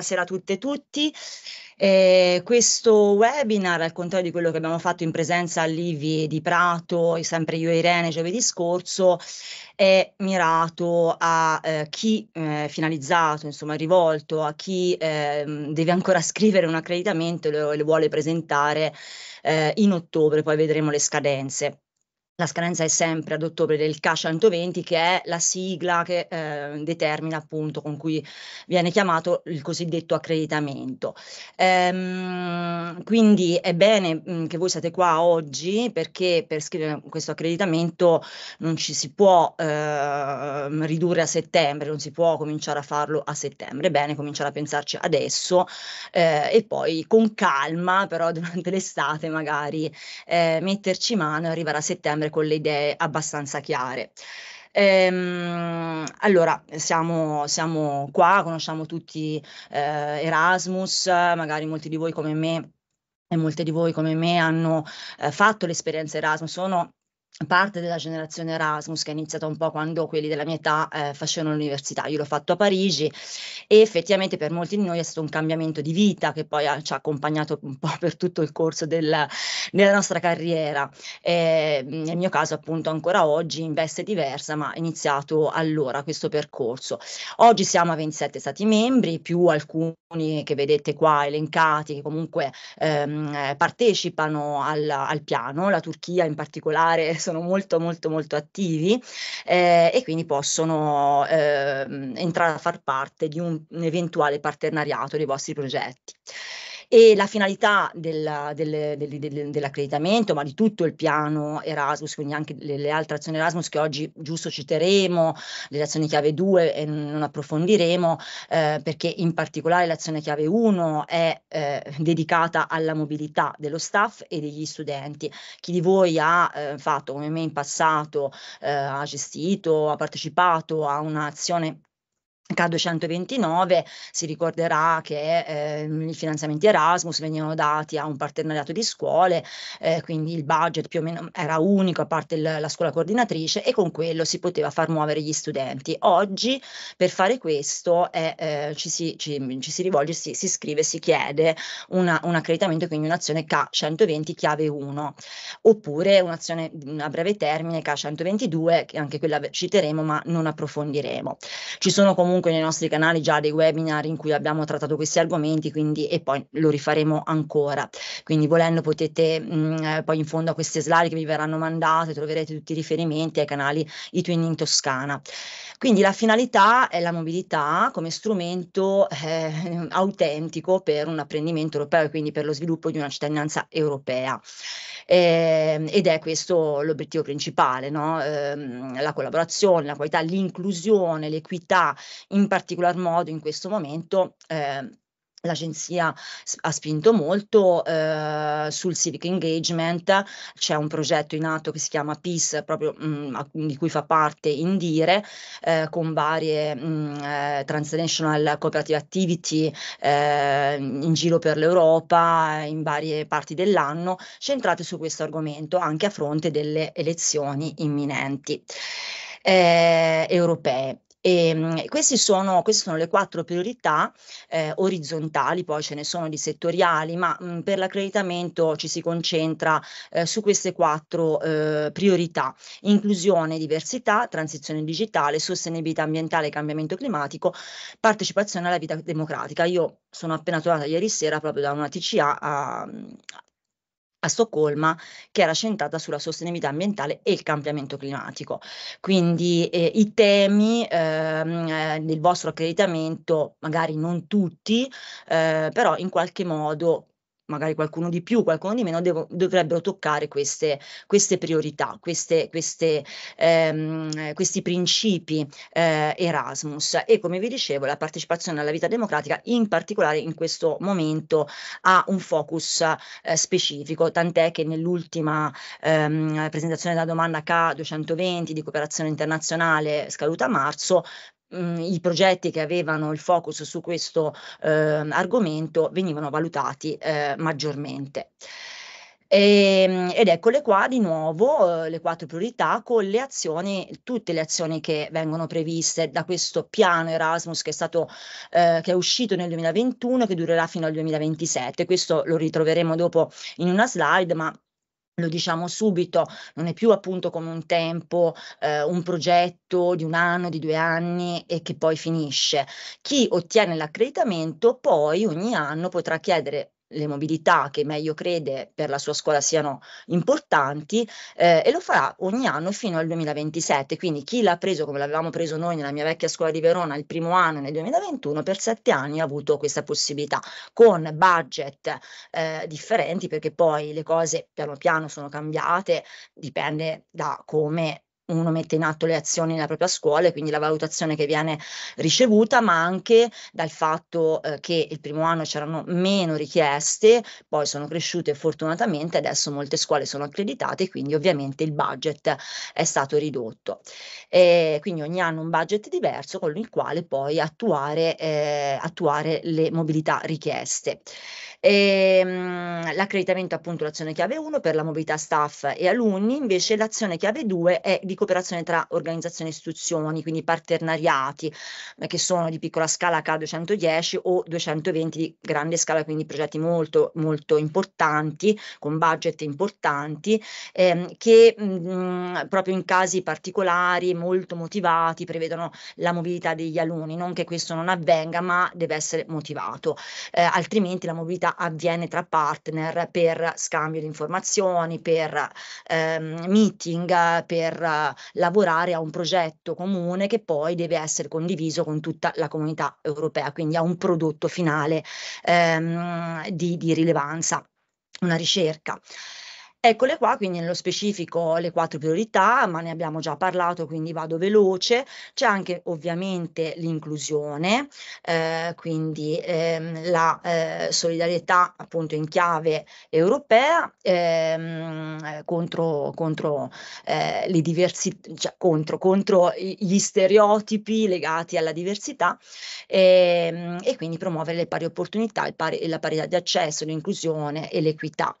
Buonasera a tutte e tutti. Eh, questo webinar, al contrario di quello che abbiamo fatto in presenza a Livi di Prato, sempre io e Irene giovedì scorso, è mirato a eh, chi eh, finalizzato, insomma, rivolto a chi ehm, deve ancora scrivere un accreditamento e lo, lo vuole presentare eh, in ottobre, poi vedremo le scadenze la scadenza è sempre ad ottobre del CA 120, che è la sigla che eh, determina appunto con cui viene chiamato il cosiddetto accreditamento. Ehm, quindi è bene mh, mm, che voi siate qua oggi perché per scrivere questo accreditamento non ci si può eh, ridurre a settembre, non si può cominciare a farlo a settembre, è bene cominciare a pensarci adesso eh, e poi con calma però durante l'estate magari eh, metterci mano e arrivare a settembre con le idee abbastanza chiare. Ehm, allora, siamo, siamo, qua, conosciamo tutti eh, Erasmus, magari molti di voi come me e molte di voi come me hanno eh, fatto l'esperienza Erasmus, sono parte della generazione Erasmus che è iniziata un po' quando quelli della mia età eh, facevano l'università. Io l'ho fatto a Parigi e effettivamente per molti di noi è stato un cambiamento di vita che poi ha, ci ha accompagnato un po' per tutto il corso del, della nostra carriera. Eh, nel mio caso appunto ancora oggi in veste diversa ma è iniziato allora questo percorso. Oggi siamo a 27 stati membri più alcuni che vedete qua elencati che comunque ehm, eh, partecipano al, al piano, la Turchia in particolare sono molto molto molto attivi eh, e quindi possono eh, entrare a far parte di un, un eventuale partenariato dei vostri progetti e la finalità del, del, del, dell'accreditamento, ma di tutto il piano Erasmus, quindi anche le, le, altre azioni Erasmus che oggi giusto citeremo, le azioni chiave 2 e non approfondiremo, eh, perché in particolare l'azione chiave 1 è eh, dedicata alla mobilità dello staff e degli studenti. Chi di voi ha eh, fatto come me in passato, eh, ha gestito, ha partecipato a un'azione K229 si ricorderà che eh, i finanziamenti Erasmus venivano dati a un partenariato di scuole, eh, quindi il budget più o meno era unico a parte il, la scuola coordinatrice e con quello si poteva far muovere gli studenti. Oggi per fare questo è, eh, ci, si, ci, ci, si, rivolge, si, si scrive, si chiede una, un accreditamento, quindi un'azione K120 chiave 1, oppure un'azione a breve termine K122, che anche quella citeremo ma non approfondiremo. Ci sono comunque comunque nei nostri canali già dei webinar in cui abbiamo trattato questi argomenti quindi, e poi lo rifaremo ancora. Quindi volendo potete mh, mm, eh, poi in fondo a queste slide che vi verranno mandate troverete tutti i riferimenti ai canali e in Toscana. Quindi la finalità è la mobilità come strumento eh, autentico per un apprendimento europeo e quindi per lo sviluppo di una cittadinanza europea. Eh, ed è questo l'obiettivo principale, no? eh, la collaborazione, la qualità, l'inclusione, l'equità in particolar modo in questo momento eh, L'agenzia ha spinto molto eh, sul civic engagement, c'è un progetto in atto che si chiama Peace, proprio mh, mm, a, di cui fa parte Indire, eh, con varie mh, mm, eh, transnational cooperative activity eh, in giro per l'Europa, in varie parti dell'anno, centrate su questo argomento, anche a fronte delle elezioni imminenti eh, europee. Ehm, e, queste sono, queste sono le quattro priorità eh, orizzontali, poi ce ne sono di settoriali, ma mh, mm, per l'accreditamento ci si concentra eh, su queste quattro eh, priorità, inclusione, diversità, transizione digitale, sostenibilità ambientale e cambiamento climatico, partecipazione alla vita democratica. Io sono appena tornata ieri sera proprio da una TCA a, a Stoccolma che era centrata sulla sostenibilità ambientale e il cambiamento climatico. Quindi eh, i temi ehm, eh, nel vostro accreditamento, magari non tutti, eh, però in qualche modo magari qualcuno di più, qualcuno di meno, devo, dovrebbero toccare queste, queste priorità, queste, queste, ehm, questi principi eh, Erasmus. E come vi dicevo, la partecipazione alla vita democratica, in particolare in questo momento, ha un focus eh, specifico, tant'è che nell'ultima ehm, presentazione della domanda K220 di cooperazione internazionale scaduta a marzo, mh, mhmm, i progetti che avevano il focus su questo eh, argomento venivano valutati eh, maggiormente. E, ehm, ed eccole qua di nuovo eh, le quattro priorità con le azioni, tutte le azioni che vengono previste da questo piano Erasmus che è, stato, eh, che è uscito nel 2021 e che durerà fino al 2027. Questo lo ritroveremo dopo in una slide, ma lo diciamo subito, non è più appunto come un tempo, eh, un progetto di un anno, di due anni e che poi finisce. Chi ottiene l'accreditamento poi ogni anno potrà chiedere le mobilità che meglio crede per la sua scuola siano importanti eh, e lo farà ogni anno fino al 2027. Quindi chi l'ha preso come l'avevamo preso noi nella mia vecchia scuola di Verona il primo anno nel 2021, per sette anni ha avuto questa possibilità con budget eh, differenti perché poi le cose piano piano sono cambiate, dipende da come uno mette in atto le azioni nella propria scuola e quindi la valutazione che viene ricevuta, ma anche dal fatto eh, che il primo anno c'erano meno richieste, poi sono cresciute fortunatamente, adesso molte scuole sono accreditate, quindi ovviamente il budget è stato ridotto. E quindi ogni anno un budget diverso con il quale poi attuare, eh, attuare le mobilità richieste. E, ehm, mh, l'accreditamento appunto l'azione chiave 1 per la mobilità staff e alunni, invece l'azione chiave 2 è di cooperazione tra organizzazioni e istituzioni, quindi partenariati eh, che sono di piccola scala K210 o 220 di grande scala, quindi progetti molto, molto importanti, con budget importanti, ehm, che mh, mm, proprio in casi particolari molto motivati prevedono la mobilità degli alunni, non che questo non avvenga, ma deve essere motivato, eh, altrimenti la mobilità avviene tra partner per scambio di informazioni, per ehm, meeting, per lavorare a un progetto comune che poi deve essere condiviso con tutta la comunità europea, quindi a un prodotto finale ehm, di, di rilevanza, una ricerca. Eccole qua, quindi nello specifico le quattro priorità, ma ne abbiamo già parlato, quindi vado veloce. C'è anche ovviamente l'inclusione, eh, quindi ehm, la eh, solidarietà appunto in chiave europea ehm, contro, contro eh, le diversità, cioè contro, contro, gli stereotipi legati alla diversità ehm, e quindi promuovere le pari opportunità, pari, la parità di accesso, l'inclusione e l'equità.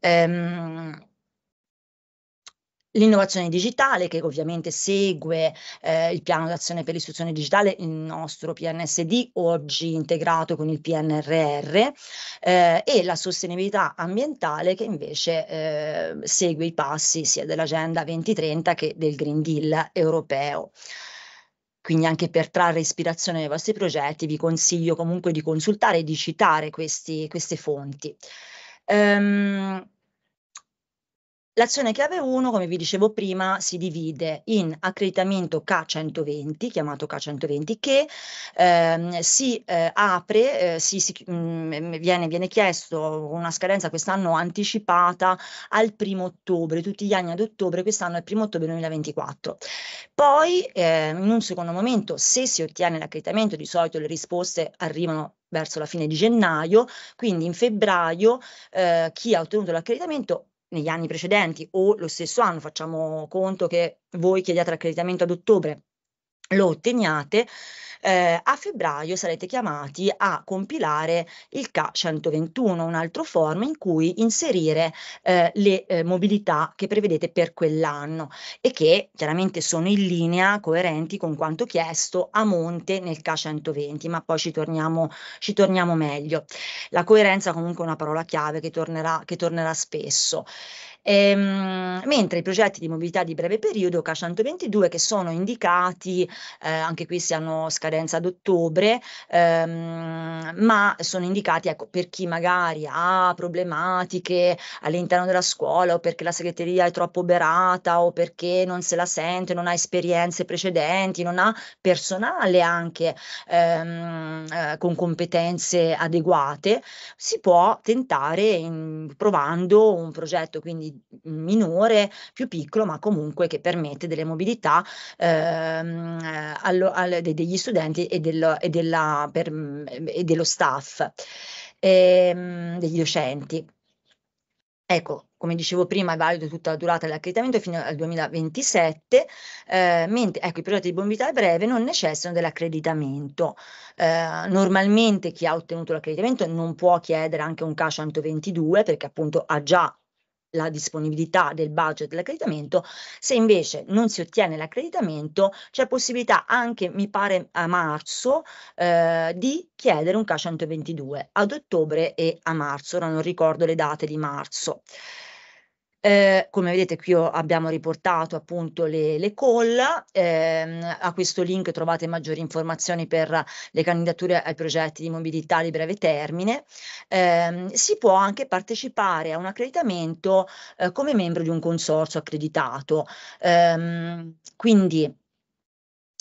Ehm, L'innovazione digitale che ovviamente segue eh, il piano d'azione per l'istruzione digitale, il nostro PNSD oggi integrato con il PNRR eh, e la sostenibilità ambientale che invece eh, segue i passi sia dell'Agenda 2030 che del Green Deal europeo. Quindi anche per trarre ispirazione ai vostri progetti vi consiglio comunque di consultare e di citare questi, queste fonti. Um, L'azione chiave 1, come vi dicevo prima, si divide in accreditamento K120, chiamato K120, che ehm, si eh, apre, eh, si, si, mh, mm, viene, viene, chiesto una scadenza quest'anno anticipata al primo ottobre, tutti gli anni ad ottobre, quest'anno è il primo ottobre 2024. Poi, eh, in un secondo momento, se si ottiene l'accreditamento, di solito le risposte arrivano verso la fine di gennaio, quindi in febbraio eh, chi ha ottenuto l'accreditamento negli anni precedenti o lo stesso anno, facciamo conto che voi chiediate l'accreditamento ad ottobre lo otteniate, eh, a febbraio sarete chiamati a compilare il K121, un altro form in cui inserire eh, le eh, mobilità che prevedete per quell'anno e che chiaramente sono in linea, coerenti con quanto chiesto a monte nel K120, ma poi ci torniamo, ci torniamo meglio. La coerenza comunque è una parola chiave che tornerà, che tornerà spesso. Ehm, mentre i progetti di mobilità di breve periodo K122 che sono indicati, eh, anche qui si hanno scadenza ad ottobre, ehm, ma sono indicati ecco, per chi magari ha problematiche all'interno della scuola o perché la segreteria è troppo oberata o perché non se la sente, non ha esperienze precedenti, non ha personale anche ehm, eh, con competenze adeguate, si può tentare in, provando un progetto quindi minore, più piccolo, ma comunque che permette delle mobilità ehm, eh, allo, al, degli studenti e, del, e, della, per, mm, e dello staff, ehm, degli docenti. Ecco, come dicevo prima, è valido tutta la durata dell'accreditamento fino al 2027, eh, mentre ecco, i progetti di mobilità breve non necessitano dell'accreditamento. Eh, normalmente chi ha ottenuto l'accreditamento non può chiedere anche un CA 122 perché appunto ha già la disponibilità del budget dell'accreditamento, se invece non si ottiene l'accreditamento c'è possibilità anche, mi pare a marzo, eh, di chiedere un K122 ad ottobre e a marzo, ora non ricordo le date di marzo. Eh, come vedete qui abbiamo riportato appunto le, le call, ehm, a questo link trovate maggiori informazioni per le candidature ai progetti di mobilità di breve termine. Eh, si può anche partecipare a un accreditamento eh, come membro di un consorzio accreditato. Ehm, quindi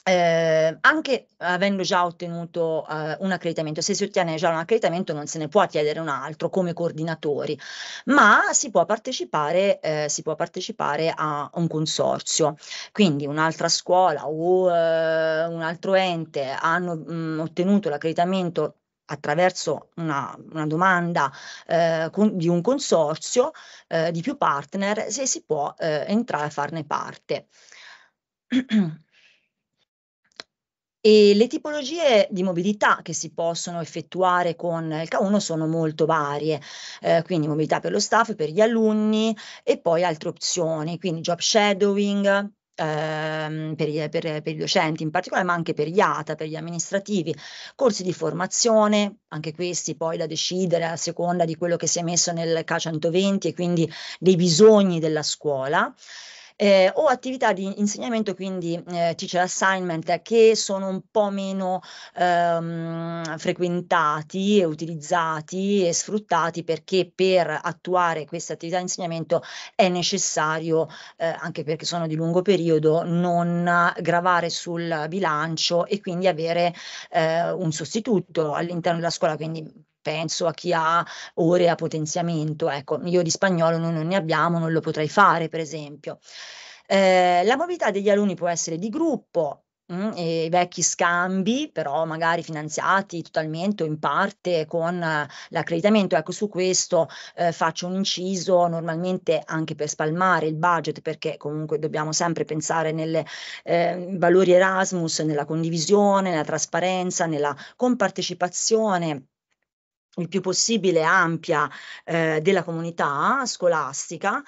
eh, anche avendo già ottenuto eh, un accreditamento, se si ottiene già un accreditamento non se ne può chiedere un altro come coordinatori, ma si può partecipare, eh, si può partecipare a un consorzio, quindi un'altra scuola o eh, un altro ente hanno mh, mm, ottenuto l'accreditamento attraverso una, una domanda eh, con, di un consorzio eh, di più partner se si può eh, entrare a farne parte. E le tipologie di mobilità che si possono effettuare con il K1 sono molto varie, eh, quindi mobilità per lo staff, per gli alunni e poi altre opzioni, quindi job shadowing, Ehm, per, per, per, i docenti in particolare, ma anche per gli ATA, per gli amministrativi, corsi di formazione, anche questi poi da decidere a seconda di quello che si è messo nel K120 e quindi dei bisogni della scuola eh, o attività di insegnamento, quindi eh, teacher assignment, che sono un po' meno ehm, frequentati e utilizzati e sfruttati perché per attuare queste attività di insegnamento è necessario, eh, anche perché sono di lungo periodo, non gravare sul bilancio e quindi avere eh, un sostituto all'interno della scuola, quindi penso a chi ha ore a potenziamento, ecco, io di spagnolo non, non ne abbiamo, non lo potrei fare per esempio. Eh, la mobilità degli alunni può essere di gruppo, mm, i vecchi scambi, però magari finanziati totalmente o in parte con eh, l'accreditamento. Ecco, su questo eh, faccio un inciso normalmente anche per spalmare il budget, perché comunque dobbiamo sempre pensare nei eh, valori Erasmus, nella condivisione, nella trasparenza, nella compartecipazione il più possibile ampia eh, della comunità scolastica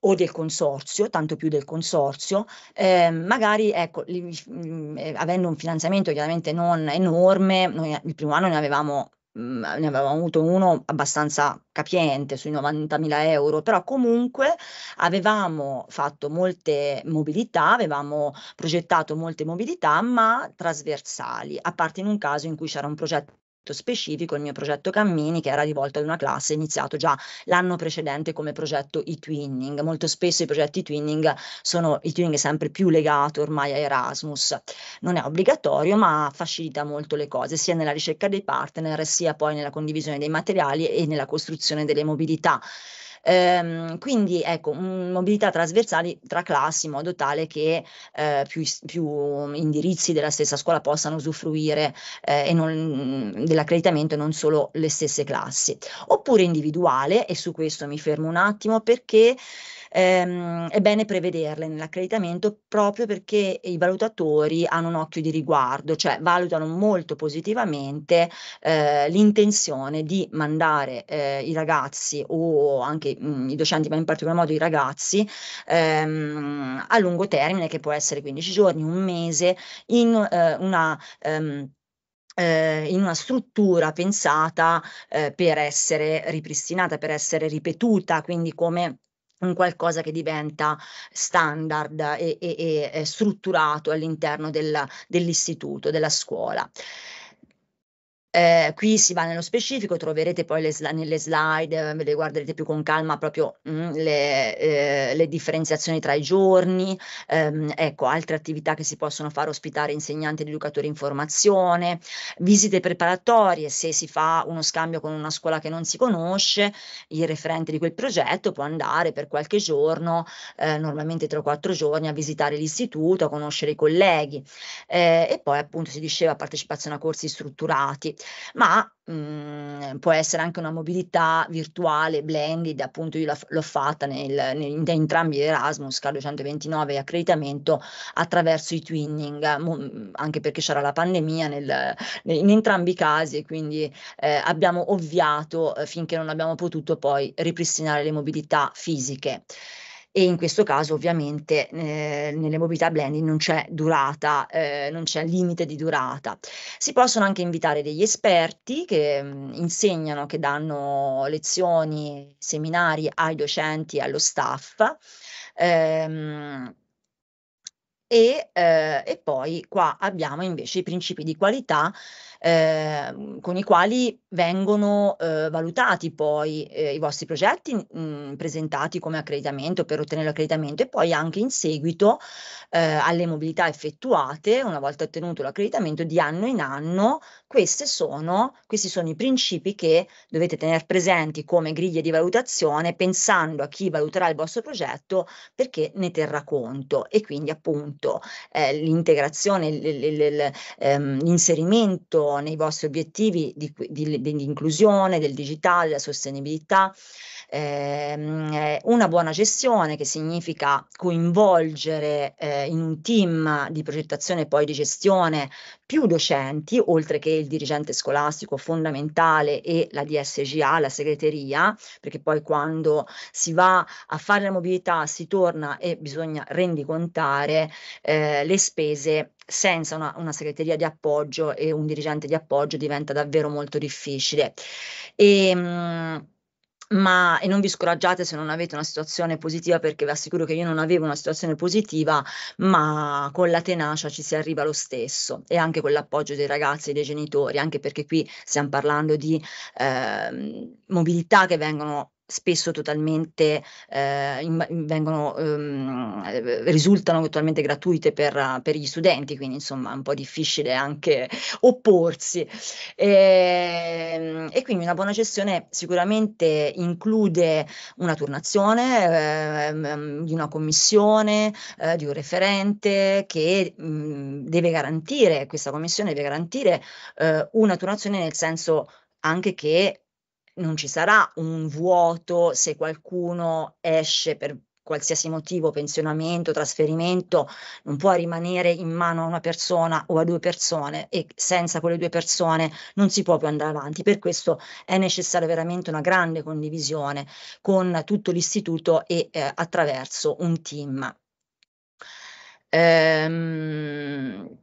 o del consorzio, tanto più del consorzio, eh, magari ecco, li, mh, mm, eh, avendo un finanziamento chiaramente non enorme, noi il primo anno ne avevamo mm, ne avevamo avuto uno abbastanza capiente sui 90.000 euro, però comunque avevamo fatto molte mobilità, avevamo progettato molte mobilità, ma trasversali, a parte in un caso in cui c'era un progetto specifico il mio progetto Cammini che era rivolto ad una classe iniziato già l'anno precedente come progetto e-twinning. Molto spesso i progetti twinning sono il twinning è sempre più legato ormai a Erasmus. Non è obbligatorio, ma facilita molto le cose, sia nella ricerca dei partner, sia poi nella condivisione dei materiali e nella costruzione delle mobilità. Ehm, quindi ecco, un, mobilità trasversali tra classi in modo tale che eh, più, più, indirizzi della stessa scuola possano usufruire eh, e non, mm, dell'accreditamento e non solo le stesse classi. Oppure individuale, e su questo mi fermo un attimo perché ehm, è bene prevederle nell'accreditamento proprio perché i valutatori hanno un occhio di riguardo, cioè valutano molto positivamente eh, l'intenzione di mandare eh, i ragazzi o anche mh, mm, i docenti, ma in particolar modo i ragazzi, ehm, a lungo termine, che può essere 15 giorni, un mese, in eh, una... Ehm, eh, in una struttura pensata eh, per essere ripristinata, per essere ripetuta, quindi come un qualcosa che diventa standard e, e, e eh, strutturato all'interno del, dell'istituto, della scuola. Eh, qui si va nello specifico, troverete poi le sl- nelle slide, ve le guarderete più con calma proprio mh, mm, le, eh, le, differenziazioni tra i giorni, ehm, ecco, altre attività che si possono fare ospitare insegnanti ed educatori in formazione, visite preparatorie, se si fa uno scambio con una scuola che non si conosce, il referente di quel progetto può andare per qualche giorno, eh, normalmente tra quattro giorni, a visitare l'istituto, a conoscere i colleghi eh, e poi appunto si diceva partecipazione a corsi strutturati ma mh, mm, può essere anche una mobilità virtuale, blended, appunto io l'ho fatta nel, nel, in entrambi Erasmus, Carlo 129 e accreditamento attraverso i twinning, mo, mm, anche perché c'era la pandemia nel, in entrambi i casi e quindi eh, abbiamo ovviato eh, finché non abbiamo potuto poi ripristinare le mobilità fisiche e in questo caso ovviamente eh, nelle mobilità blending non c'è durata, eh, non c'è limite di durata. Si possono anche invitare degli esperti che mh, mm, insegnano, che danno lezioni, seminari ai docenti e allo staff. Ehm, e, eh, e, poi qua abbiamo invece i principi di qualità Ehm, con i quali vengono eh, valutati poi eh, i vostri progetti mh, mm, presentati come accreditamento per ottenere l'accreditamento e poi anche in seguito eh, alle mobilità effettuate, una volta ottenuto l'accreditamento, di anno in anno, sono, questi sono i principi che dovete tenere presenti come griglie di valutazione pensando a chi valuterà il vostro progetto perché ne terrà conto e quindi appunto eh, l'integrazione, ehm, l'inserimento nei vostri obiettivi di, di, dell'inclusione, del digitale, della sostenibilità, eh, una buona gestione che significa coinvolgere eh, in un team di progettazione e poi di gestione più docenti, oltre che il dirigente scolastico fondamentale e la DSGA, la segreteria, perché poi quando si va a fare la mobilità si torna e bisogna rendicontare eh, le spese senza una, una, segreteria di appoggio e un dirigente di appoggio diventa davvero molto difficile. E, ehm, mh, ma e non vi scoraggiate se non avete una situazione positiva perché vi assicuro che io non avevo una situazione positiva, ma con la tenacia ci si arriva lo stesso e anche con l'appoggio dei ragazzi e dei genitori, anche perché qui stiamo parlando di eh, mobilità che vengono spesso totalmente eh, in, vengono, ehm, eh, risultano totalmente gratuite per, per, gli studenti, quindi insomma è un po' difficile anche opporsi. E, ehm, e quindi una buona gestione sicuramente include una turnazione eh, di una commissione, eh, di un referente che mh, mm, deve garantire, questa commissione deve garantire eh, una turnazione nel senso anche che non ci sarà un vuoto se qualcuno esce per qualsiasi motivo, pensionamento, trasferimento, non può rimanere in mano a una persona o a due persone e senza quelle due persone non si può più andare avanti. Per questo è necessaria veramente una grande condivisione con tutto l'istituto e eh, attraverso un team. Ehm,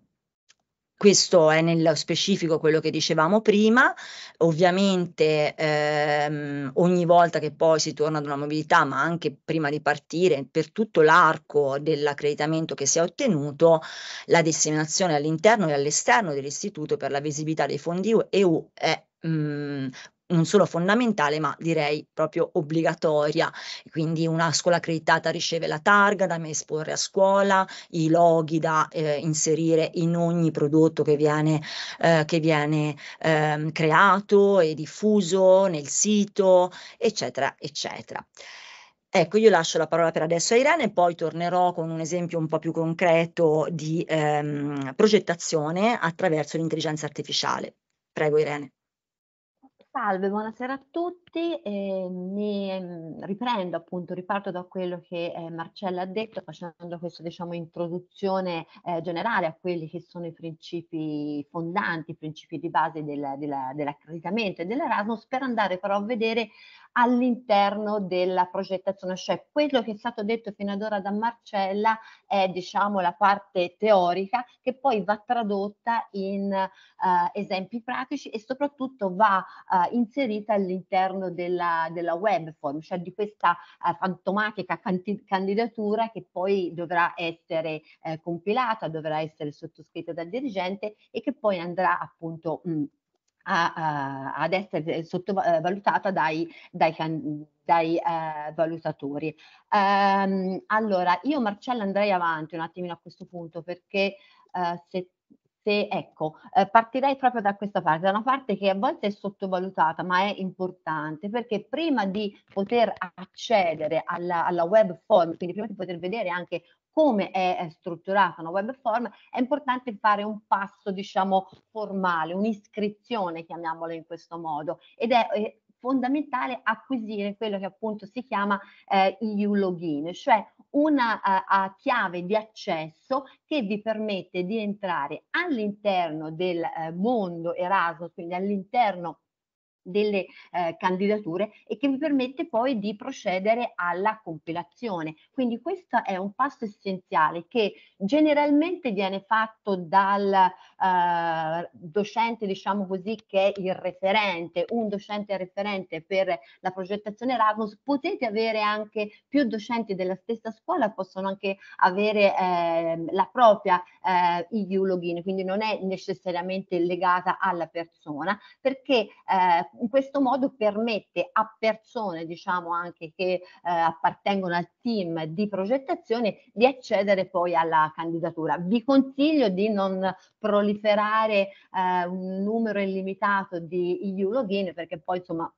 questo è nello specifico quello che dicevamo prima, ovviamente ehm, ogni volta che poi si torna ad una mobilità, ma anche prima di partire, per tutto l'arco dell'accreditamento che si è ottenuto, la disseminazione all'interno e all'esterno dell'istituto per la visibilità dei fondi EU è mh, mm, non solo fondamentale, ma direi proprio obbligatoria. Quindi una scuola accreditata riceve la targa da me esporre a scuola, i loghi da eh, inserire in ogni prodotto che viene, eh, che viene eh, creato e diffuso nel sito, eccetera, eccetera. Ecco, io lascio la parola per adesso a Irene e poi tornerò con un esempio un po' più concreto di ehm, progettazione attraverso l'intelligenza artificiale. Prego Irene. Salve, buonasera a tutti. Eh, mi mm, riprendo appunto, riparto da quello che eh, Marcella ha detto facendo questa diciamo, introduzione eh, generale a quelli che sono i principi fondanti, i principi di base del, della, dell'accreditamento e dell'Erasmus per andare però a vedere all'interno della progettazione, cioè quello che è stato detto fino ad ora da Marcella è diciamo la parte teorica che poi va tradotta in eh, esempi pratici e soprattutto va eh, uh, inserita all'interno della, della web form, cioè di questa uh, fantomatica canti- candidatura che poi dovrà essere eh, compilata, dovrà essere sottoscritta dal dirigente e che poi andrà appunto mh, mm, a, a, ad essere sottovalutata dai, dai candidati dai eh, valutatori. Ehm, allora, io Marcella andrei avanti un attimino a questo punto perché eh, se se, ecco, eh, partirei proprio da questa parte, da una parte che a volte è sottovalutata ma è importante perché prima di poter accedere alla, alla web form, quindi prima di poter vedere anche come è strutturata una web form, è importante fare un passo, diciamo, formale, un'iscrizione, chiamiamola in questo modo, ed è, è fondamentale acquisire quello che appunto si chiama eh, EU login, cioè una uh, uh, chiave di accesso che vi permette di entrare all'interno del uh, mondo Erasmus, quindi all'interno delle eh, candidature e che vi permette poi di procedere alla compilazione. Quindi questo è un passo essenziale che generalmente viene fatto dal eh, docente, diciamo così, che è il referente, un docente referente per la progettazione Erasmus. Potete avere anche più docenti della stessa scuola, possono anche avere eh, la propria eh, EU login, quindi non è necessariamente legata alla persona, perché eh, in questo modo permette a persone, diciamo anche che eh, appartengono al team di progettazione, di accedere poi alla candidatura. Vi consiglio di non proliferare eh, un numero illimitato di EU login perché poi insomma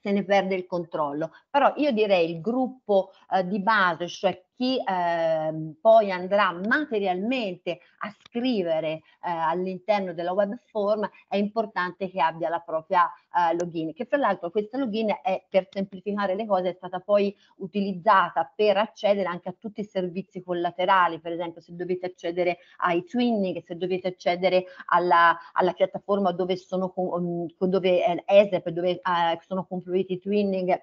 se ne perde il controllo. Però io direi il gruppo eh, di base, cioè chi eh, poi andrà materialmente a scrivere eh, all'interno della web form è importante che abbia la propria eh, login, che fra l'altro questa login è per semplificare le cose è stata poi utilizzata per accedere anche a tutti i servizi collaterali, per esempio se dovete accedere ai twinning, se dovete accedere alla, alla piattaforma dove sono dove, eh, ESEP, dove eh, sono confluiti i twinning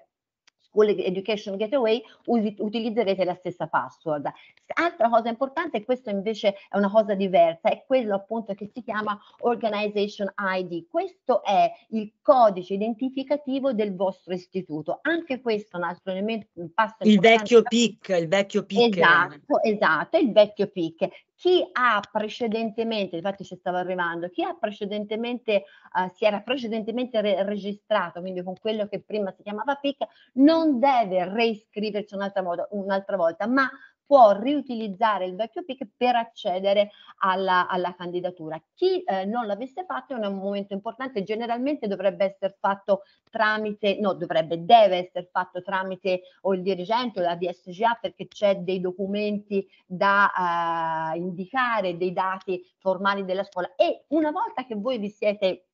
School Education Gateway utilizzerete la stessa password. Altra cosa importante, e questo invece è una cosa diversa, è quello appunto che si chiama Organization ID. Questo è il codice identificativo del vostro istituto. Anche questo è un altro elemento, un passo il Vecchio PIC, il vecchio PIC. Esatto, esatto, il vecchio PIC chi ha precedentemente, infatti ci stavo arrivando, chi ha precedentemente, uh, si era precedentemente re- registrato, quindi con quello che prima si chiamava PIC, non deve reiscriversi un'altra, modo, un'altra volta, ma può riutilizzare il vecchio PIC per accedere alla, alla candidatura. Chi eh, non l'avesse fatto è un momento importante, generalmente dovrebbe essere fatto tramite, no dovrebbe, deve essere fatto tramite o il dirigente o la DSGA perché c'è dei documenti da eh, indicare, dei dati formali della scuola e una volta che voi vi siete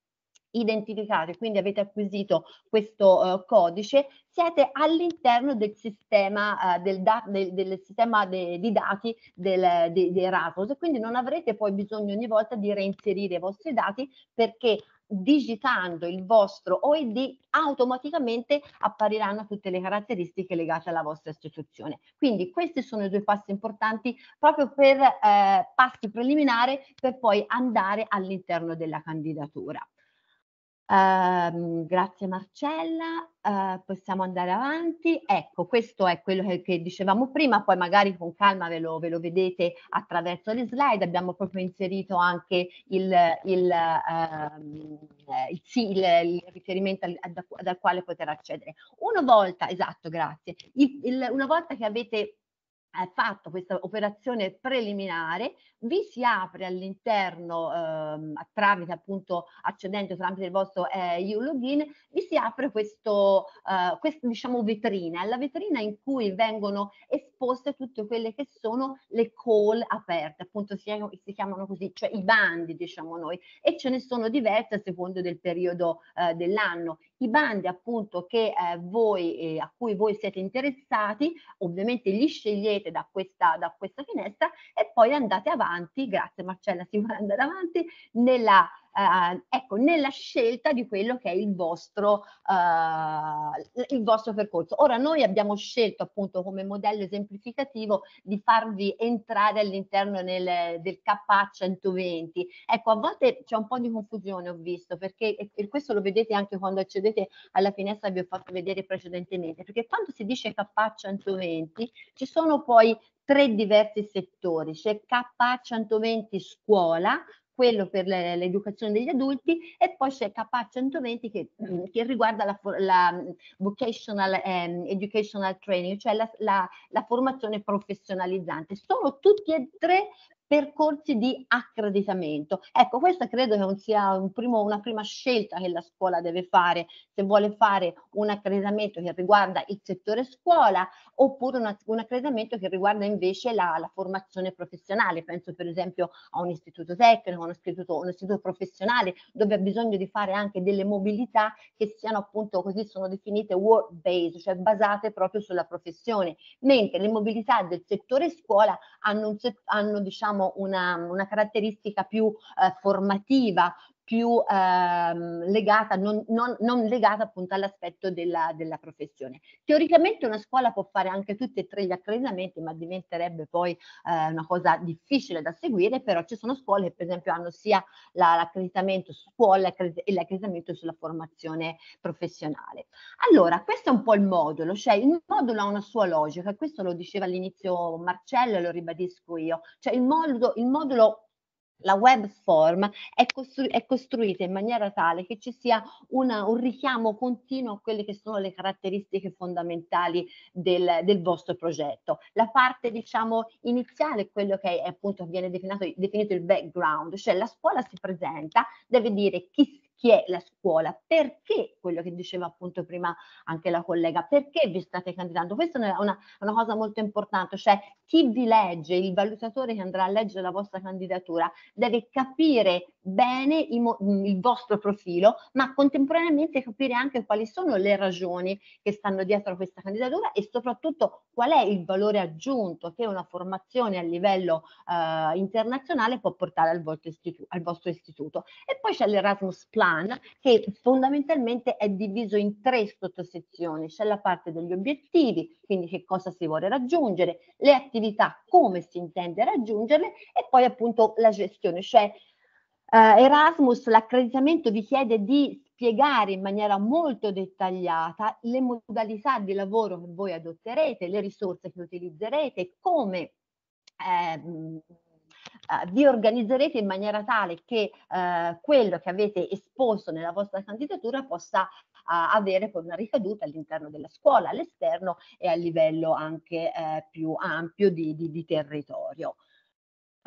identificati, quindi avete acquisito questo uh, codice, siete all'interno del sistema, uh, del da- del, del sistema de- di dati del, de- di Erasmus quindi non avrete poi bisogno ogni volta di reinserire i vostri dati perché digitando il vostro OID automaticamente appariranno tutte le caratteristiche legate alla vostra istituzione. Quindi questi sono i due passi importanti proprio per eh, passi preliminari per poi andare all'interno della candidatura. Ehm, grazie Marcella, eh, possiamo andare avanti. Ecco, questo è quello che, che dicevamo prima, poi magari con calma ve lo, ve lo, vedete attraverso le slide, abbiamo proprio inserito anche il, il, ehm, eh, il, il riferimento al, ad, dal quale poter accedere. Una volta, esatto, grazie, una volta che avete fatto questa operazione preliminare, vi si apre all'interno ehm, tramite appunto accedendo tramite il vostro eh, EU login, vi si apre questo, eh, questa diciamo vetrina, la vetrina in cui vengono esposte tutte quelle che sono le call aperte, appunto si, si chiamano così, cioè i bandi diciamo noi, e ce ne sono diverse a secondo del periodo eh, dell'anno i bandi appunto che, eh, voi, eh, a cui voi siete interessati, ovviamente li scegliete da questa, da questa finestra e poi andate avanti, grazie Marcella, si può andare avanti, nella eh, ecco, nella scelta di quello che è il vostro, eh, il vostro percorso. Ora noi abbiamo scelto appunto come modello esemplificativo di farvi entrare all'interno nel, del KA120. Ecco, a volte c'è un po' di confusione, ho visto, perché e questo lo vedete anche quando accedete alla finestra vi ho fatto vedere precedentemente, perché quando si dice KA120 ci sono poi tre diversi settori, c'è KA120 scuola, quello per l'educazione degli adulti e poi c'è CAPA 120 che, mm, che riguarda la, la mm, vocational um, educational training, cioè la, la, la, formazione professionalizzante. Sono tutti e tre percorsi di accreditamento. Ecco, questa credo che un sia un primo, una prima scelta che la scuola deve fare, se vuole fare un accreditamento che riguarda il settore scuola oppure una, un accreditamento che riguarda invece la, la, formazione professionale. Penso per esempio a un istituto tecnico, un istituto, un istituto professionale dove ha bisogno di fare anche delle mobilità che siano appunto così sono definite work based, cioè basate proprio sulla professione, mentre le mobilità del settore scuola hanno, un, hanno diciamo diciamo, una, una caratteristica più eh, formativa, più ehm, legata, non, non, non, legata appunto all'aspetto della, della, professione. Teoricamente una scuola può fare anche tutti e tre gli accreditamenti, ma diventerebbe poi eh, una cosa difficile da seguire, però ci sono scuole che per esempio hanno sia la, l'accreditamento su scuola e l'accreditamento sulla formazione professionale. Allora, questo è un po' il modulo, cioè il modulo ha una sua logica, questo lo diceva all'inizio Marcello e lo ribadisco io, cioè il modulo, il modulo la web form è, costru- è, costruita in maniera tale che ci sia una, un richiamo continuo a quelle che sono le caratteristiche fondamentali del, del vostro progetto. La parte diciamo iniziale è quello che è, appunto viene definito, definito il background, cioè la scuola si presenta, deve dire chi, chi è la scuola, perché quello che diceva appunto prima anche la collega, perché vi state candidando? Questa è una, una cosa molto importante, cioè chi vi legge, il valutatore che andrà a leggere la vostra candidatura, deve capire bene mm, il vostro profilo, ma contemporaneamente capire anche quali sono le ragioni che stanno dietro a questa candidatura e soprattutto qual è il valore aggiunto che una formazione a livello eh, internazionale può portare al vostro, al vostro istituto. E poi c'è l'Erasmus Plan che fondamentalmente è diviso in tre sottosezioni. C'è la parte degli obiettivi, quindi che cosa si vuole raggiungere, le attività, come si intende raggiungerle e poi appunto la gestione, cioè eh, Erasmus l'accreditamento vi chiede di spiegare in maniera molto dettagliata le modalità di lavoro che voi adotterete, le risorse che utilizzerete, come ehm, eh, vi organizzerete in maniera tale che eh, quello che avete esposto nella vostra candidatura possa a eh, avere poi una ricaduta all'interno della scuola, all'esterno e a livello anche eh, più ampio di, di, di territorio.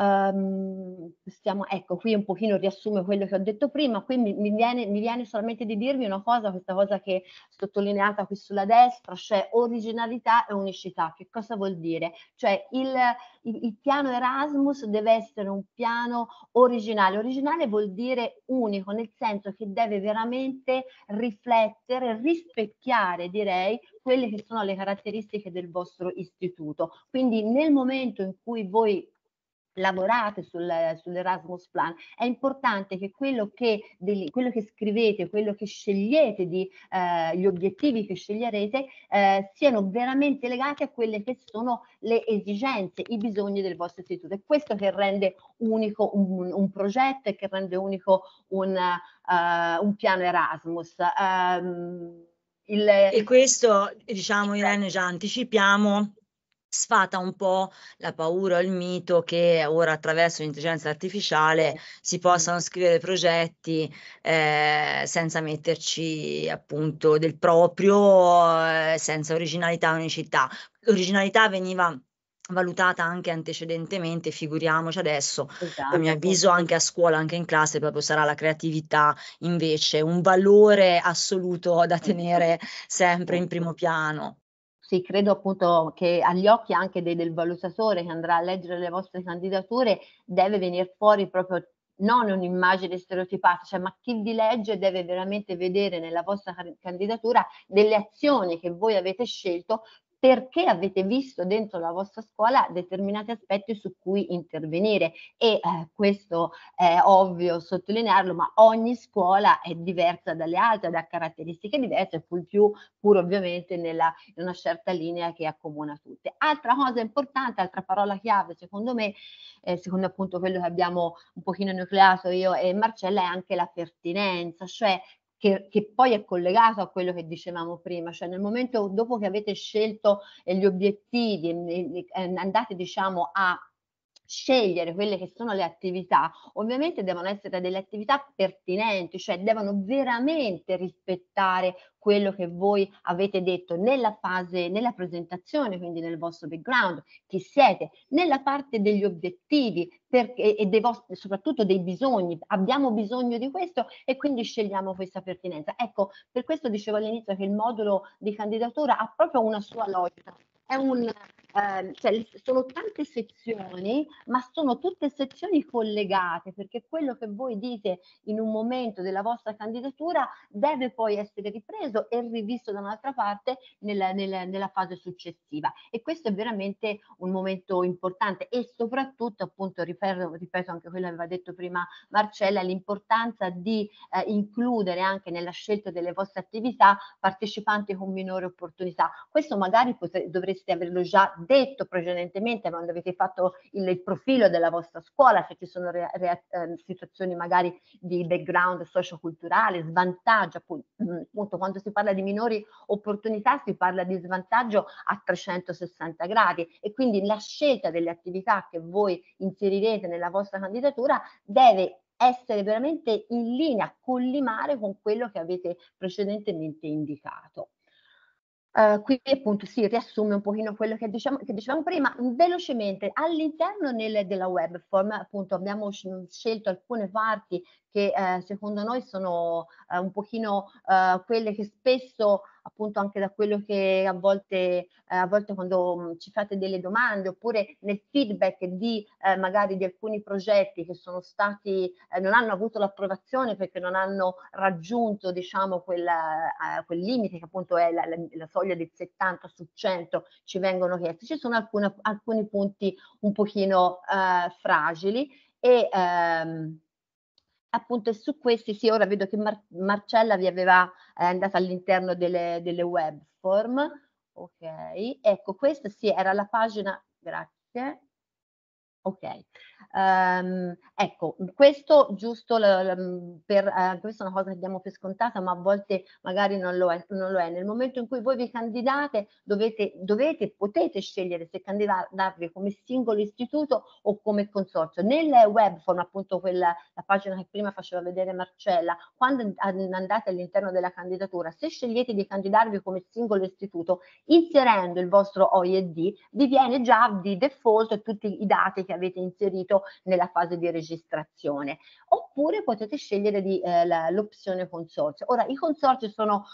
Um, stiamo, ecco, qui un pochino riassume quello che ho detto prima, qui mi, mi, viene, mi, viene, solamente di dirvi una cosa, questa cosa che è sottolineata qui sulla destra, cioè originalità e unicità. Che cosa vuol dire? Cioè il, il, il piano Erasmus deve essere un piano originale. Originale vuol dire unico, nel senso che deve veramente riflettere, rispecchiare, direi, quelle che sono le caratteristiche del vostro istituto. Quindi nel momento in cui voi lavorate sul, sull'Erasmus Plan, è importante che quello che, deli, quello che scrivete, quello che scegliete, di, eh, gli obiettivi che sceglierete, eh, siano veramente legati a quelle che sono le esigenze, i bisogni del vostro istituto. È questo che rende unico un, un progetto e che rende unico un, uh, un piano Erasmus. Um, il... E questo, diciamo, Irene, già anticipiamo sfata un po' la paura o il mito che ora attraverso l'intelligenza artificiale si possano mm. scrivere progetti eh, senza metterci appunto del proprio, eh, senza originalità, unicità. L'originalità veniva valutata anche antecedentemente, figuriamoci adesso, esatto. a mio esatto. avviso anche a scuola, anche in classe, proprio sarà la creatività invece un valore assoluto da tenere sempre in esatto. primo piano. Sì, credo appunto che agli occhi anche de- del valutatore che andrà a leggere le vostre candidature deve venire fuori proprio non un'immagine stereotipata, cioè ma chi vi legge deve veramente vedere nella vostra candidatura delle azioni che voi avete scelto perché avete visto dentro la vostra scuola determinati aspetti su cui intervenire e eh, questo è ovvio sottolinearlo, ma ogni scuola è diversa dalle altre, ha da caratteristiche diverse, pur più pur ovviamente nella, in una certa linea che accomuna tutte. Altra cosa importante, altra parola chiave secondo me, eh, secondo appunto quello che abbiamo un pochino nucleato io e Marcella, è anche la pertinenza, cioè che, che, poi è collegato a quello che dicevamo prima, cioè nel momento dopo che avete scelto eh, gli obiettivi, eh, eh, andate diciamo a scegliere quelle che sono le attività, ovviamente devono essere delle attività pertinenti, cioè devono veramente rispettare quello che voi avete detto nella fase, nella presentazione, quindi nel vostro background, chi siete, nella parte degli obiettivi perché, e dei vostri, soprattutto dei bisogni. Abbiamo bisogno di questo e quindi scegliamo questa pertinenza. Ecco, per questo dicevo all'inizio che il modulo di candidatura ha proprio una sua logica, è un eh, cioè, sono tante sezioni, ma sono tutte sezioni collegate, perché quello che voi dite in un momento della vostra candidatura deve poi essere ripreso e rivisto da un'altra parte nella, nella, nella fase successiva. E questo è veramente un momento importante e soprattutto, appunto, ripeto, ripeto anche quello che aveva detto prima Marcella, l'importanza di eh, includere anche nella scelta delle vostre attività partecipanti con minore opportunità. Questo magari potre, dovreste averlo già detto precedentemente quando avete fatto il, il profilo della vostra scuola, se ci sono re, re, eh, situazioni magari di background socioculturale, svantaggio, mm, appunto quando si parla di minori opportunità si parla di svantaggio a 360 gradi e quindi la scelta delle attività che voi inserirete nella vostra candidatura deve essere veramente in linea, collimare con quello che avete precedentemente indicato. Eh, qui appunto si riassume un pochino quello che, diciamo, che dicevamo prima velocemente all'interno nel, della web form appunto abbiamo scelto alcune parti che eh, secondo noi sono eh, un pochino eh, quelle che spesso appunto anche da quello che a volte, eh, a volte quando mh, ci fate delle domande oppure nel feedback di eh, magari di alcuni progetti che sono stati, eh, non hanno avuto l'approvazione perché non hanno raggiunto diciamo quella, eh, quel limite che appunto è la, la, la, soglia del 70 su 100 ci vengono chiesti, ci sono alcune, alcuni punti un pochino eh, fragili e ehm, appunto è su questi sì ora vedo che Mar- Marcella vi aveva è eh, andata all'interno delle, delle web form ok ecco questa sì era la pagina grazie ok Um, ecco, questo giusto l- l- mm, per, uh, questa è una cosa che diamo per scontata, ma a volte magari non lo, è, non lo è. Nel momento in cui voi vi candidate, dovete, dovete, potete scegliere se candidarvi come singolo istituto o come consorzio. Nel web form, appunto quella la pagina che prima faceva vedere Marcella, quando andate all'interno della candidatura, se scegliete di candidarvi come singolo istituto, inserendo il vostro OID, vi viene già di default tutti i dati che avete inserito video nella fase di registrazione. Oppure potete scegliere di, eh, la, l'opzione consorzio. Ora, i consorzi sono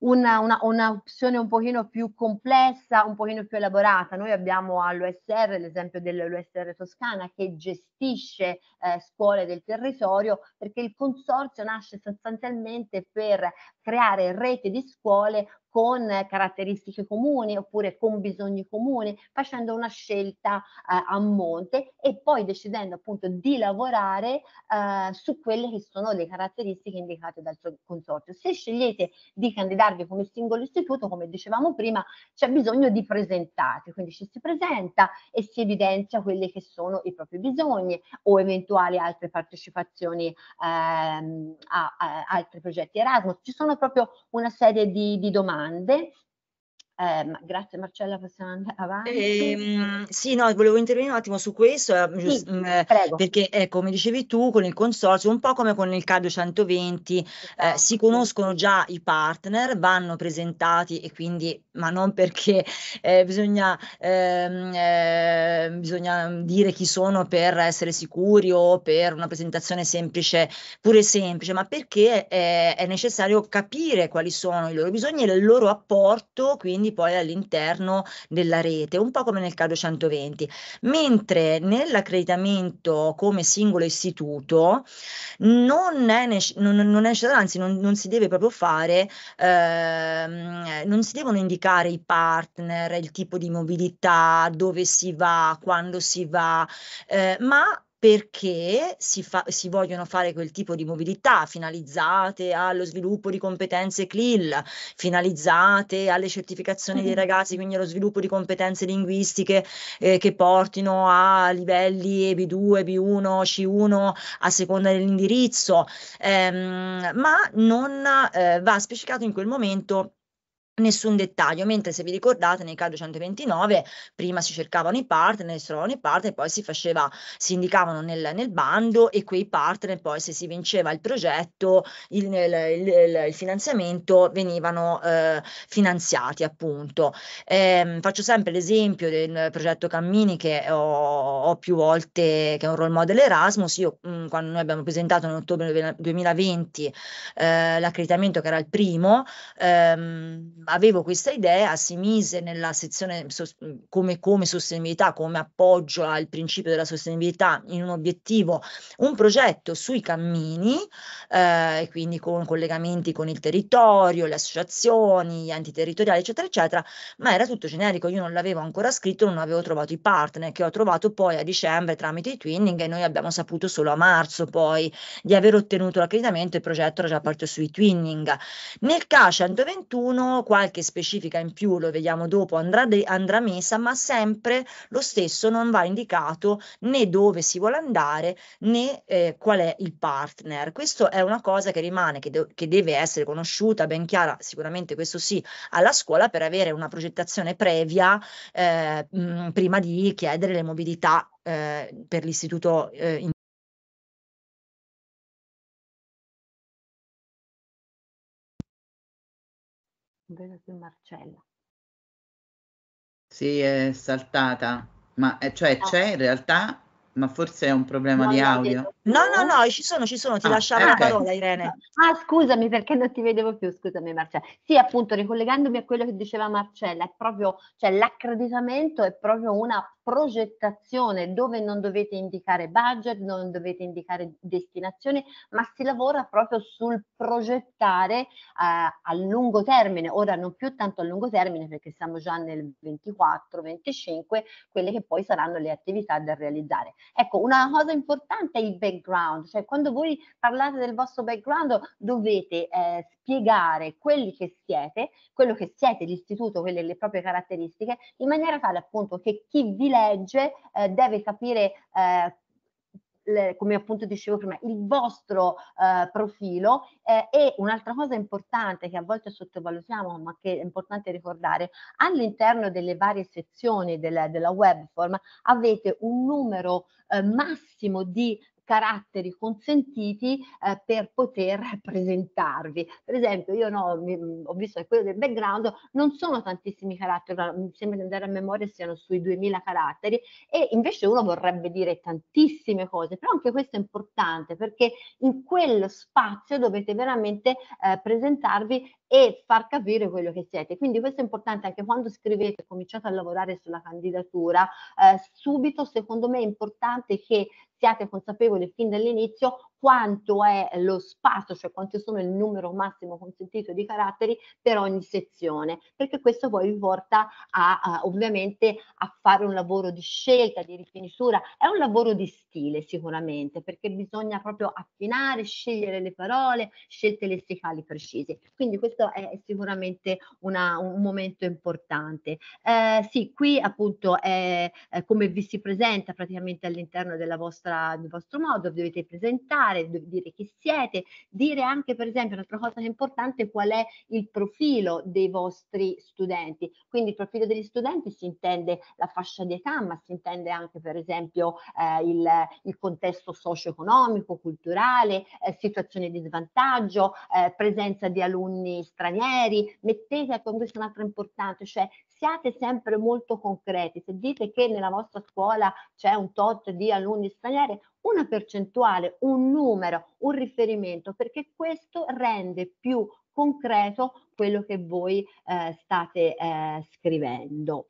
una, una, un'opzione un pochino più complessa, un pochino più elaborata. Noi abbiamo all'USR l'esempio dell'USR Toscana che gestisce eh, scuole del territorio perché il consorzio nasce sostanzialmente per creare rete di scuole con caratteristiche comuni oppure con bisogni comuni, facendo una scelta eh, a monte e poi decidendo appunto di lavorare eh, su quelle che sono le caratteristiche indicate dal consorzio. Se scegliete di candidarvi come singolo istituto, come dicevamo prima, c'è bisogno di presentarsi, quindi ci si presenta e si evidenzia quelli che sono i propri bisogni o eventuali altre partecipazioni ehm, a, a, altri progetti Erasmus. Ci sono proprio una serie di, di domande domande Eh, grazie Marcella, possiamo andare avanti. Eh, sì, no, volevo intervenire un attimo su questo, eh, sì, mh, mm, eh, perché eh, come dicevi tu, con il consorzio, un po' come con il CADO 120, eh, esatto. si conoscono già i partner, vanno presentati e quindi, ma non perché bisogna, ehm, bisogna, dire chi sono per essere sicuri o per una presentazione semplice, pure semplice, ma perché è necessario capire quali sono i loro bisogni e il loro apporto, quindi quindi poi all'interno della rete, un po' come nel CADO 120, mentre nell'accreditamento come singolo istituto non è, nec- non, non è necessario, anzi non, non, si deve proprio fare, ehm, non si devono indicare i partner, il tipo di mobilità, dove si va, quando si va, eh, ma perché si, fa, si, vogliono fare quel tipo di mobilità finalizzate allo sviluppo di competenze CLIL, finalizzate alle certificazioni dei ragazzi, quindi allo sviluppo di competenze linguistiche eh, che portino a livelli B2, B1, C1 a seconda dell'indirizzo, ehm, ma non eh, va specificato in quel momento nessun dettaglio, mentre se vi ricordate nel caso 129 prima si cercavano i partner, si trovavano i partner, poi si, faceva, si indicavano nel, nel, bando e quei partner poi se si vinceva il progetto, il, il, il, il finanziamento venivano eh, finanziati appunto. Eh, faccio sempre l'esempio del progetto Cammini che ho, ho, più volte, che è un role model Erasmus, io mh, mm, quando noi abbiamo presentato in ottobre 2020 eh, l'accreditamento che era il primo, ehm, avevo questa idea, si mise nella sezione come, come, sostenibilità, come appoggio al principio della sostenibilità in un obiettivo, un progetto sui cammini, eh, quindi con collegamenti con il territorio, le associazioni, gli enti territoriali, eccetera, eccetera, ma era tutto generico, io non l'avevo ancora scritto, non avevo trovato i partner che ho trovato poi a dicembre tramite i twinning e noi abbiamo saputo solo a marzo poi di aver ottenuto l'accreditamento, il progetto era già partito sui twinning. Nel CA 121, qualche specifica in più, lo vediamo dopo, andrà, de- andrà messa, ma sempre lo stesso non va indicato né dove si vuole andare né eh, qual è il partner. Questo è una cosa che rimane, che, de- che deve essere conosciuta, ben chiara, sicuramente questo sì, alla scuola per avere una progettazione previa eh, mh, prima di chiedere le mobilità eh, per l'istituto eh, non vedo più Marcella. Sì, è saltata, ma eh, cioè ah. c'è in realtà ma forse è un problema no, di audio. No, no, no, ci sono, ci sono, ti ah, lasciamo okay. la parola Irene. Ah, scusami perché non ti vedevo più, scusami Marcella. Sì, appunto, ricollegandomi a quello che diceva Marcella, è proprio, cioè l'accreditamento è proprio una progettazione dove non dovete indicare budget, non dovete indicare destinazione, ma si lavora proprio sul progettare eh, a lungo termine, ora non più tanto a lungo termine perché siamo già nel 24-25, quelle che poi saranno le attività da realizzare. Ecco, una cosa importante è il background, cioè quando voi parlate del vostro background dovete eh, spiegare quelli che siete, quello che siete, l'istituto, quelle le proprie caratteristiche, in maniera tale appunto che chi vi legge eh, deve capire eh, le, come appunto dicevo prima, il vostro eh, profilo eh, e un'altra cosa importante che a volte sottovalutiamo ma che è importante ricordare, all'interno delle varie sezioni della, della webform avete un numero eh, massimo di caratteri consentiti eh, per poter presentarvi. Per esempio, io no, mi, ho visto che quello del background non sono tantissimi caratteri, mi sembra di andare a memoria siano sui 2000 caratteri e invece uno vorrebbe dire tantissime cose, però anche questo è importante perché in quello spazio dovete veramente eh, presentarvi e far capire quello che siete. Quindi questo è importante anche quando scrivete, cominciate a lavorare sulla candidatura, eh, subito secondo me è importante che siate consapevoli fin dall'inizio quanto è lo spazio, cioè quanto sono il numero massimo consentito di caratteri per ogni sezione, perché questo poi vi porta a, a ovviamente a fare un lavoro di scelta, di rifinitura, è un lavoro di stile sicuramente, perché bisogna proprio affinare, scegliere le parole, scelte lessicali precise. Quindi questo è sicuramente una, un momento importante. Eh, sì, qui appunto è, è come vi si presenta praticamente all'interno della vostra, del vostro modo, vi dovete presentare fare, dire chi siete, dire anche per esempio un'altra cosa importante qual è il profilo dei vostri studenti. Quindi il profilo degli studenti si intende la fascia di età, ma si intende anche per esempio eh, il, il, contesto socio-economico, culturale, eh, situazioni di svantaggio, eh, presenza di alunni stranieri. Mettete, questa è un'altra importante, cioè siate sempre molto concreti, se dite che nella vostra scuola c'è un tot di alunni stranieri, una percentuale, un numero, un riferimento, perché questo rende più concreto quello che voi eh, state eh, scrivendo.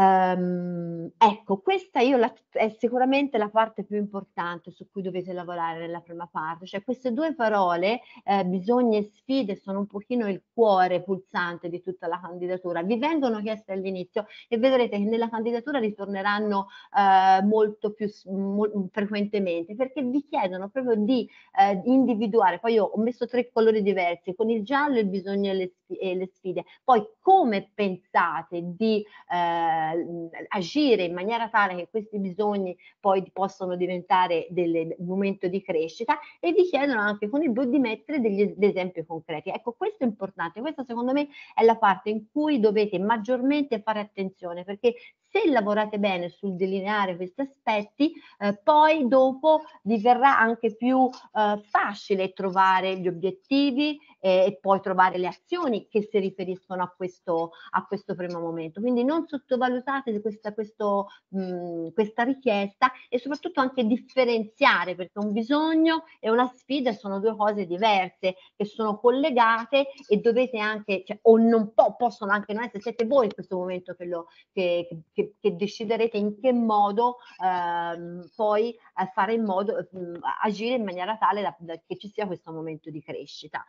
Um, ecco, questa la, è sicuramente la parte più importante su cui dovete lavorare nella prima parte, cioè queste due parole, eh, bisogni e sfide, sono un pochino il cuore pulsante di tutta la candidatura. Vi vengono chieste all'inizio e vedrete che nella candidatura ritorneranno eh, molto più mo frequentemente perché vi chiedono proprio di eh, individuare, poi io ho messo tre colori diversi, con il giallo il bisogno e le e eh, le sfide. Poi come pensate di eh, agire in maniera tale che questi bisogni poi possano diventare del momento di crescita e vi chiedono anche con il blu di mettere degli, esempi concreti. Ecco, questo è importante, questa secondo me è la parte in cui dovete maggiormente fare attenzione perché se lavorate bene sul delineare questi aspetti, eh, poi dopo verrà anche più eh, facile trovare gli obiettivi eh, e poi trovare le azioni che si riferiscono a questo, a questo primo momento. Quindi non sottovalutate questa, questo, mh, mm, questa richiesta e soprattutto anche differenziare perché un bisogno e una sfida sono due cose diverse che sono collegate e dovete anche, cioè, o non po- possono anche non essere, siete voi in questo momento che, lo, che, che, che deciderete in che modo ehm, poi eh, fare in modo, mh, mm, agire in maniera tale da, da, che ci sia questo momento di crescita.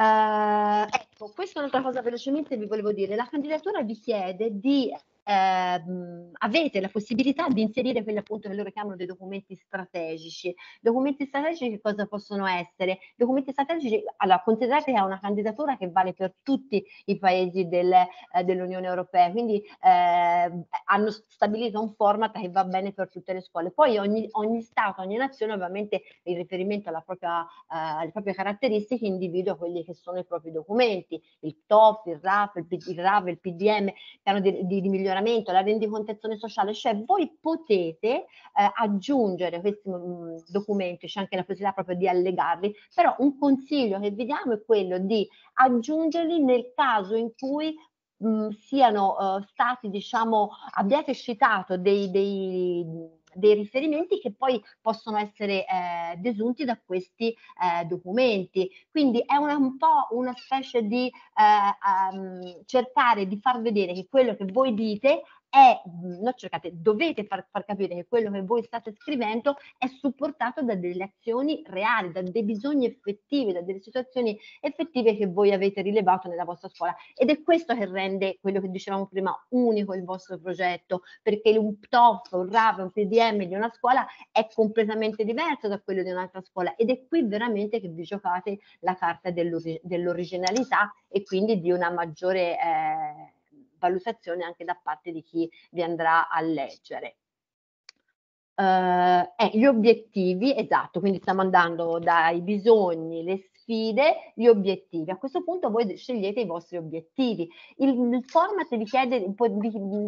Eh, ecco, questa è un'altra cosa velocemente vi volevo dire. La candidatura vi chiede di ehm, avete la possibilità di inserire quelli appunto che loro chiamano dei documenti strategici. Documenti strategici che cosa possono essere? Documenti strategici, allora considerate che è una candidatura che vale per tutti i paesi del, eh, dell'Unione Europea, quindi eh, hanno stabilito un format che va bene per tutte le scuole. Poi ogni, ogni Stato, ogni nazione ovviamente in riferimento propria, eh, alle proprie caratteristiche individua quelli che sono i propri documenti, il TOF, il RAF, il, il RAV, il PDM, piano di, di, di migliorare funzionamento, la rendicontazione sociale, cioè voi potete eh, aggiungere questi mh, mm, documenti, c'è anche la possibilità proprio di allegarli, però un consiglio che vi diamo è quello di aggiungerli nel caso in cui mh, mm, siano uh, stati, diciamo, abbiate citato dei, dei dei riferimenti che poi possono essere eh, desunti da questi eh, documenti. Quindi è una, un po' una specie di eh, um, cercare di far vedere che quello che voi dite è, mm, lo cercate, dovete far, far, capire che quello che voi state scrivendo è supportato da delle azioni reali, da dei bisogni effettivi, da delle situazioni effettive che voi avete rilevato nella vostra scuola. Ed è questo che rende quello che dicevamo prima unico il vostro progetto, perché un TOF, un RAV, un PDM di una scuola è completamente diverso da quello di un'altra scuola ed è qui veramente che vi giocate la carta dell'orig- dell'originalità e quindi di una maggiore... Eh, valutazione anche da parte di chi vi andrà a leggere. Uh, eh, gli obiettivi, esatto, quindi stiamo andando dai bisogni, le sfide, gli obiettivi. A questo punto voi scegliete i vostri obiettivi. Il, il format vi, chiede, vi,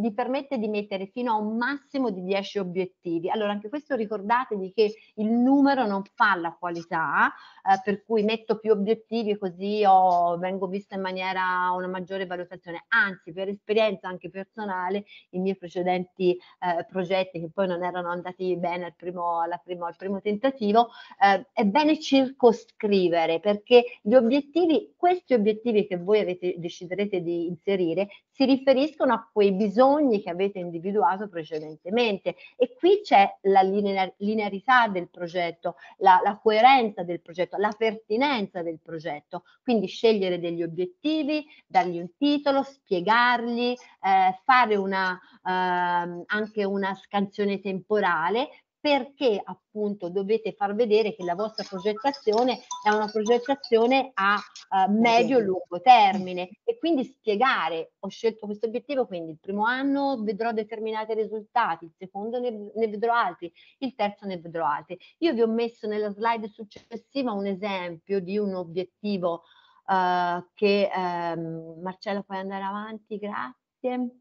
vi permette di mettere fino a un massimo di 10 obiettivi. Allora, anche questo ricordatevi che il numero non fa la qualità, eh, per cui metto più obiettivi così ho, vengo vista in maniera una maggiore valutazione. Anzi, per esperienza anche personale, i miei precedenti eh, progetti che poi non erano andati bene al primo, primo, al primo tentativo, eh, è bene circoscrivere perché gli obiettivi, questi obiettivi che voi avete, deciderete di inserire, si riferiscono a quei bisogni che avete individuato precedentemente e qui c'è la linearità del progetto, la, la coerenza del progetto, la pertinenza del progetto, quindi scegliere degli obiettivi, dargli un titolo, spiegarli, eh, fare una, eh, anche una scansione temporale perché appunto dovete far vedere che la vostra progettazione è una progettazione a eh, medio-lungo termine e quindi spiegare ho scelto questo obiettivo, quindi il primo anno vedrò determinati risultati, il secondo ne, ne vedrò altri, il terzo ne vedrò altri. Io vi ho messo nella slide successiva un esempio di un obiettivo Uh, che ehm, Marcello puoi andare avanti, grazie.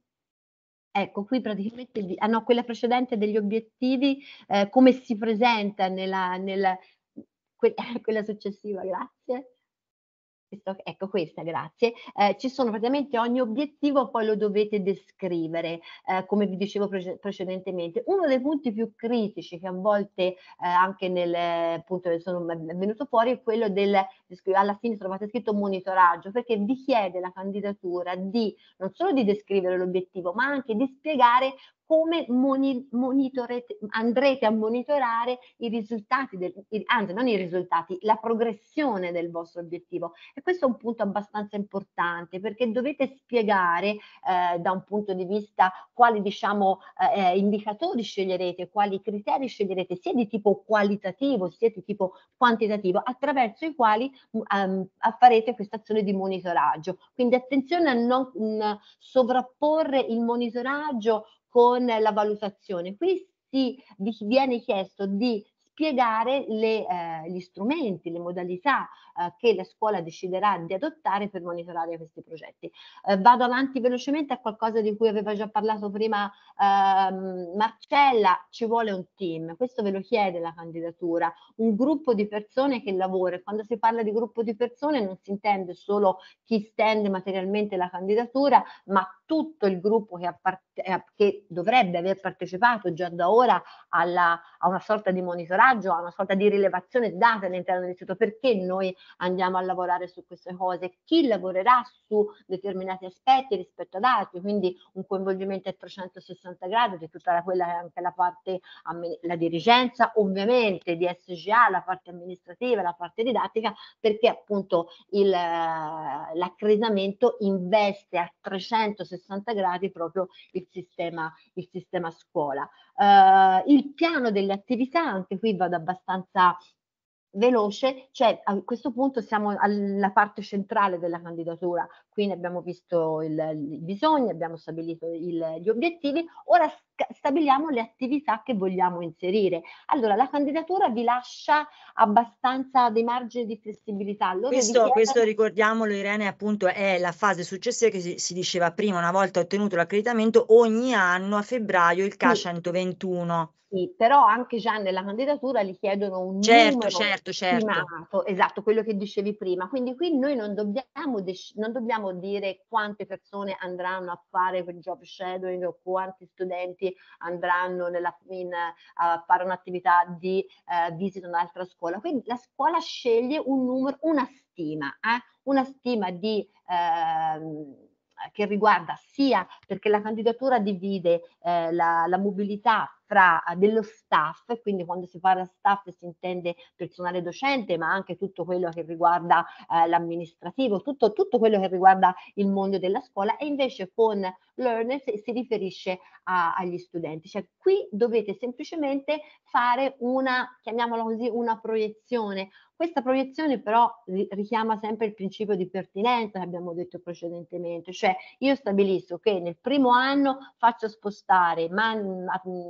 Ecco, qui praticamente, ah no, quella precedente degli obiettivi, eh, come si presenta nella, nella que- quella successiva, grazie questo, ecco questa, grazie. Eh, ci sono praticamente ogni obiettivo, poi lo dovete descrivere, eh, come vi dicevo pre precedentemente. Uno dei punti più critici che a volte eh, anche nel punto sono, venuto fuori è quello del, alla fine trovate scritto monitoraggio, perché vi chiede la candidatura di non solo di descrivere l'obiettivo, ma anche di spiegare come moni, andrete a monitorare i risultati, del, anzi non i risultati, la progressione del vostro obiettivo. E questo è un punto abbastanza importante perché dovete spiegare eh, da un punto di vista quali diciamo, eh, eh indicatori sceglierete, quali criteri sceglierete, sia di tipo qualitativo sia di tipo quantitativo, attraverso i quali um, farete questa azione di monitoraggio. Quindi attenzione a non mh, sovrapporre il monitoraggio con la valutazione. Qui si viene chiesto di spiegare le, eh, gli strumenti, le modalità eh, che la scuola deciderà di adottare per monitorare questi progetti. Eh, vado avanti velocemente a qualcosa di cui aveva già parlato prima ehm, Marcella, ci vuole un team, questo ve lo chiede la candidatura, un gruppo di persone che lavora. Quando si parla di gruppo di persone non si intende solo chi stende materialmente la candidatura, ma tutto il gruppo che, eh, che dovrebbe aver partecipato già da ora alla, a una sorta di monitoraggio monitoraggio, a una sorta di rilevazione di dati all'interno dell'istituto, perché noi andiamo a lavorare su queste cose, chi lavorerà su determinati aspetti rispetto ad altri, quindi un coinvolgimento a 360 gradi di tutta quella anche la parte, la dirigenza ovviamente di SGA, la parte amministrativa, la parte didattica, perché appunto il, l'accredamento investe a 360 gradi proprio il sistema, il sistema scuola. Uh, il piano delle attività, anche qui vado abbastanza veloce, cioè a questo punto siamo alla parte centrale della candidatura, quindi abbiamo visto i bisogni, abbiamo stabilito il, gli obiettivi, ora stabiliamo le attività che vogliamo inserire. Allora, la candidatura vi lascia abbastanza dei margini di flessibilità. Loro questo, chiedono... questo ricordiamolo Irene, appunto è la fase successiva che si, si diceva prima, una volta ottenuto l'accreditamento, ogni anno a febbraio il CA 121. Sì, però anche già nella candidatura gli chiedono un certo, certo, certo. Primato, esatto, quello che dicevi prima. Quindi qui noi non dobbiamo, non dobbiamo dire quante persone andranno a fare quel job shadowing o quanti studenti andranno nella, in, a fare un'attività di eh, visita in un'altra scuola. Quindi la scuola sceglie un numero, una stima, eh? una stima di... Eh, che riguarda sia perché la candidatura divide eh, la, la mobilità fra eh, dello staff, quindi quando si parla staff si intende personale docente, ma anche tutto quello che riguarda eh, l'amministrativo, tutto, tutto, quello che riguarda il mondo della scuola, e invece con learners si riferisce a, agli studenti. Cioè qui dovete semplicemente fare una, chiamiamola così, una proiezione, questa proiezione però richiama sempre il principio di pertinenza che abbiamo detto precedentemente, cioè io stabilisco che nel primo anno faccio spostare man, uh, mm,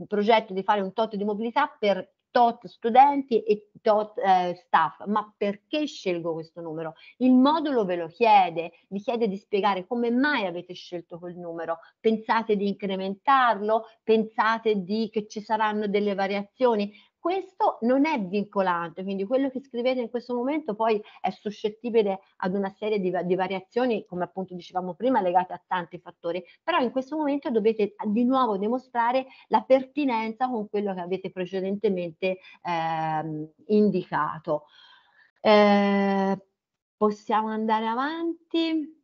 mm, progetto di fare un tot di mobilità per tot studenti e tot eh, staff, ma perché scelgo questo numero? Il modulo ve lo chiede, vi chiede di spiegare come mai avete scelto quel numero, pensate di incrementarlo, pensate di, che ci saranno delle variazioni, questo non è vincolante, quindi quello che scrivete in questo momento poi è suscettibile ad una serie di, di variazioni, come appunto dicevamo prima, legate a tanti fattori, però in questo momento dovete eh, di nuovo dimostrare la pertinenza con quello che avete precedentemente eh, indicato. Eh, possiamo andare avanti?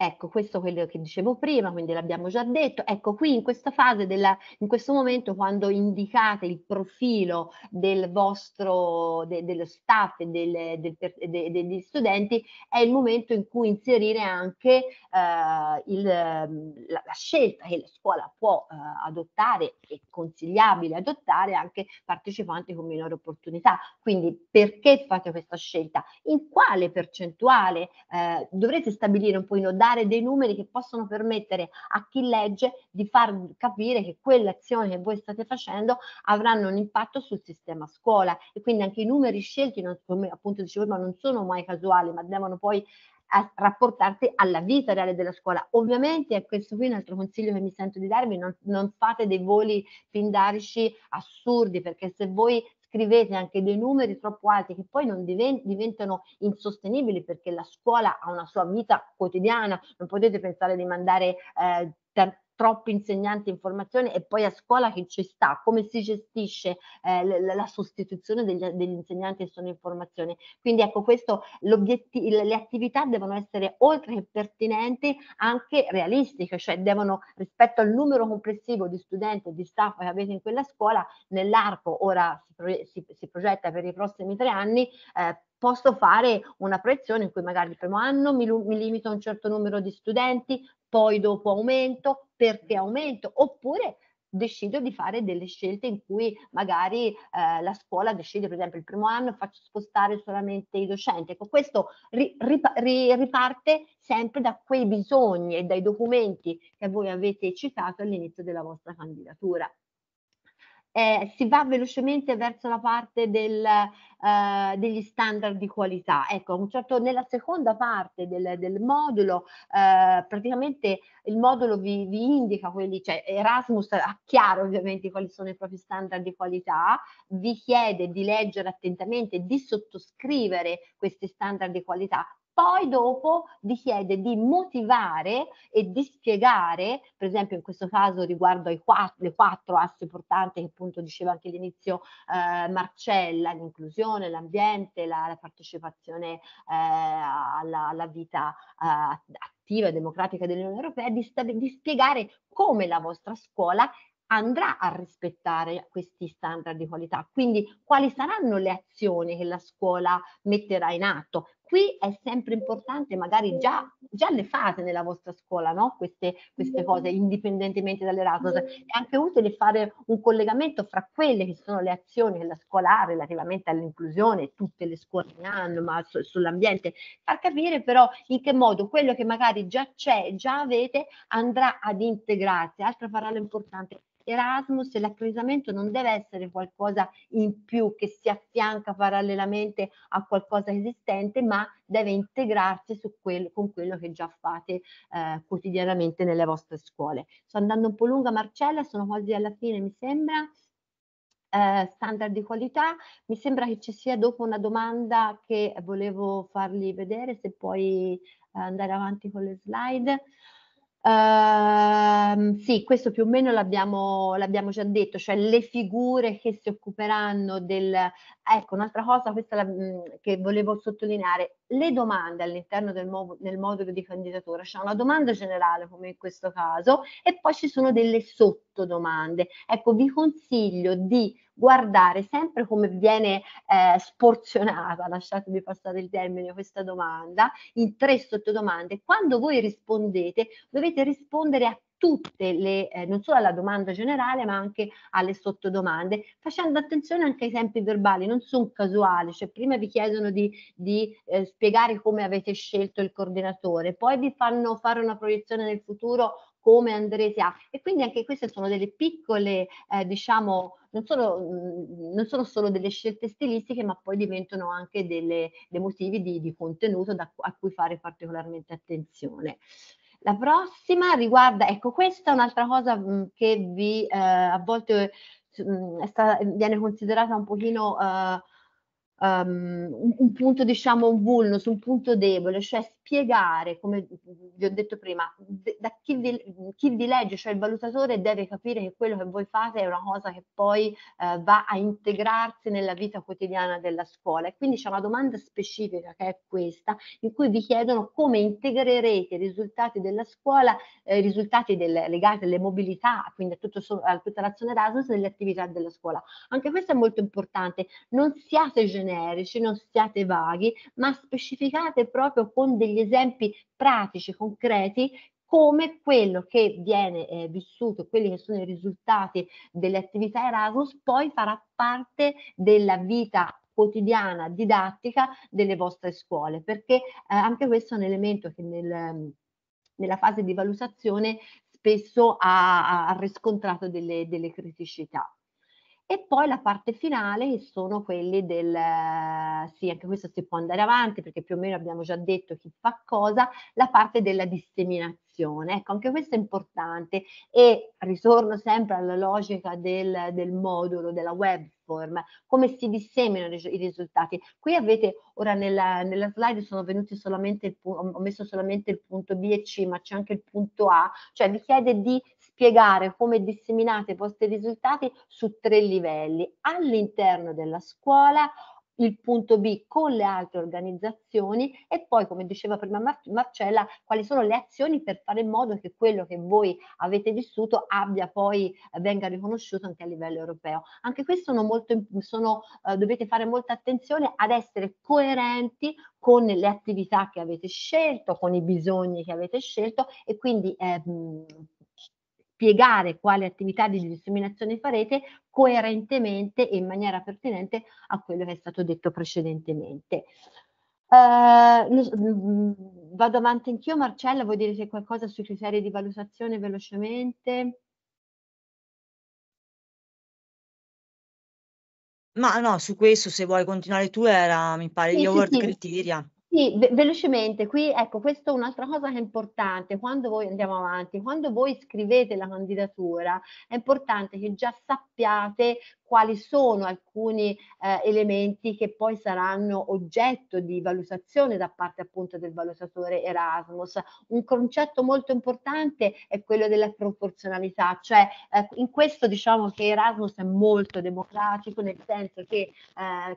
Ecco, questo è quello che dicevo prima, quindi l'abbiamo già detto. Ecco, qui in questa fase, della, in questo momento, quando indicate il profilo del vostro, de, dello staff e del, del, de, degli studenti, è il momento in cui inserire anche eh, il, la, la, scelta che la scuola può eh, adottare, è consigliabile adottare anche partecipanti con minore opportunità. Quindi perché fate questa scelta? In quale percentuale? Eh, dovrete stabilire un po' in odore dare dei numeri che possono permettere a chi legge di far capire che quelle azioni che voi state facendo avranno un impatto sul sistema scuola e quindi anche i numeri scelti, non, come appunto dicevo prima, non sono mai casuali, ma devono poi a rapportarti alla vita reale della scuola. Ovviamente, e questo qui è un altro consiglio che mi sento di darvi, non, non fate dei voli pindarici assurdi, perché se voi scrivete anche dei numeri troppo alti che poi non diventano insostenibili perché la scuola ha una sua vita quotidiana, non potete pensare di mandare eh, troppi insegnanti in formazione e poi a scuola che ci sta, come si gestisce eh, la, la sostituzione degli, degli, insegnanti che sono in formazione. Quindi ecco questo, le attività devono essere oltre che pertinenti anche realistiche, cioè devono rispetto al numero complessivo di studenti e di staff che avete in quella scuola, nell'arco ora si, pro, si, si progetta per i prossimi tre anni, eh, posso fare una proiezione in cui magari il primo anno mi, mi limito a un certo numero di studenti, poi dopo aumento, perché aumento, oppure decido di fare delle scelte in cui magari eh, la scuola decide, per esempio, il primo anno faccio spostare solamente i docenti. Ecco, questo ri, ri, riparte sempre da quei bisogni e dai documenti che voi avete citato all'inizio della vostra candidatura eh, si va velocemente verso la parte del, eh, degli standard di qualità. Ecco, certo, nella seconda parte del, del modulo, eh, praticamente il modulo vi, vi, indica quelli, cioè Erasmus chiaro ovviamente quali sono i propri standard di qualità, vi chiede di leggere attentamente, di sottoscrivere questi standard di qualità poi dopo vi chiede di motivare e di spiegare, per esempio in questo caso riguardo ai quattro, le quattro assi portanti che appunto diceva anche all'inizio eh, Marcella, l'inclusione, l'ambiente, la, la partecipazione eh, alla, alla, vita eh, attiva e democratica dell'Unione Europea, di, di spiegare come la vostra scuola andrà a rispettare questi standard di qualità. Quindi quali saranno le azioni che la scuola metterà in atto? qui è sempre importante, magari già, già le fate nella vostra scuola, no? queste, queste, cose, indipendentemente dall'Erasmus. È anche utile fare un collegamento fra quelle che sono le azioni che la scuola ha relativamente all'inclusione, tutte le scuole ne hanno, ma su, sull'ambiente, far capire però in che modo quello che magari già c'è, già avete, andrà ad integrarsi. Altra parola importante, Erasmus l'accreditamento non deve essere qualcosa in più che si affianca parallelamente a qualcosa esistente, ma deve integrarsi su quel, con quello che già fate eh, quotidianamente nelle vostre scuole. Sto andando un po' lunga Marcella, sono quasi alla fine mi sembra. Eh, standard di qualità, mi sembra che ci sia dopo una domanda che volevo fargli vedere se puoi eh, andare avanti con le slide. Ehm, sì, questo più o meno l'abbiamo, l'abbiamo, già detto, cioè le figure che si occuperanno del... Ecco, un'altra cosa questa la, mhmm, che volevo sottolineare, le domande all'interno del modulo di candidatura, c'è una domanda generale come in questo caso e poi ci sono delle sottodomande. Ecco, vi consiglio di guardare sempre come viene eh, sporzionata, lasciatemi passare il termine, questa domanda in tre sottodomande. Quando voi rispondete dovete rispondere a tutte le, eh, non solo alla domanda generale, ma anche alle sottodomande, facendo attenzione anche ai tempi verbali, non sono casuali, cioè prima vi chiedono di, di eh, spiegare come avete scelto il coordinatore, poi vi fanno fare una proiezione nel futuro come andrete a e quindi anche queste sono delle piccole eh, diciamo non sono, mm, non sono solo delle scelte stilistiche ma poi diventano anche delle, dei motivi di, di contenuto da, a cui fare particolarmente attenzione la prossima riguarda, ecco questa è un'altra cosa che vi eh, a volte mh, sta, viene considerata un pochino... Eh, um, un, un, punto, diciamo, un vulnus, un punto debole, cioè spiegare, come vi ho detto prima, da chi vi, chi vi legge, cioè il valutatore deve capire che quello che voi fate è una cosa che poi uh, va a integrarsi nella vita quotidiana della scuola. E quindi c'è una domanda specifica che è questa, in cui vi chiedono come integrerete i risultati della scuola, eh, i eh, risultati del, legati alle mobilità, quindi a, tutto, a tutta l'azione Erasmus, nelle attività della scuola. Anche questo è molto importante, non siate generosi generici, non siate vaghi, ma specificate proprio con degli esempi pratici, concreti, come quello che viene eh, vissuto, quelli che sono i risultati delle attività Erasmus, poi farà parte della vita quotidiana, didattica delle vostre scuole, perché eh, anche questo è un elemento che nel, nella fase di valutazione spesso ha, ha riscontrato delle, delle criticità. E poi la parte finale che sono quelli del, eh, sì, anche questo si può andare avanti perché più o meno abbiamo già detto chi fa cosa, la parte della disseminazione. Ecco, anche questo è importante e ritorno sempre alla logica del, del modulo, della web Form, come si disseminano i risultati. Qui avete, ora nella, nella slide sono venuti solamente, il, ho messo solamente il punto B e C, ma c'è anche il punto A, cioè vi chiede di spiegare come disseminate i vostri risultati su tre livelli, all'interno della scuola, il punto B con le altre organizzazioni e poi, come diceva prima Mar- Marcella, quali sono le azioni per fare in modo che quello che voi avete vissuto abbia poi, eh, venga riconosciuto anche a livello europeo. Anche qui sono molto, sono, eh, dovete fare molta attenzione ad essere coerenti con le attività che avete scelto, con i bisogni che avete scelto e quindi eh, spiegare quale attività di disseminazione farete coerentemente e in maniera pertinente a quello che è stato detto precedentemente. Uh, vado avanti anch'io, Marcella, vuoi dire se qualcosa sui criteri di valutazione velocemente? Ma no, su questo se vuoi continuare tu era, mi pare, sì, gli sì, award sì. criteria. Sì, ve- velocemente, qui ecco, questa è un'altra cosa che è importante, quando voi andiamo avanti, quando voi scrivete la candidatura, è importante che già sappiate quali sono alcuni eh, elementi che poi saranno oggetto di valutazione da parte appunto del valutatore Erasmus. Un concetto molto importante è quello della proporzionalità, cioè eh, in questo diciamo che Erasmus è molto democratico, nel senso che eh,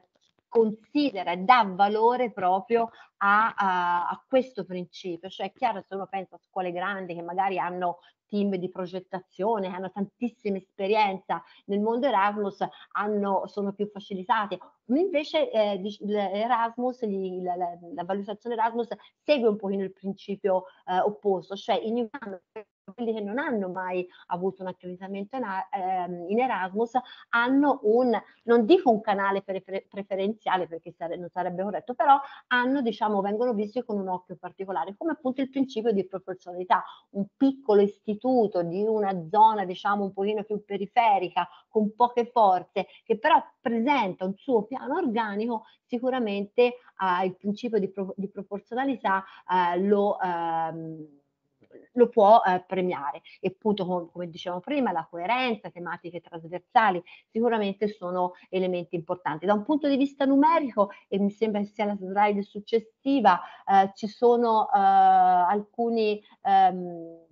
considera e dà valore proprio a, a, a, questo principio. Cioè è chiaro se uno pensa a scuole grandi che magari hanno team di progettazione, hanno tantissima esperienza nel mondo Erasmus, hanno, sono più facilitati. Invece eh, Erasmus, gli, la, la, la, valutazione Erasmus segue un pochino il principio eh, opposto, cioè ignorando quelli che non hanno mai avuto un accreditamento in, ehm, in Erasmus hanno un, non dico un canale pre- preferenziale perché sare- non sarebbe corretto, però hanno, diciamo, vengono visti con un occhio particolare, come appunto il principio di proporzionalità. Un piccolo istituto di una zona, diciamo, un pochino più periferica, con poche forze, che però presenta un suo piano organico, sicuramente eh, il principio di, pro- di proporzionalità eh, lo... Ehm, lo può eh, premiare. E appunto, com- come dicevamo prima, la coerenza, tematiche trasversali, sicuramente sono elementi importanti. Da un punto di vista numerico, e mi sembra che sia la slide successiva, eh, ci sono eh, alcuni, ehm,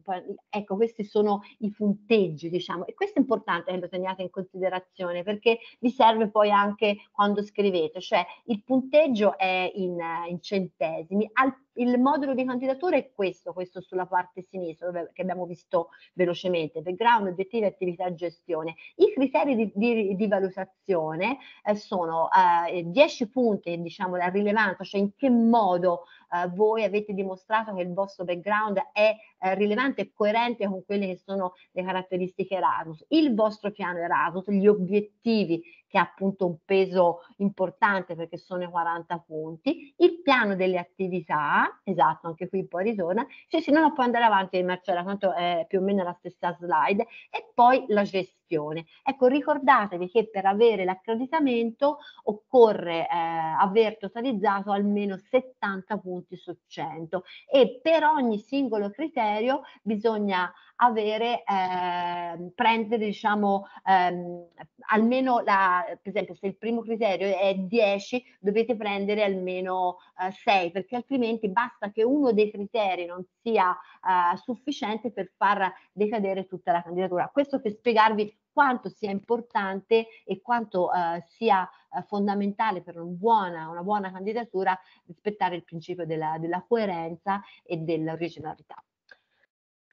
ecco, questi sono i punteggi, diciamo, e questo è importante che lo teniate in considerazione perché vi serve poi anche quando scrivete, cioè il punteggio è in, in centesimi, al il modulo di candidatura è questo, questo sulla parte sinistra dove, che abbiamo visto velocemente, background, obiettivi, attività, gestione. I criteri di, di, di valutazione eh, sono eh, 10 eh, punti, diciamo, la rilevanza, cioè in che modo eh, voi avete dimostrato che il vostro background è eh, rilevante e coerente con quelle che sono le caratteristiche Erasmus, il vostro piano Erasmus, gli obiettivi che ha appunto un peso importante perché sono i 40 punti, il piano delle attività, esatto, anche qui poi ritorna, sì, sì, non puoi andare avanti Marcella, tanto è più o meno la stessa slide, e poi la gestione gestione. Ecco, ricordatevi che per avere l'accreditamento occorre eh, aver totalizzato almeno 70 punti su 100 e per ogni singolo criterio bisogna avere, eh, prendere diciamo ehm, almeno la, per esempio se il primo criterio è 10 dovete prendere almeno eh, 6 perché altrimenti basta che uno dei criteri non sia eh, sufficiente per far decadere tutta la candidatura. Questo per spiegarvi quanto sia importante e quanto eh, sia eh, fondamentale per una buona, una buona, candidatura rispettare il principio della, della coerenza e dell'originalità.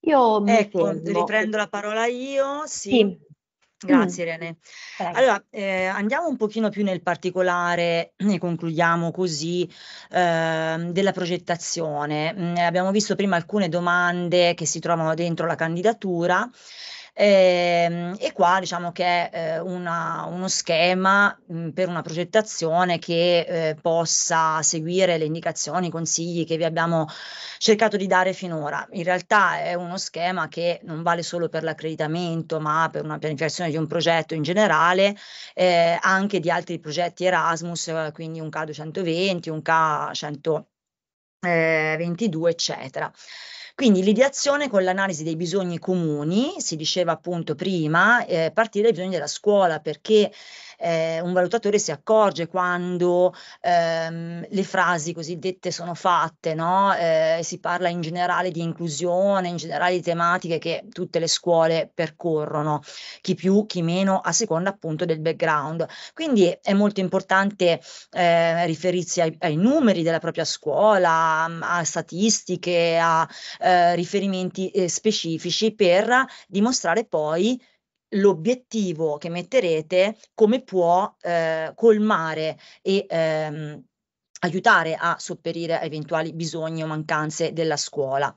Io mi ecco, fermo. riprendo la parola io, sì. sì. Grazie mm. Irene. Prego. Allora, eh, andiamo un pochino più nel particolare e concludiamo così eh, della progettazione. Mm, abbiamo visto prima alcune domande che si trovano dentro la candidatura e, ehm, e qua diciamo che è eh, una, uno schema mh, mm, per una progettazione che eh, possa seguire le indicazioni, i consigli che vi abbiamo cercato di dare finora. In realtà è uno schema che non vale solo per l'accreditamento, ma per una pianificazione di un progetto in generale, eh, anche di altri progetti Erasmus, eh, quindi un K220, un K122, eh, eccetera. Quindi l'ideazione con l'analisi dei bisogni comuni, si diceva appunto prima, eh, partire dai bisogni della scuola perché eh, un valutatore si accorge quando ehm, le frasi cosiddette sono fatte, no? eh, si parla in generale di inclusione, in generale di tematiche che tutte le scuole percorrono, chi più, chi meno, a seconda appunto del background. Quindi è molto importante eh, riferirsi ai, ai, numeri della propria scuola, a, mm, a statistiche, a eh, riferimenti eh, specifici per dimostrare poi l'obiettivo che metterete, come può eh, colmare e ehm, aiutare a sopperire a eventuali bisogni o mancanze della scuola.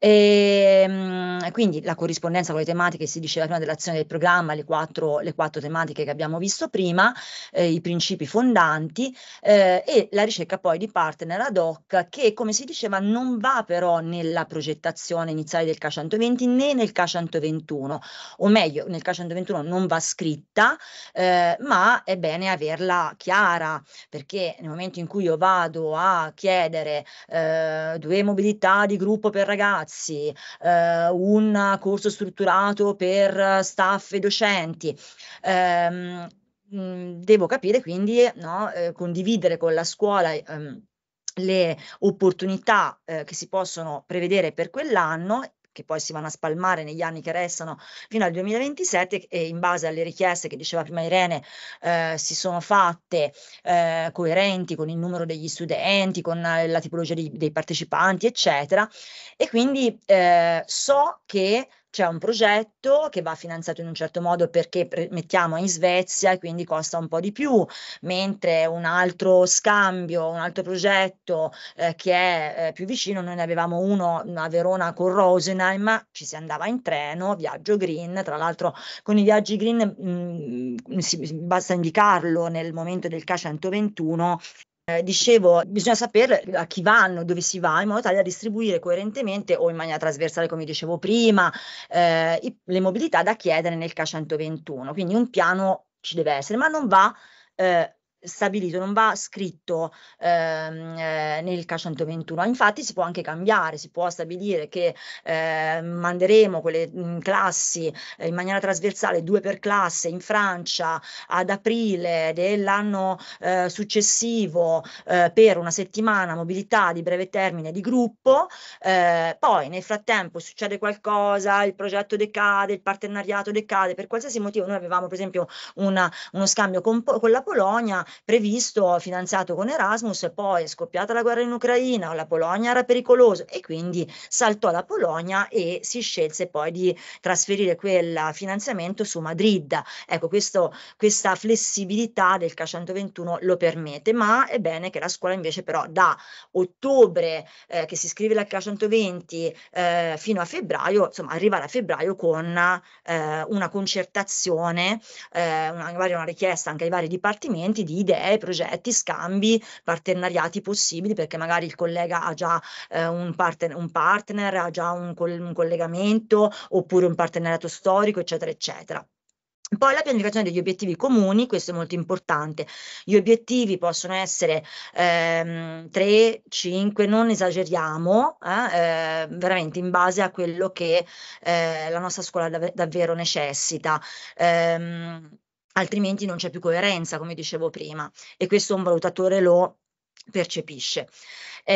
E, ehm, quindi la corrispondenza con le tematiche, si diceva prima dell'azione del programma, le quattro, le quattro tematiche che abbiamo visto prima, eh, i principi fondanti eh, e la ricerca poi di partner ad hoc che come si diceva non va però nella progettazione iniziale del K120 né nel K121, o meglio nel K121 non va scritta, eh, ma è bene averla chiara perché nel momento in cui io vado a chiedere eh, due mobilità di gruppo per ragazzi, eh, un corso strutturato per staff e docenti, ehm, mm, devo capire quindi no, eh, condividere con la scuola. Ehm, le opportunità eh, che si possono prevedere per quell'anno che poi si vanno a spalmare negli anni che restano fino al 2027 e in base alle richieste che diceva prima Irene eh, si sono fatte eh, coerenti con il numero degli studenti, con eh, la tipologia di, dei partecipanti, eccetera. E quindi eh, so che c'è un progetto che va finanziato in un certo modo perché pre- mettiamo in Svezia e quindi costa un po' di più, mentre un altro scambio, un altro progetto eh, che è eh, più vicino, noi ne avevamo uno a Verona con Rosenheim, ci si andava in treno, viaggio green, tra l'altro con i viaggi green mh, mm, si, basta indicarlo nel momento del K121 eh, dicevo, bisogna sapere a chi vanno, dove si va, in modo tale da distribuire coerentemente o in maniera trasversale, come dicevo prima, eh, i, le mobilità da chiedere nel CA 121. Quindi un piano ci deve essere, ma non va eh, stabilito, non va scritto ehm, eh, nel K121. Infatti si può anche cambiare, si può stabilire che eh, manderemo quelle mh, mm, classi eh, in maniera trasversale, due per classe in Francia ad aprile dell'anno eh, successivo eh, per una settimana mobilità di breve termine di gruppo, eh, poi nel frattempo succede qualcosa, il progetto decade, il partenariato decade, per qualsiasi motivo noi avevamo per esempio una, uno scambio con, con la Polonia, previsto, finanziato con Erasmus, poi è scoppiata la guerra in Ucraina, la Polonia era pericolosa e quindi saltò la Polonia e si scelse poi di trasferire quel finanziamento su Madrid. Ecco, questo, questa flessibilità del K121 lo permette, ma è bene che la scuola invece però da ottobre eh, che si scrive la K120 eh, fino a febbraio, insomma arrivare a febbraio con eh, una concertazione, eh, una, una richiesta anche ai vari dipartimenti di idee, progetti, scambi, partenariati possibili, perché magari il collega ha già eh, un, partner, un, partner, ha già un, col- un collegamento oppure un partenariato storico, eccetera, eccetera. Poi la pianificazione degli obiettivi comuni, questo è molto importante. Gli obiettivi possono essere ehm, 3, 5, non esageriamo, eh, eh, veramente in base a quello che eh, la nostra scuola dav- davvero necessita. Ehm, altrimenti non c'è più coerenza, come dicevo prima, e questo un valutatore lo percepisce. E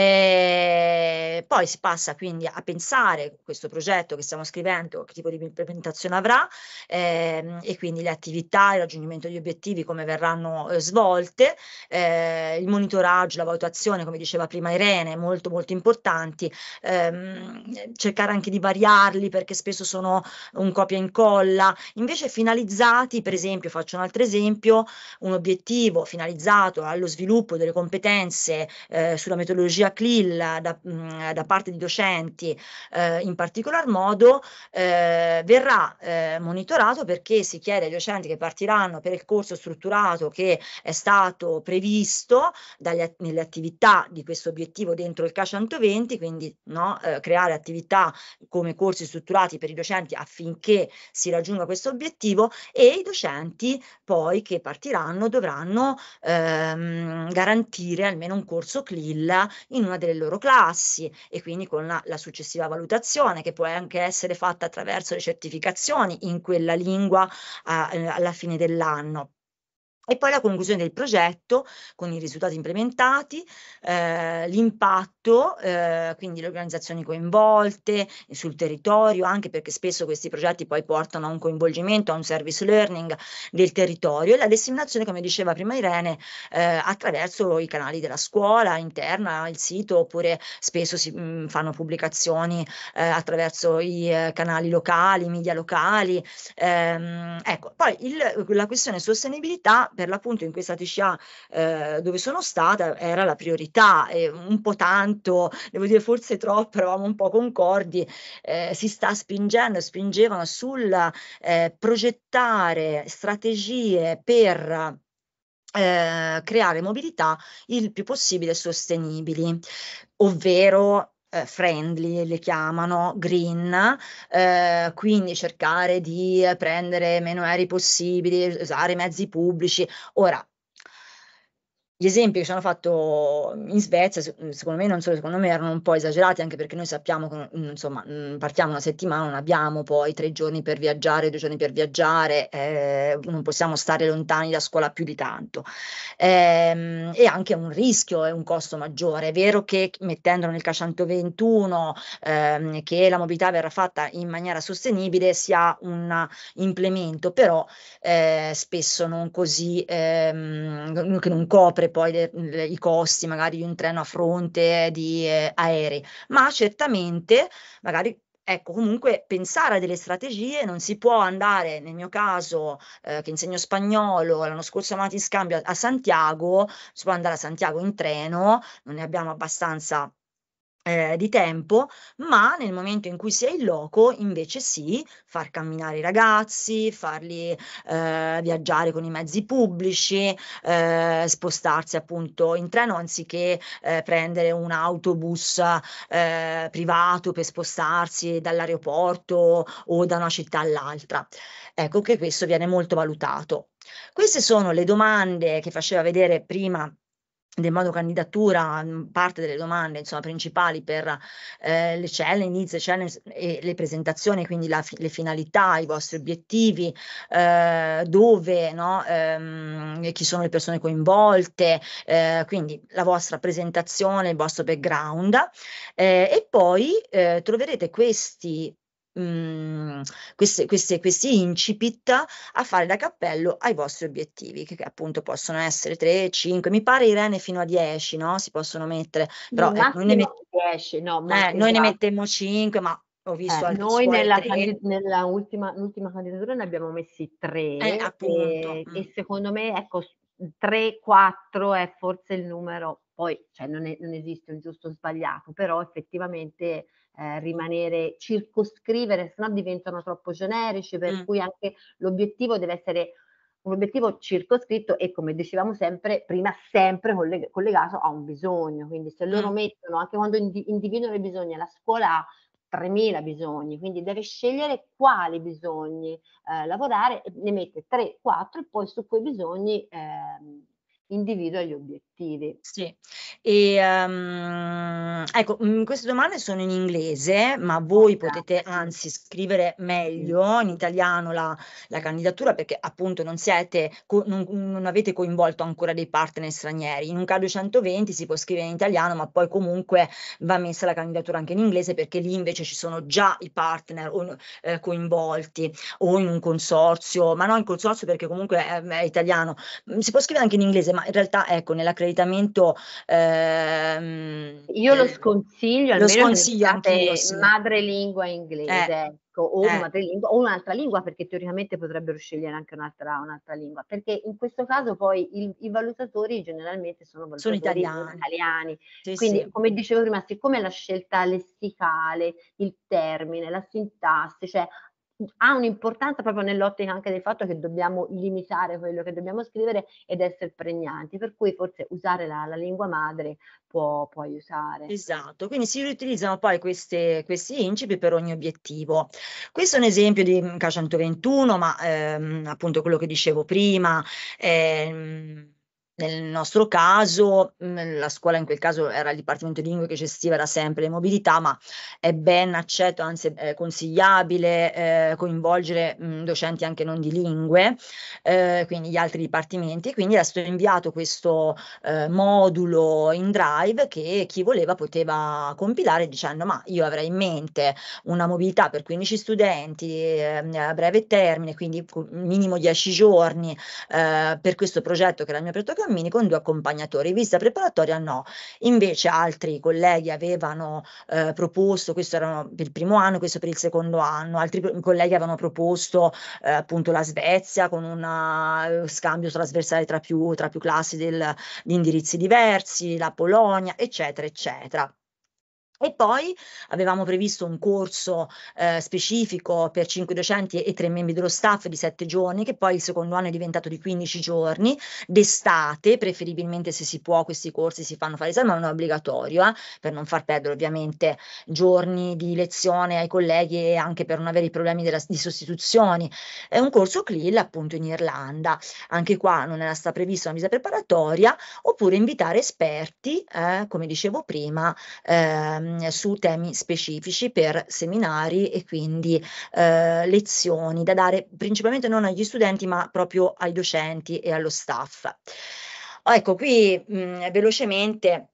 ehm, poi si passa quindi a pensare questo progetto che stiamo scrivendo, che tipo di implementazione avrà ehm, e quindi le attività, il raggiungimento degli obiettivi, come verranno eh, svolte, eh, il monitoraggio, la valutazione, come diceva prima Irene, molto molto importanti, ehm, cercare anche di variarli perché spesso sono un copia e incolla, invece finalizzati, per esempio, faccio un altro esempio, un obiettivo finalizzato allo sviluppo delle competenze eh, sulla metodologia strategia CLIL da, mh, mhmm, da parte di docenti eh, in particolar modo eh, verrà eh, monitorato perché si chiede ai docenti che partiranno per il corso strutturato che è stato previsto dagli, nelle attività di questo obiettivo dentro il K120, quindi no, eh, creare attività come corsi strutturati per i docenti affinché si raggiunga questo obiettivo e i docenti poi che partiranno dovranno ehm, garantire almeno un corso CLIL in una delle loro classi e quindi con la, la successiva valutazione che può anche essere fatta attraverso le certificazioni in quella lingua eh, alla fine dell'anno. E poi la conclusione del progetto con i risultati implementati, eh, l'impatto, eh, quindi le organizzazioni coinvolte eh, sul territorio, anche perché spesso questi progetti poi portano a un coinvolgimento, a un service learning del territorio e la disseminazione, come diceva prima Irene, eh, attraverso i canali della scuola interna, il sito, oppure spesso si mh, mm, fanno pubblicazioni eh, attraverso i eh, canali locali, i media locali. Ehm, ecco, poi il, la questione sostenibilità per l'appunto in questa TCA eh, dove sono stata era la priorità, e un po' tanto, devo dire forse troppo, eravamo un po' concordi, eh, si sta spingendo, spingevano sul eh, progettare strategie per eh, creare mobilità il più possibile sostenibili ovvero eh, friendly, le chiamano green, eh, quindi cercare di prendere meno aerei possibili, usare mezzi pubblici. Ora, gli esempi che ci hanno fatto in Svezia, mm, secondo me, non solo secondo me, erano un po' esagerati, anche perché noi sappiamo che mm, insomma, mm, partiamo una settimana, non abbiamo poi tre giorni per viaggiare, due giorni per viaggiare, eh, non possiamo stare lontani da scuola più di tanto. Eh, e anche un rischio e un costo maggiore. È vero che mettendolo nel K121, eh, che la mobilità verrà fatta in maniera sostenibile, sia un implemento, però eh, spesso non così, ehm, che non copre poi le, le, i costi magari di un treno a fronte eh, di eh, aerei, ma certamente magari Ecco, comunque pensare a delle strategie, non si può andare, nel mio caso eh, che insegno spagnolo, l'anno scorso siamo andati in scambio a, a Santiago, si può andare a Santiago in treno, non ne abbiamo abbastanza eh, di tempo, ma nel momento in cui si è in loco, invece sì, far camminare i ragazzi, farli eh, viaggiare con i mezzi pubblici, eh, spostarsi appunto in treno anziché eh, prendere un autobus eh, privato per spostarsi dall'aeroporto o da una città all'altra. Ecco che questo viene molto valutato. Queste sono le domande che faceva vedere prima del modo candidatura, mm, parte delle domande insomma, principali per eh, le celle, cioè, inizio celle cioè, e le presentazioni, quindi la, le finalità, i vostri obiettivi, eh, dove, no, ehm, chi sono le persone coinvolte, eh, quindi la vostra presentazione, il vostro background eh, e poi eh, troverete questi mh, mhmm, queste, queste, questi incipit a fare da cappello ai vostri obiettivi, che, che, appunto possono essere 3, 5, mi pare Irene fino a 10, no? Si possono mettere, però eh, noi, ne, met- 10, no, eh, noi ne mettiamo 5, ma ho eh, visto eh, noi nella, candid- nella ultima, candidatura ne abbiamo messi 3 eh, eh, e, mm. e secondo me ecco 3-4 è forse il numero, poi cioè, non, è, non, esiste un giusto o sbagliato, però effettivamente eh, rimanere, circoscrivere, se no diventano troppo generici, per mm. cui anche l'obiettivo deve essere un obiettivo circoscritto e come dicevamo sempre prima sempre colleg- collegato a un bisogno quindi se loro mm. mettono anche quando indi- individuano i bisogni la scuola ha 3.000 bisogni quindi deve scegliere quali bisogni eh, lavorare ne mette 3 4 e poi su quei bisogni eh, individua gli obiettivi. Sì, e, um, ecco, mm, queste domande sono in inglese, ma voi potete anzi scrivere meglio in italiano la, la candidatura perché appunto non, siete, non, non, avete coinvolto ancora dei partner stranieri. In un caso 120 si può scrivere in italiano, ma poi comunque va messa la candidatura anche in inglese perché lì invece ci sono già i partner o, eh, coinvolti o in un consorzio, ma no in consorzio perché comunque è, è italiano. Mm, si può scrivere anche in inglese, ma in realtà ecco, nell'accreditamento... Ehm, Io lo eh, sconsiglio, lo sconsiglio anche sì. madrelingua eh, inglese. Eh. Ecco, o, eh. madrelingua, o un'altra lingua, perché teoricamente potrebbero scegliere anche un'altra, un'altra lingua, perché in questo caso poi il, i valutatori generalmente sono valutatori sono italiani. italiani. Sì, Quindi, sì. come dicevo prima, siccome la scelta lessicale, il termine, la sintassi, cioè ha un'importanza proprio nell'ottica anche del fatto che dobbiamo limitare quello che dobbiamo scrivere ed essere pregnanti, per cui forse usare la, la lingua madre può, può, aiutare. Esatto, quindi si riutilizzano poi queste, questi incipi per ogni obiettivo. Questo è un esempio di mm, K121, ma ehm, appunto quello che dicevo prima. Ehm, nel nostro caso, mm, la scuola in quel caso era il Dipartimento di Lingue che gestiva da sempre le mobilità, ma è ben accetto, anzi è consigliabile eh, coinvolgere mh, mm, docenti anche non di lingue, eh, quindi gli altri dipartimenti. Quindi è stato inviato questo eh, modulo in drive che chi voleva poteva compilare dicendo ma io avrei in mente una mobilità per 15 studenti ehm, a breve termine, quindi minimo 10 giorni eh, per questo progetto che era il mio progetto cammini con due accompagnatori. Visita preparatoria no. Invece altri colleghi avevano eh, proposto, questo era per il primo anno, questo per il secondo anno, altri colleghi avevano proposto eh, appunto la Svezia con un eh, scambio trasversale tra più, tra più classi del, di indirizzi diversi, la Polonia, eccetera, eccetera. E poi avevamo previsto un corso eh, specifico per 5 docenti e 3 membri dello staff di 7 giorni, che poi il secondo anno è diventato di 15 giorni, d'estate, preferibilmente se si può, questi corsi si fanno fare esame, ma non è obbligatorio, eh, per non far perdere ovviamente giorni di lezione ai colleghi e anche per non avere i problemi della, di sostituzioni. È un corso CLIL appunto in Irlanda, anche qua non era stata prevista una visa preparatoria, oppure invitare esperti, eh, come dicevo prima, ehm, mh, su temi specifici per seminari e quindi eh, lezioni da dare principalmente non agli studenti ma proprio ai docenti e allo staff. Ecco qui mh, velocemente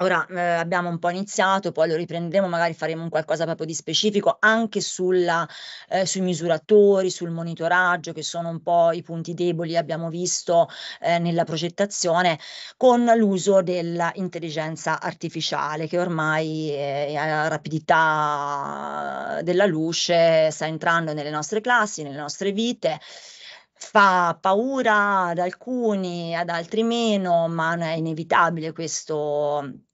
Ora eh, abbiamo un po' iniziato, poi lo riprenderemo, magari faremo un qualcosa proprio di specifico anche sulla, eh, sui misuratori, sul monitoraggio, che sono un po' i punti deboli, abbiamo visto eh, nella progettazione, con l'uso dell'intelligenza artificiale che ormai eh, a rapidità della luce sta entrando nelle nostre classi, nelle nostre vite fa paura ad alcuni, ad altri meno, ma è inevitabile questo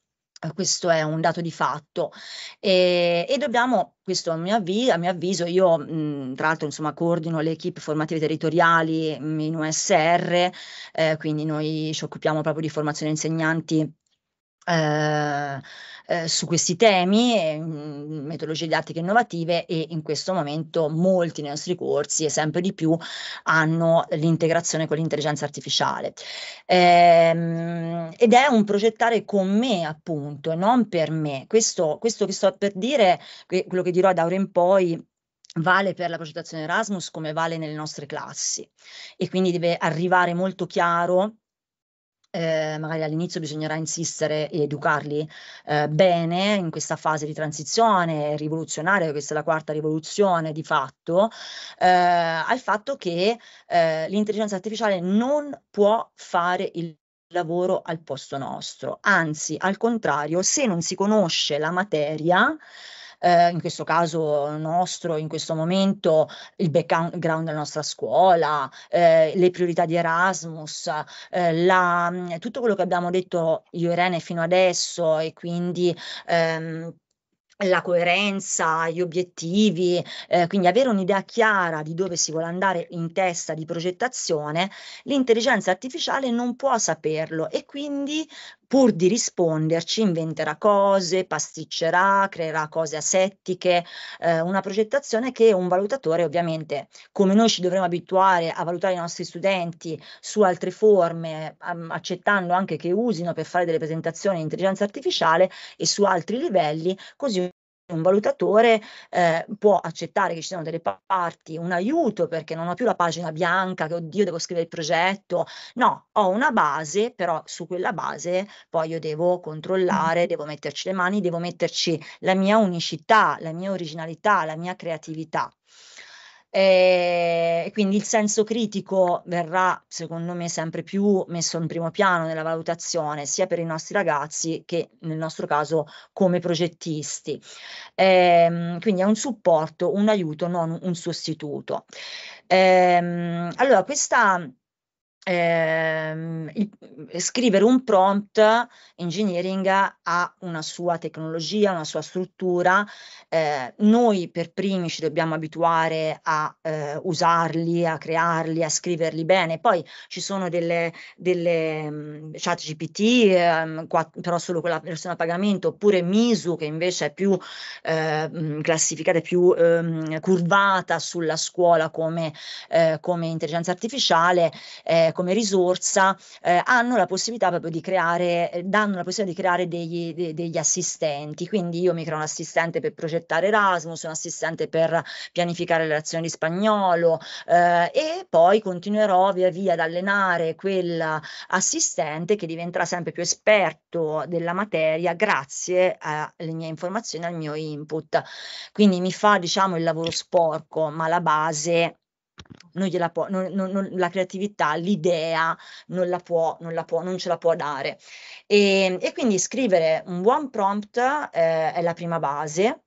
eh, questo è un dato di fatto e, e dobbiamo, questo a mio, avvi- a mio avviso, io mh, mhmm, tra l'altro insomma coordino le equip formative territoriali in USR, eh, quindi noi ci occupiamo proprio di formazione insegnanti eh, eh, su questi temi, eh, metodologie didattiche innovative e in questo momento molti dei nostri corsi e sempre di più hanno l'integrazione con l'intelligenza artificiale. Ehm, ed è un progettare con me appunto, non per me. Questo, questo che sto per dire, quello che dirò da ora in poi, vale per la progettazione Erasmus come vale nelle nostre classi e quindi deve arrivare molto chiaro eh, magari all'inizio bisognerà insistere ed educarli eh, bene in questa fase di transizione rivoluzionaria, questa è la quarta rivoluzione di fatto, eh, al fatto che eh, l'intelligenza artificiale non può fare il lavoro al posto nostro, anzi al contrario, se non si conosce la materia, eh, in questo caso nostro, in questo momento, il background della nostra scuola, eh, le priorità di Erasmus, eh, la, mm, tutto quello che abbiamo detto io e Irene fino adesso e quindi ehm, la coerenza, gli obiettivi, eh, quindi avere un'idea chiara di dove si vuole andare in testa di progettazione, l'intelligenza artificiale non può saperlo e quindi pur di risponderci inventerà cose, pasticcerà, creerà cose asettiche, eh, una progettazione che un valutatore ovviamente, come noi ci dovremo abituare a valutare i nostri studenti su altre forme, um, accettando anche che usino per fare delle presentazioni in intelligenza artificiale e su altri livelli, così un valutatore eh, può accettare che ci siano delle parti, un aiuto perché non ho più la pagina bianca che oddio devo scrivere il progetto, no, ho una base, però su quella base poi io devo controllare, devo metterci le mani, devo metterci la mia unicità, la mia originalità, la mia creatività. E ehm, quindi il senso critico verrà, secondo me, sempre più messo in primo piano nella valutazione, sia per i nostri ragazzi che nel nostro caso come progettisti. Ehm, quindi è un supporto, un aiuto, non un sostituto. Ehm, allora, questa Ehm, il, scrivere un prompt engineering ha una sua tecnologia, una sua struttura. Eh, noi per primi ci dobbiamo abituare a eh, usarli, a crearli, a scriverli bene. Poi ci sono delle, delle mm, chat GPT, eh, qua, però solo quella versione a pagamento, oppure Misu che invece è più eh, mm, classificata, più ehm, curvata sulla scuola come, eh, come intelligenza artificiale eh, eh, come risorsa eh, hanno la possibilità proprio di creare, eh, danno la possibilità di creare degli, de, degli assistenti. Quindi io mi creo un assistente per progettare Erasmus, un assistente per pianificare le lezioni di spagnolo eh, e poi continuerò via via ad allenare quell'assistente che diventerà sempre più esperto della materia grazie alle mie informazioni, al mio input. Quindi mi fa diciamo il lavoro sporco, ma la base non gliela può, non, non, non, la creatività, l'idea non la può, non la può, non ce la può dare. E, ehm, e quindi scrivere un buon prompt eh, è la prima base,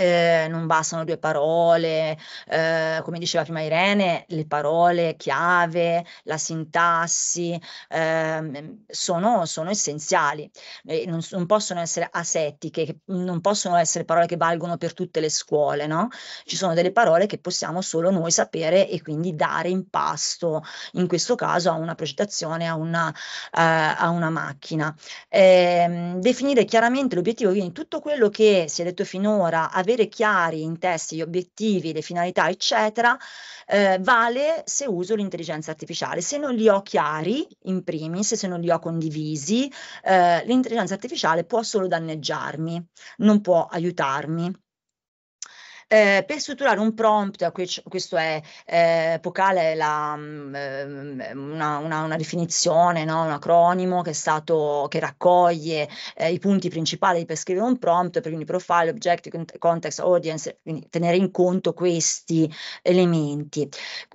eh, non bastano due parole, eh, come diceva prima Irene, le parole chiave, la sintassi eh, sono, sono, essenziali, non, non, possono essere asettiche, non possono essere parole che valgono per tutte le scuole, no? Ci sono delle parole che possiamo solo noi sapere e quindi dare in pasto, in questo caso a una progettazione, a una, eh, a una macchina. Ehm, definire chiaramente l'obiettivo, quindi tutto quello che si è detto finora, avere avere chiari in testa gli obiettivi, le finalità, eccetera, eh, vale se uso l'intelligenza artificiale. Se non li ho chiari, in primis, se non li ho condivisi, eh, l'intelligenza artificiale può solo danneggiarmi, non può aiutarmi eh, per strutturare un prompt, eh, questo è eh, Pocale, la, mm, ehm, una, una, una, definizione, no? un acronimo che, stato, che raccoglie eh, i punti principali per scrivere un prompt, quindi profile, objective, context, audience, quindi tenere in conto questi elementi.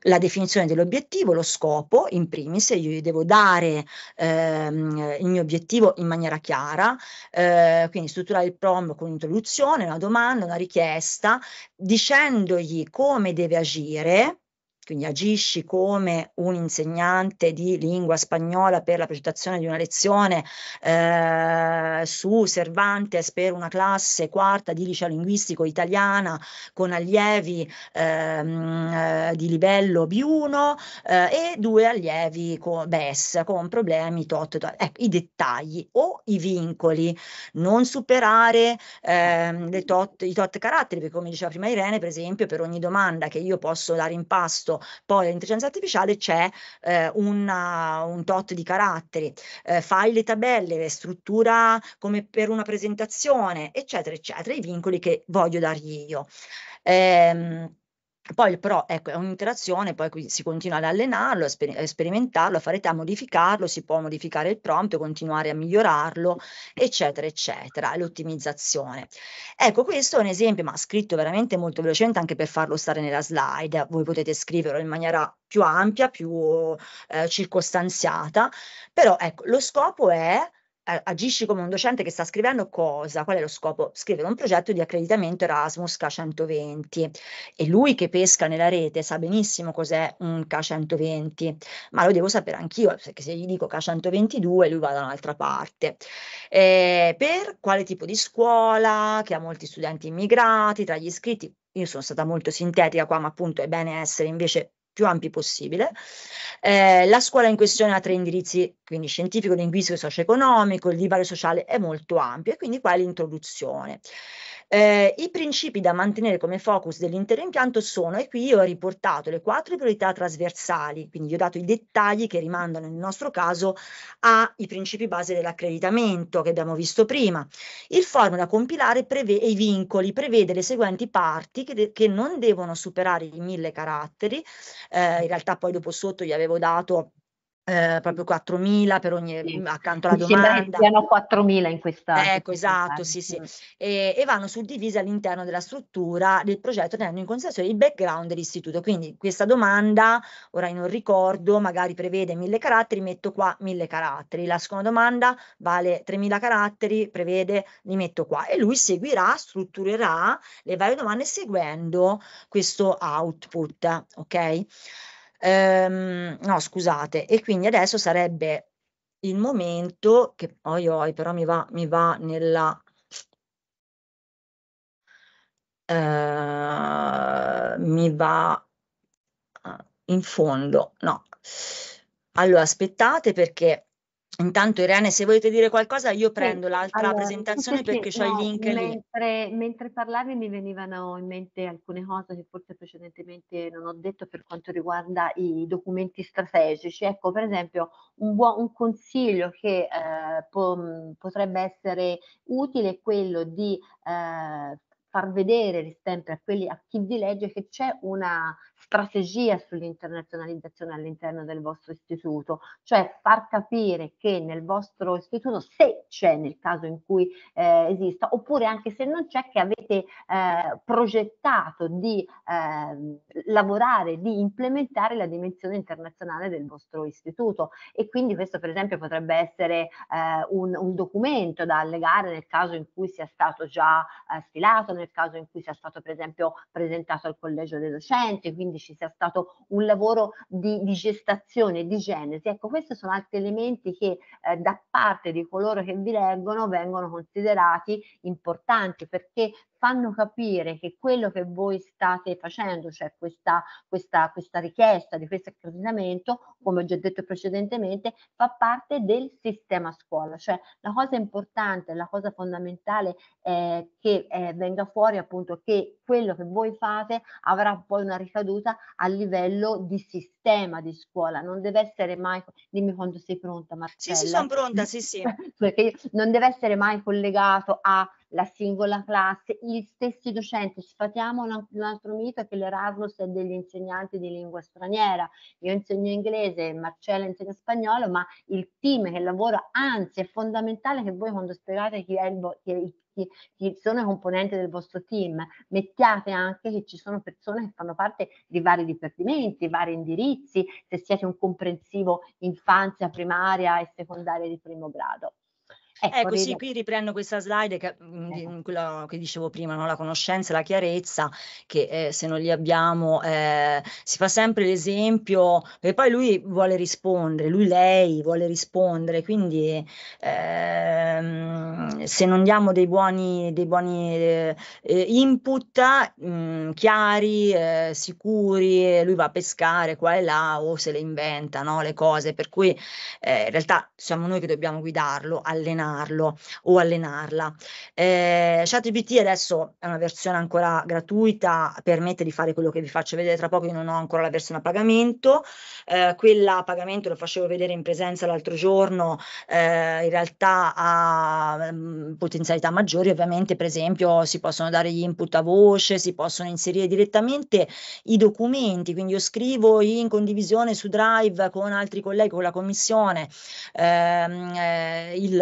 La definizione dell'obiettivo, lo scopo, in primis, io gli devo dare ehm, il mio obiettivo in maniera chiara, eh, quindi strutturare il prompt con un'introduzione, una domanda, una richiesta dicendogli come deve agire quindi agisci come un insegnante di lingua spagnola per la progettazione di una lezione eh, su Cervantes per una classe quarta di liceo linguistico italiana con allievi ehm, eh, di livello B1 eh, e due allievi con BES con problemi tot, tot. Ecco, i dettagli o i vincoli, non superare ehm, tot, i tot caratteri, perché come diceva prima Irene, per esempio, per ogni domanda che io posso dare in pasto poi l'intelligenza artificiale c'è eh, una, un tot di caratteri, eh, fai le tabelle, struttura come per una presentazione, eccetera, eccetera, i vincoli che voglio dargli io. Ehm, poi però ecco, è un'interazione, poi si continua ad allenarlo, a, sper- a sperimentarlo, a fare te, a modificarlo, si può modificare il prompt, continuare a migliorarlo, eccetera, eccetera, l'ottimizzazione. Ecco, questo è un esempio, ma scritto veramente molto velocemente anche per farlo stare nella slide, voi potete scriverlo in maniera più ampia, più eh, circostanziata, però ecco, lo scopo è agisci come un docente che sta scrivendo cosa? Qual è lo scopo? Scrivere un progetto di accreditamento Erasmus K120 e lui che pesca nella rete sa benissimo cos'è un K120, ma lo devo sapere anch'io perché se gli dico K122 lui va da un'altra parte. Eh, per quale tipo di scuola, che ha molti studenti immigrati, tra gli iscritti, io sono stata molto sintetica qua, ma appunto è bene essere invece più ampi possibile. Eh, la scuola in questione ha tre indirizzi, quindi scientifico, linguistico, socio-economico, il divario sociale è molto ampio e quindi qua è l'introduzione. Eh, I principi da mantenere come focus dell'intero impianto sono, e qui io ho riportato le quattro priorità trasversali, quindi vi ho dato i dettagli che rimandano nel nostro caso ai principi base dell'accreditamento che abbiamo visto prima. Il forum da compilare preve- e i vincoli prevede le seguenti parti che, de- che non devono superare i mille caratteri, eh, in realtà poi dopo sotto gli avevo dato eh, proprio 4.000 per ogni, sì. accanto alla domanda. domanda. Siano 4.000 in questa. Ecco, esatto, sì, sì. E, e, vanno suddivise all'interno della struttura del progetto tenendo in considerazione il background dell'istituto. Quindi questa domanda, ora non ricordo, magari prevede 1.000 caratteri, metto qua 1.000 caratteri. La seconda domanda vale 3.000 caratteri, prevede, li metto qua. E lui seguirà, strutturerà le varie domande seguendo questo output, ok? Ehm, no, scusate, e quindi adesso sarebbe il momento che oi oi, però mi va, mi va nella eh, mi va eh, in fondo, no. Allora, aspettate perché Intanto Irene, se volete dire qualcosa, io prendo sì, l'altra allora, presentazione sì, perché sì, ho no, il link mentre, lì. Mentre parlavi mi venivano in mente alcune cose che forse precedentemente non ho detto per quanto riguarda i documenti strategici. Ecco, per esempio, un, buon, un consiglio che eh, po mm, potrebbe essere utile è quello di eh, far vedere sempre a, quelli, a chi vi legge che c'è una strategia sull'internazionalizzazione all'interno del vostro istituto, cioè far capire che nel vostro istituto se c'è nel caso in cui eh, esista, oppure anche se non c'è che avete eh, progettato di eh, lavorare, di implementare la dimensione internazionale del vostro istituto e quindi questo per esempio potrebbe essere eh, un, un, documento da allegare nel caso in cui sia stato già eh, stilato, nel caso in cui sia stato per esempio presentato al collegio dei docenti, quindi 2015 sia stato un lavoro di, di gestazione, di genesi. Ecco, questi sono altri elementi che eh, da parte di coloro che vi leggono vengono considerati importanti perché fanno capire che quello che voi state facendo, cioè questa, questa, questa richiesta di questo accreditamento, come ho già detto precedentemente, fa parte del sistema scuola. Cioè la cosa importante, la cosa fondamentale è eh, che eh, venga fuori appunto che quello che voi fate avrà poi una ricaduta a livello di sistema di scuola, non deve essere mai, dimmi quando sei pronta Marcella. Sì, sì, sono pronta, sì, sì. Perché non deve essere mai collegato a la singola classe, gli stessi docenti. Sfatiamo un altro mito che l'Erasmus è degli insegnanti di lingua straniera. Io insegno inglese, Marcella insegna spagnolo, ma il team che lavora, anzi è fondamentale che voi quando spiegate chi è il, chi è il chi, sono i componenti del vostro team, mettiate anche che ci sono persone che fanno parte di vari dipartimenti, vari indirizzi, se siete un comprensivo infanzia, primaria e secondaria di primo grado. Ecco, ecco, sì, qui riprendo questa slide che, mh, mm, eh. mm, che dicevo prima, no? la conoscenza la chiarezza, che eh, se non li abbiamo eh, si fa sempre l'esempio, e poi lui vuole rispondere, lui, lei vuole rispondere, quindi ehm, se non diamo dei buoni, dei buoni eh, input mh, mm, chiari, eh, sicuri, eh, lui va a pescare qua e là o se le inventa no? le cose, per cui in realtà siamo noi che dobbiamo guidarlo, allenarlo allenarlo o allenarla. Eh, ChatGPT adesso è una versione ancora gratuita, permette di fare quello che vi faccio vedere tra poco, io non ho ancora la versione a pagamento, eh, quella a pagamento lo facevo vedere in presenza l'altro giorno, eh, in realtà ha um, potenzialità maggiori, ovviamente per esempio si possono dare gli input a voce, si possono inserire direttamente i documenti, quindi io scrivo in condivisione su Drive con altri colleghi, con la commissione, ehm, eh, il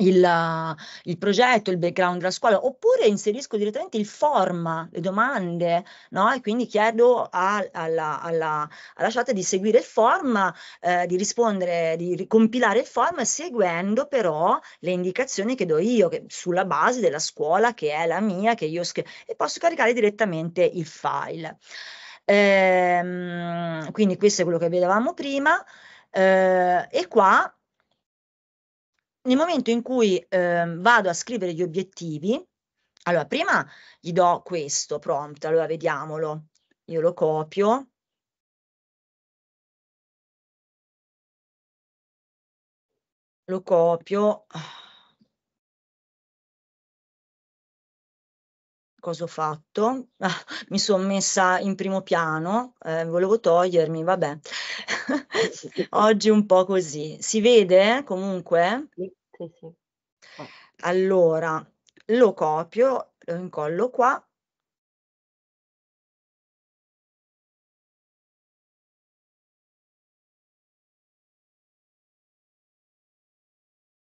il, il, progetto, il background della scuola, oppure inserisco direttamente il forma, le domande, no? E quindi chiedo a, alla, alla, alla, chat di seguire il form, eh, di rispondere, di ricompilare il form, seguendo però le indicazioni che do io, che, sulla base della scuola che è la mia, che io scri- e posso caricare direttamente il file. Ehm, quindi questo è quello che vedevamo prima. Eh, e qua nel momento in cui ehm, vado a scrivere gli obiettivi, allora prima gli do questo prompt, allora vediamolo, io lo copio. Lo copio, ah. cosa ho fatto? Ah, mi sono messa in primo piano, eh, volevo togliermi, vabbè. Oggi un po' così. Si vede comunque? Sì, sì, sì. Ah. Allora, lo copio, lo incollo qua.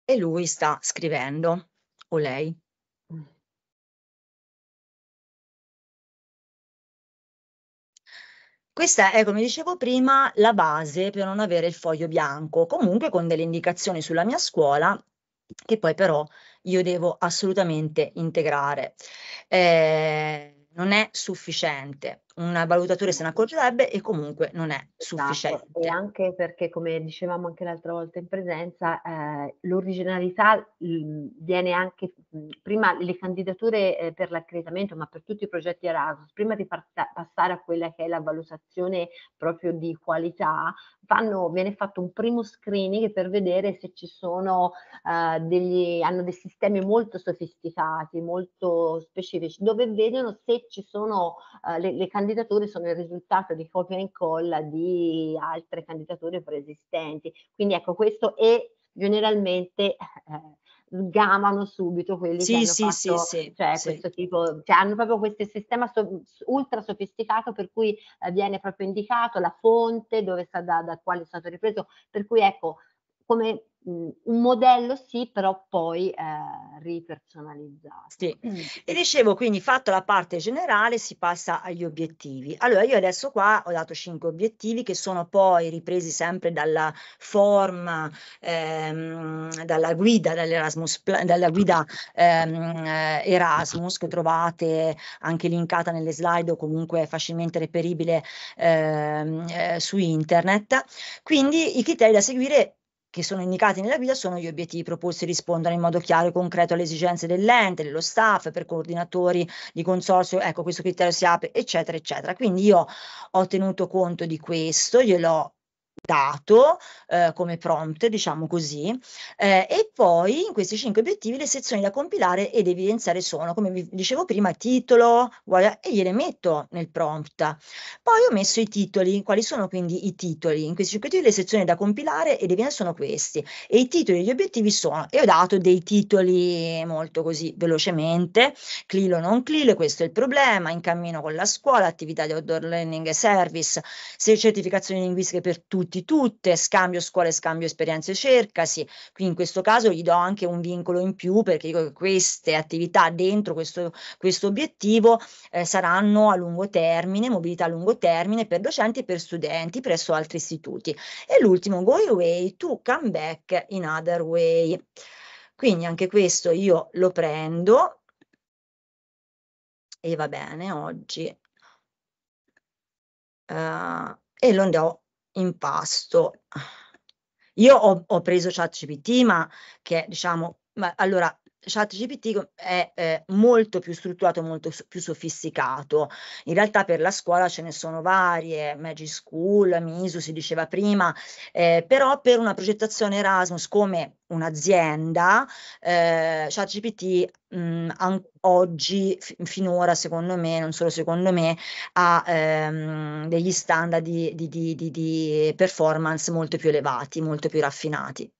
E lui sta scrivendo, o lei. Questa è, come dicevo prima, la base per non avere il foglio bianco, comunque con delle indicazioni sulla mia scuola che poi però io devo assolutamente integrare. Eh, non è sufficiente un valutatore se ne accorgerebbe e comunque non è esatto, sufficiente. Esatto. E anche perché, come dicevamo anche l'altra volta in presenza, eh, l'originalità mm, viene anche mm, prima le candidature eh, per l'accreditamento, ma per tutti i progetti Erasmus, prima di parta- passare a quella che è la valutazione proprio di qualità, vanno, viene fatto un primo screening per vedere se ci sono eh, degli, hanno dei sistemi molto sofisticati, molto specifici, dove vedono se ci sono eh, le, le candidature candidature sono il risultato di copia e incolla di altre candidature preesistenti. Quindi ecco questo e generalmente eh, sgamano subito quelli sì, che sì, hanno fatto sì, cioè, questo tipo, cioè hanno proprio questo sistema so, ultra sofisticato per cui eh, viene proprio indicato la fonte, dove sta, da, da quale è stato ripreso, per cui ecco come un modello sì, però poi eh, ripersonalizzato. Sì. Mm. E dicevo, quindi fatto la parte generale si passa agli obiettivi. Allora, io adesso qua ho dato cinque obiettivi che sono poi ripresi sempre dalla forma, ehm, dalla guida, dalla guida ehm, eh, Erasmus che trovate anche linkata nelle slide o comunque facilmente reperibile ehm, eh, su internet. Quindi i criteri da seguire che sono indicati nella guida sono gli obiettivi proposti rispondono in modo chiaro e concreto alle esigenze dell'ente, dello staff, per coordinatori di consorzio, ecco questo criterio si apre, eccetera, eccetera. Quindi io ho tenuto conto di questo, gliel'ho dato eh, come prompt, diciamo così, eh, e poi in questi cinque obiettivi le sezioni da compilare ed evidenziare sono, come vi dicevo prima, titolo, guarda, e gliele metto nel prompt. Poi ho messo i titoli, quali sono quindi i titoli? In questi cinque obiettivi le sezioni da compilare ed evidenziare sono questi, e i titoli degli obiettivi sono, e ho dato dei titoli molto così velocemente, clilo non clilo, questo è il problema, in cammino con la scuola, attività di outdoor learning e service, se certificazioni linguistiche per tutti tutti tutte, scambio scuole, scambio esperienze cercasi, quindi in questo caso gli do anche un vincolo in più perché queste attività dentro questo, questo obiettivo eh, saranno a lungo termine, mobilità a lungo termine per docenti e per studenti presso altri istituti. E l'ultimo, go away to come back in other way. Quindi anche questo io lo prendo e va bene oggi uh, e lo andrò impasto. Io ho, ho preso ChatGPT, ma che diciamo, ma allora ChatGPT è eh, molto più strutturato, molto so- più sofisticato. In realtà per la scuola ce ne sono varie, Magic School, Misu si diceva prima, eh, però per una progettazione Erasmus come un'azienda, eh, ChatGPT mh, mm, an- oggi, f- finora secondo me, non solo secondo me, ha ehm, degli standard di, di, di, di performance molto più elevati, molto più raffinati.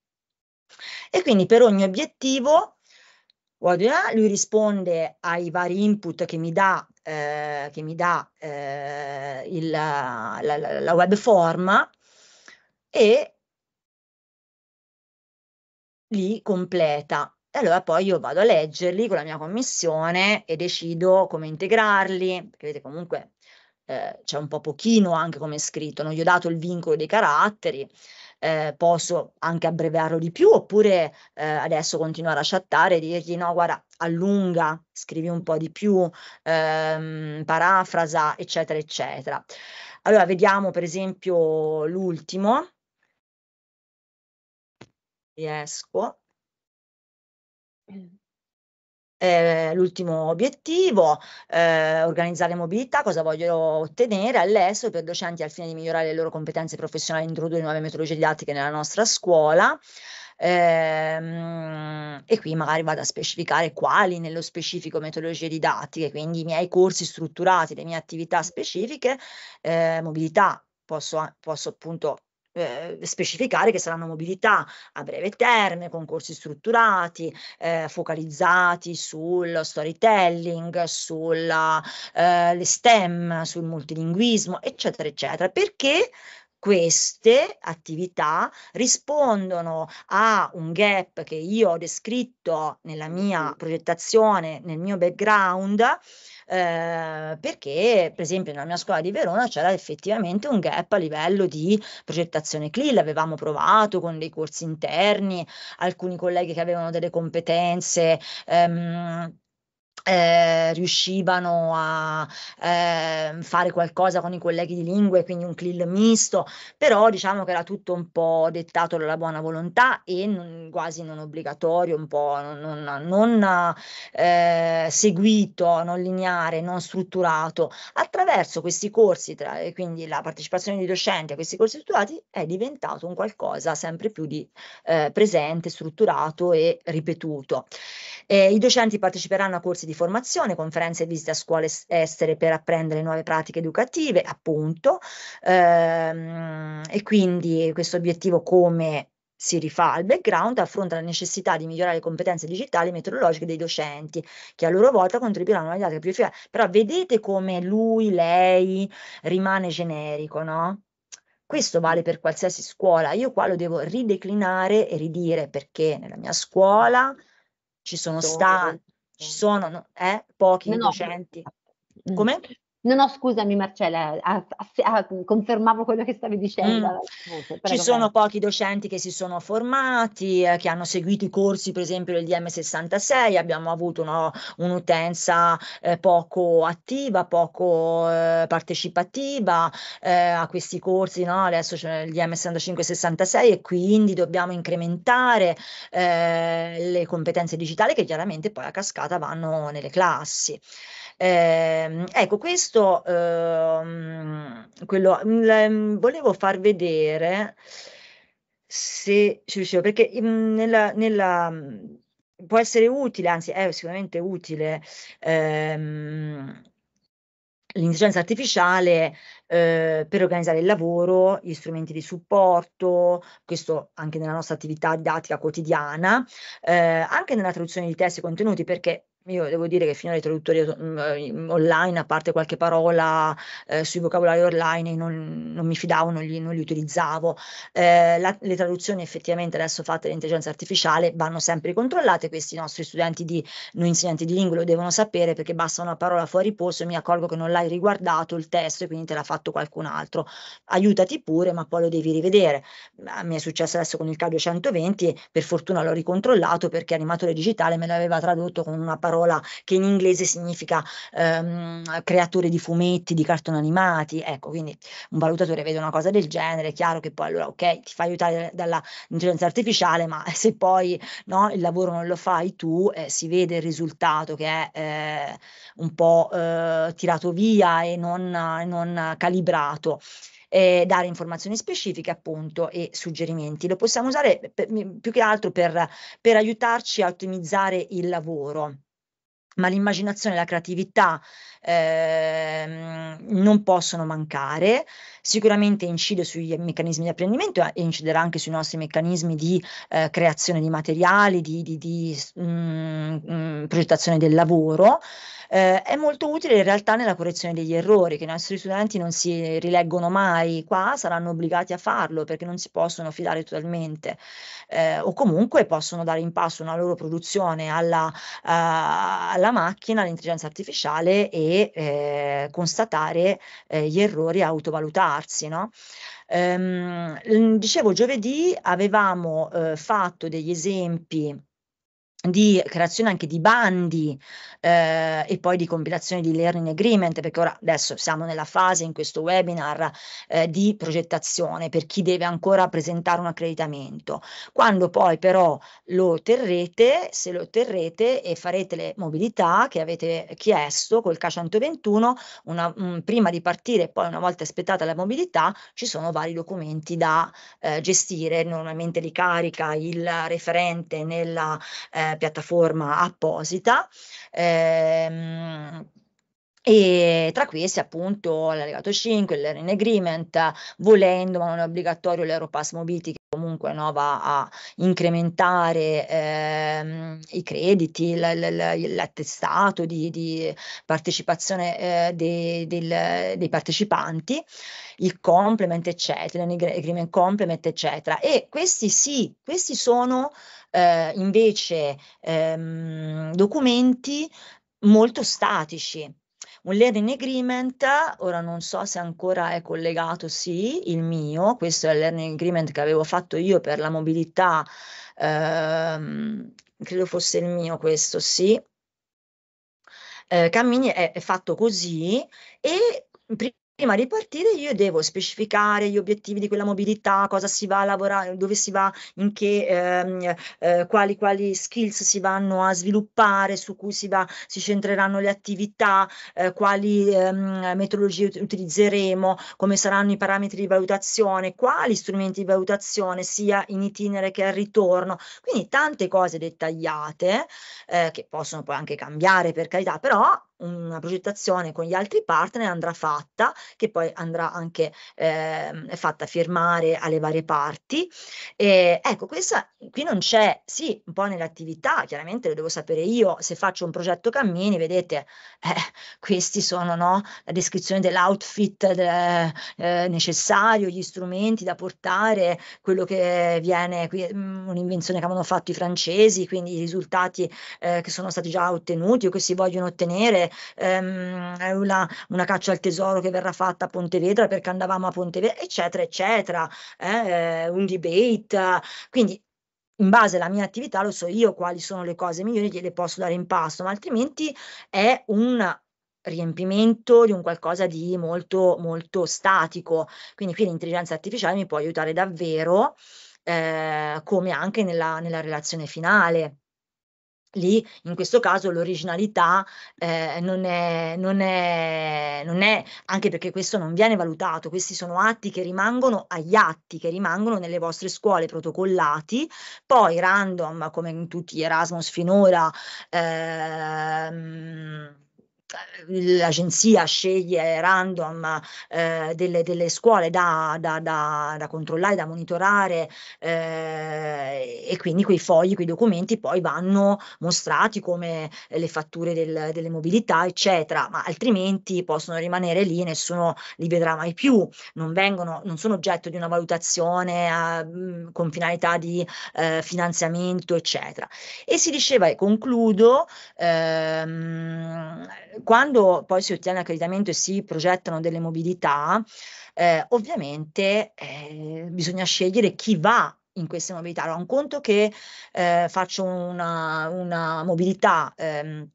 E quindi per ogni obiettivo lui risponde ai vari input che mi dà, eh, che mi dà eh, il, la, la, la web form e li completa. E allora poi io vado a leggerli con la mia commissione e decido come integrarli, perché vedete comunque eh, c'è un po' pochino anche come è scritto, non gli ho dato il vincolo dei caratteri, eh, posso anche abbreviarlo di più oppure eh, adesso continuare a chattare e dirgli no, guarda, allunga, scrivi un po' di più, ehm, parafrasa, eccetera, eccetera. Allora, vediamo per esempio l'ultimo. Riesco. Mm eh, l'ultimo obiettivo, eh, organizzare mobilità, cosa voglio ottenere all'ESO per docenti al fine di migliorare le loro competenze professionali e introdurre nuove metodologie didattiche nella nostra scuola. Ehm, e qui magari vado a specificare quali nello specifico metodologie didattiche, quindi i miei corsi strutturati, le mie attività specifiche, eh, mobilità, posso, posso appunto eh, specificare che saranno mobilità a breve termine, con corsi strutturati, eh, focalizzati sul storytelling, sulle eh, STEM, sul multilinguismo, eccetera, eccetera, perché queste attività rispondono a un gap che io ho descritto nella mia mm. progettazione, nel mio background, eh, perché per esempio nella mia scuola di Verona c'era effettivamente un gap a livello di progettazione CLI, l'avevamo provato con dei corsi interni, alcuni colleghi che avevano delle competenze. Ehm, eh, riuscivano a eh, fare qualcosa con i colleghi di lingue, quindi un CLIL misto, però diciamo che era tutto un po' dettato dalla buona volontà e non, quasi non obbligatorio, un po' non, non, non eh, seguito, non lineare, non strutturato. Attraverso questi corsi, tra, quindi la partecipazione di docenti a questi corsi strutturati è diventato un qualcosa sempre più di eh, presente, strutturato e ripetuto. Eh, I docenti parteciperanno a corsi di formazione, conferenze e visite a scuole estere per apprendere nuove pratiche educative, appunto, ehm, e quindi questo obiettivo come si rifà al background, affronta la necessità di migliorare le competenze digitali e metodologiche dei docenti, che a loro volta contribuiranno agli altri più efficaci. Però vedete come lui, lei rimane generico, no? Questo vale per qualsiasi scuola. Io qua lo devo rideclinare e ridire perché nella mia scuola ci sono stati, ci sono eh, pochi no, no. Mm. Come? No, no, scusami Marcella, a, a, a, confermavo quello che stavi dicendo. Mm. Voce, Ci sono pochi docenti che si sono formati, eh, che hanno seguito i corsi, per esempio del DM66, abbiamo avuto no, un'utenza eh, poco attiva, poco eh, partecipativa eh, a questi corsi, no? adesso c'è il DM65 66 e quindi dobbiamo incrementare eh, le competenze digitali che chiaramente poi a cascata vanno nelle classi. Eh, ecco, questo eh, quello, mh, mm, mm, volevo far vedere se ci riuscivo, perché mh, mm, nella, nella, può essere utile, anzi è sicuramente utile. Ehm, l'intelligenza artificiale eh, per organizzare il lavoro, gli strumenti di supporto, questo anche nella nostra attività didattica quotidiana, eh, anche nella traduzione di testi e contenuti, perché io devo dire che finora i traduttori mm, eh, online, a parte qualche parola eh, sui vocabolari online, non, non mi fidavo, non li, non li utilizzavo. Eh, la, le traduzioni effettivamente adesso fatte dall'intelligenza artificiale vanno sempre controllate, questi nostri studenti di, noi insegnanti di lingua lo devono sapere perché basta una parola fuori posto e mi accorgo che non l'hai riguardato il testo e quindi te l'ha fatto qualcun altro. Aiutati pure, ma poi lo devi rivedere. Mi è successo adesso con il cardio 120 per fortuna l'ho ricontrollato perché animatore digitale me l'aveva tradotto con una parola parola che in inglese significa ehm, creatore di fumetti, di cartoni animati, ecco, quindi un valutatore vede una cosa del genere, è chiaro che poi allora ok, ti fa aiutare dall'intelligenza artificiale, ma se poi no, il lavoro non lo fai tu, eh, si vede il risultato che è eh, un po' eh, tirato via e non, non calibrato. Eh, dare informazioni specifiche appunto e suggerimenti. Lo possiamo usare eh, per, più che altro per, per aiutarci a ottimizzare il lavoro ma l'immaginazione e la creatività eh, non possono mancare, sicuramente incide sui meccanismi di apprendimento e inciderà anche sui nostri meccanismi di eh, creazione di materiali, di, di, di mh, mh, mm, mm, progettazione del lavoro eh, è molto utile in realtà nella correzione degli errori che i nostri studenti non si rileggono mai, qua saranno obbligati a farlo perché non si possono fidare totalmente eh, o comunque possono dare in passo una loro produzione alla, uh, alla macchina, all'intelligenza artificiale e eh, constatare eh, gli errori e autovalutarsi. No? Ehm, dicevo, giovedì avevamo eh, fatto degli esempi di creazione anche di bandi eh, e poi di compilazione di learning agreement, perché ora adesso siamo nella fase in questo webinar eh, di progettazione per chi deve ancora presentare un accreditamento. Quando poi però lo otterrete, se lo otterrete e farete le mobilità che avete chiesto col K121, una, mh, mm, prima di partire e poi una volta aspettata la mobilità ci sono vari documenti da eh, gestire, normalmente li carica il referente nella eh, eh, piattaforma apposita. Ehm, e tra questi appunto l'allegato 5, l'Earn Agreement, volendo ma non è obbligatorio l'Europass Mobility che comunque no, va a incrementare ehm, i crediti, l- l- l'attestato di, di partecipazione eh, dei, del, dei partecipanti, il complement eccetera, l'Earn Agreement complement eccetera e questi sì, questi sono eh, invece ehm, documenti molto statici. Un learning agreement, ora non so se ancora è collegato, sì, il mio, questo è il learning agreement che avevo fatto io per la mobilità, ehm, credo fosse il mio questo, sì. Eh, Cammini è, è fatto così e prima di partire io devo specificare gli obiettivi di quella mobilità, cosa si va a lavorare, dove si va, in che, ehm, eh, quali, quali, skills si vanno a sviluppare, su cui si, va, si centreranno le attività, eh, quali ehm, metodologie ut- utilizzeremo, come saranno i parametri di valutazione, quali strumenti di valutazione sia in itinere che al ritorno. Quindi tante cose dettagliate eh, che possono poi anche cambiare per carità, però una progettazione con gli altri partner andrà fatta, che poi andrà anche eh, fatta firmare alle varie parti. E, ecco, questa qui non c'è, sì, un po' nell'attività, chiaramente lo devo sapere io, se faccio un progetto cammini, vedete, eh, questi sono no, la descrizione dell'outfit de, eh, necessario, gli strumenti da portare, quello che viene, qui, mm, un'invenzione che avevano fatto i francesi, quindi i risultati eh, che sono stati già ottenuti o che si vogliono ottenere c'è ehm, una, una, caccia al tesoro che verrà fatta a Pontevedra perché andavamo a Pontevedra, eccetera, eccetera, eh, un debate. Quindi in base alla mia attività lo so io quali sono le cose migliori che le posso dare in pasto, ma altrimenti è un riempimento di un qualcosa di molto molto statico. Quindi qui l'intelligenza artificiale mi può aiutare davvero eh, come anche nella, nella relazione finale lì in questo caso l'originalità eh, non, è, non, è, non, è, anche perché questo non viene valutato, questi sono atti che rimangono agli atti, che rimangono nelle vostre scuole protocollati, poi random come in tutti gli Erasmus finora. Ehm, eh, l'agenzia sceglie random eh, delle, delle, scuole da, da, da, da, controllare, da monitorare eh, e quindi quei fogli, quei documenti poi vanno mostrati come le fatture del, delle mobilità, eccetera, ma altrimenti possono rimanere lì, e nessuno li vedrà mai più, non, vengono, non sono oggetto di una valutazione a, eh, con finalità di eh, finanziamento, eccetera. E si diceva, e concludo, ehm, quando poi si ottiene accreditamento e si progettano delle mobilità, eh, ovviamente eh, bisogna scegliere chi va in queste mobilità. Allora, un conto che eh, faccio una, una mobilità ehm,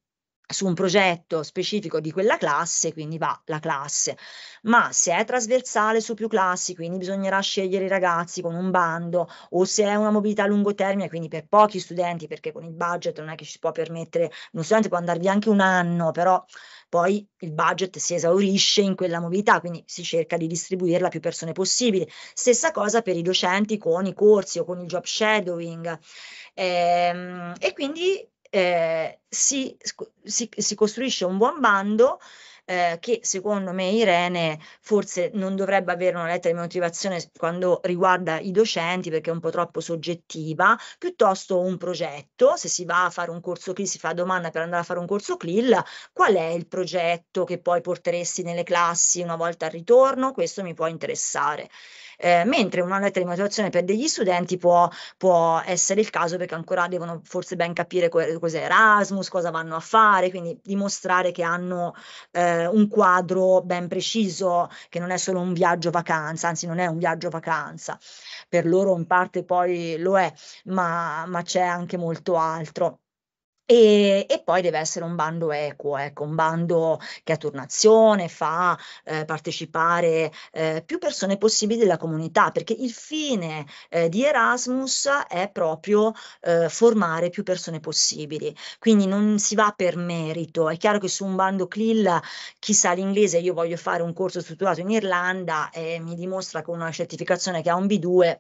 su un progetto specifico di quella classe, quindi va la classe. Ma se è trasversale su più classi, quindi bisognerà scegliere i ragazzi con un bando, o se è una mobilità a lungo termine, quindi per pochi studenti, perché con il budget non è che ci si può permettere, uno studente può andare via anche un anno, però poi il budget si esaurisce in quella mobilità, quindi si cerca di distribuirla a più persone possibile. Stessa cosa per i docenti con i corsi o con il job shadowing. Ehm, e quindi eh, si, si, si costruisce un buon bando. Eh, che secondo me Irene forse non dovrebbe avere una lettera di motivazione quando riguarda i docenti perché è un po' troppo soggettiva, piuttosto un progetto, se si va a fare un corso CLIL, si fa domanda per andare a fare un corso CLIL, qual è il progetto che poi porteresti nelle classi una volta al ritorno? Questo mi può interessare eh, mentre una lettera di motivazione per degli studenti può, può, essere il caso perché ancora devono forse ben capire cos'è Erasmus, cosa vanno a fare, quindi dimostrare che hanno eh, un quadro ben preciso, che non è solo un viaggio vacanza, anzi non è un viaggio vacanza, per loro in parte poi lo è, ma, ma c'è anche molto altro. E, e, poi deve essere un bando equo, ecco, un bando che a turnazione fa eh, partecipare eh, più persone possibili della comunità, perché il fine eh, di Erasmus è proprio eh, formare più persone possibili, quindi non si va per merito, è chiaro che su un bando CLIL chi sa l'inglese, io voglio fare un corso strutturato in Irlanda e mi dimostra con una certificazione che ha un B2,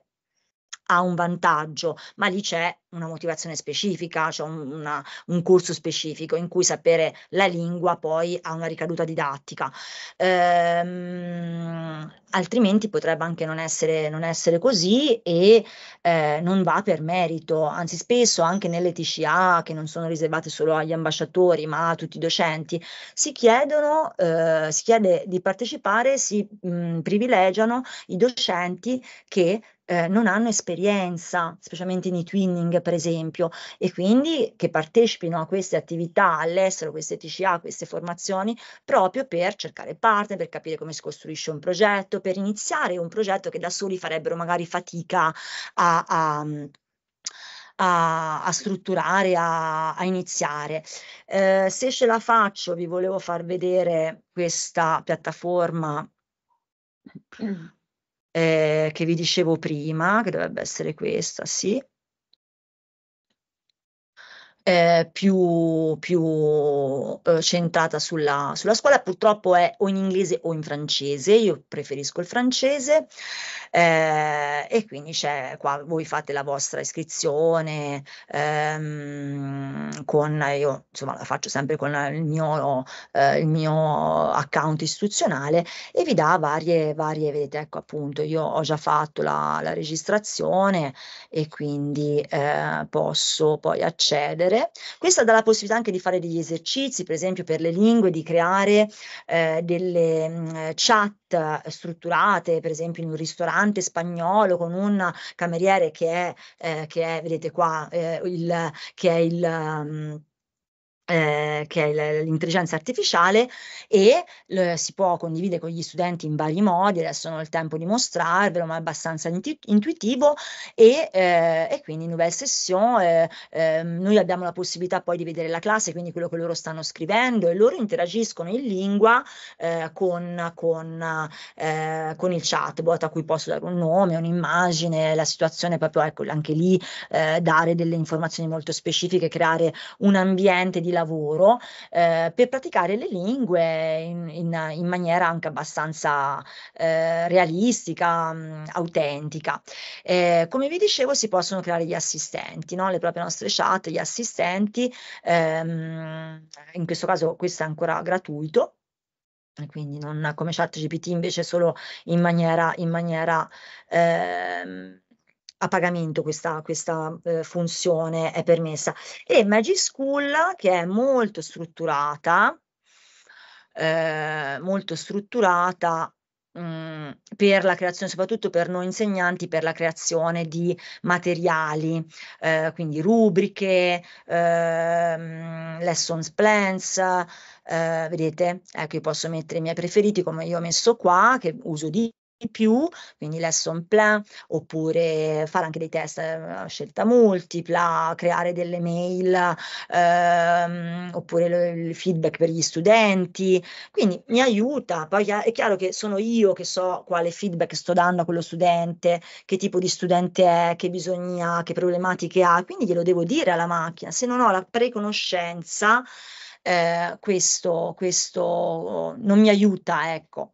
ha un vantaggio, ma lì c'è una motivazione specifica, c'è un, una, un corso specifico in cui sapere la lingua poi ha una ricaduta didattica. Ehm, altrimenti potrebbe anche non essere, non essere così e eh, non va per merito, anzi spesso anche nelle TCA che non sono riservate solo agli ambasciatori ma a tutti i docenti, si chiedono, eh, si chiede di partecipare, si mh, mm, privilegiano i docenti che eh, non hanno esperienza, specialmente nei twinning per esempio, e quindi che partecipino a queste attività all'estero, queste TCA, queste formazioni, proprio per cercare partner, per capire come si costruisce un progetto, per iniziare un progetto che da soli farebbero magari fatica a, a a, a, strutturare, a, a iniziare. Eh, se ce la faccio, vi volevo far vedere questa piattaforma eh, che vi dicevo prima, che dovrebbe essere questa, sì, eh, più, più eh, centrata sulla, sulla, scuola, purtroppo è o in inglese o in francese, io preferisco il francese eh, e quindi c'è qua, voi fate la vostra iscrizione ehm, con, io insomma la faccio sempre con il mio, eh, il mio account istituzionale e vi dà varie, varie, vedete ecco appunto io ho già fatto la, la registrazione e quindi eh, posso poi accedere leggere. Questo dà la possibilità anche di fare degli esercizi, per esempio per le lingue, di creare eh, delle mh, mm, chat strutturate, per esempio in un ristorante spagnolo con un cameriere che è, eh, che è vedete qua, eh, il, che è il... Mh, mm, eh, che è l'intelligenza artificiale e eh, si può condividere con gli studenti in vari modi, adesso non ho il tempo di mostrarvelo, ma è abbastanza intu- intuitivo e, eh, e, quindi in nouvelle session eh, ehm, noi abbiamo la possibilità poi di vedere la classe, quindi quello che loro stanno scrivendo e loro interagiscono in lingua eh, con, con, con, il chatbot a cui posso dare un nome, un'immagine, la situazione proprio ecco, anche lì dare delle informazioni molto specifiche, creare un ambiente di lavoro lavoro eh, per praticare le lingue in, in, in maniera anche abbastanza eh, realistica, mh, mm, autentica. Eh, come vi dicevo si possono creare gli assistenti, no? le proprie nostre chat, gli assistenti, ehm, in questo caso questo è ancora gratuito, quindi non come chat GPT invece solo in maniera, in maniera ehm, a pagamento questa, questa eh, funzione è permessa. E Magic School, che è molto strutturata, eh, molto strutturata mh, mm, per la creazione, soprattutto per noi insegnanti, per la creazione di materiali, eh, quindi rubriche, ehm, lessons plans, eh, vedete, ecco io posso mettere i miei preferiti come io ho messo qua, che uso di più, quindi lesson plan, oppure fare anche dei test a eh, scelta multipla, creare delle mail, ehm, oppure il feedback per gli studenti, quindi mi aiuta, poi è chiaro che sono io che so quale feedback sto dando a quello studente, che tipo di studente è, che bisogni ha, che problematiche ha, quindi glielo devo dire alla macchina, se non ho la preconoscenza, eh, questo, questo oh, non mi aiuta, ecco.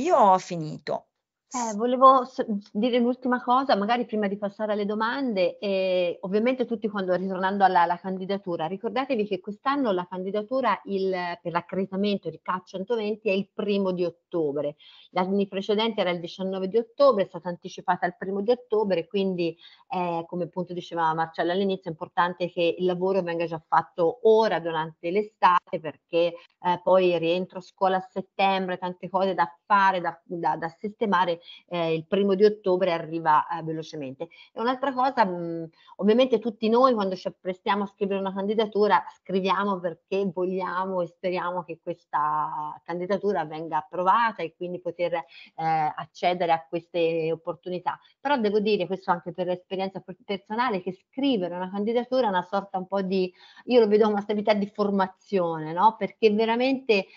Io ho finito. Eh, volevo dire un'ultima cosa, magari prima di passare alle domande, eh, ovviamente tutti quando ritornando alla, alla, candidatura, ricordatevi che quest'anno la candidatura il, per l'accreditamento di CAC 120 è il primo di ottobre, l'anno precedente era il 19 di ottobre, è stata anticipata al primo di ottobre, quindi eh, come appunto diceva Marcella all'inizio è importante che il lavoro venga già fatto ora durante l'estate perché eh, poi rientro a scuola a settembre, tante cose da fare, da, da, da sistemare eh, il primo di ottobre arriva eh, velocemente. E un'altra cosa, mh, ovviamente tutti noi quando ci apprestiamo a scrivere una candidatura scriviamo perché vogliamo e speriamo che questa candidatura venga approvata e quindi poter eh, accedere a queste opportunità. Però devo dire, questo anche per l'esperienza personale, che scrivere una candidatura è una sorta un po' di, io lo vedo come una stabilità di formazione, no? perché veramente eh,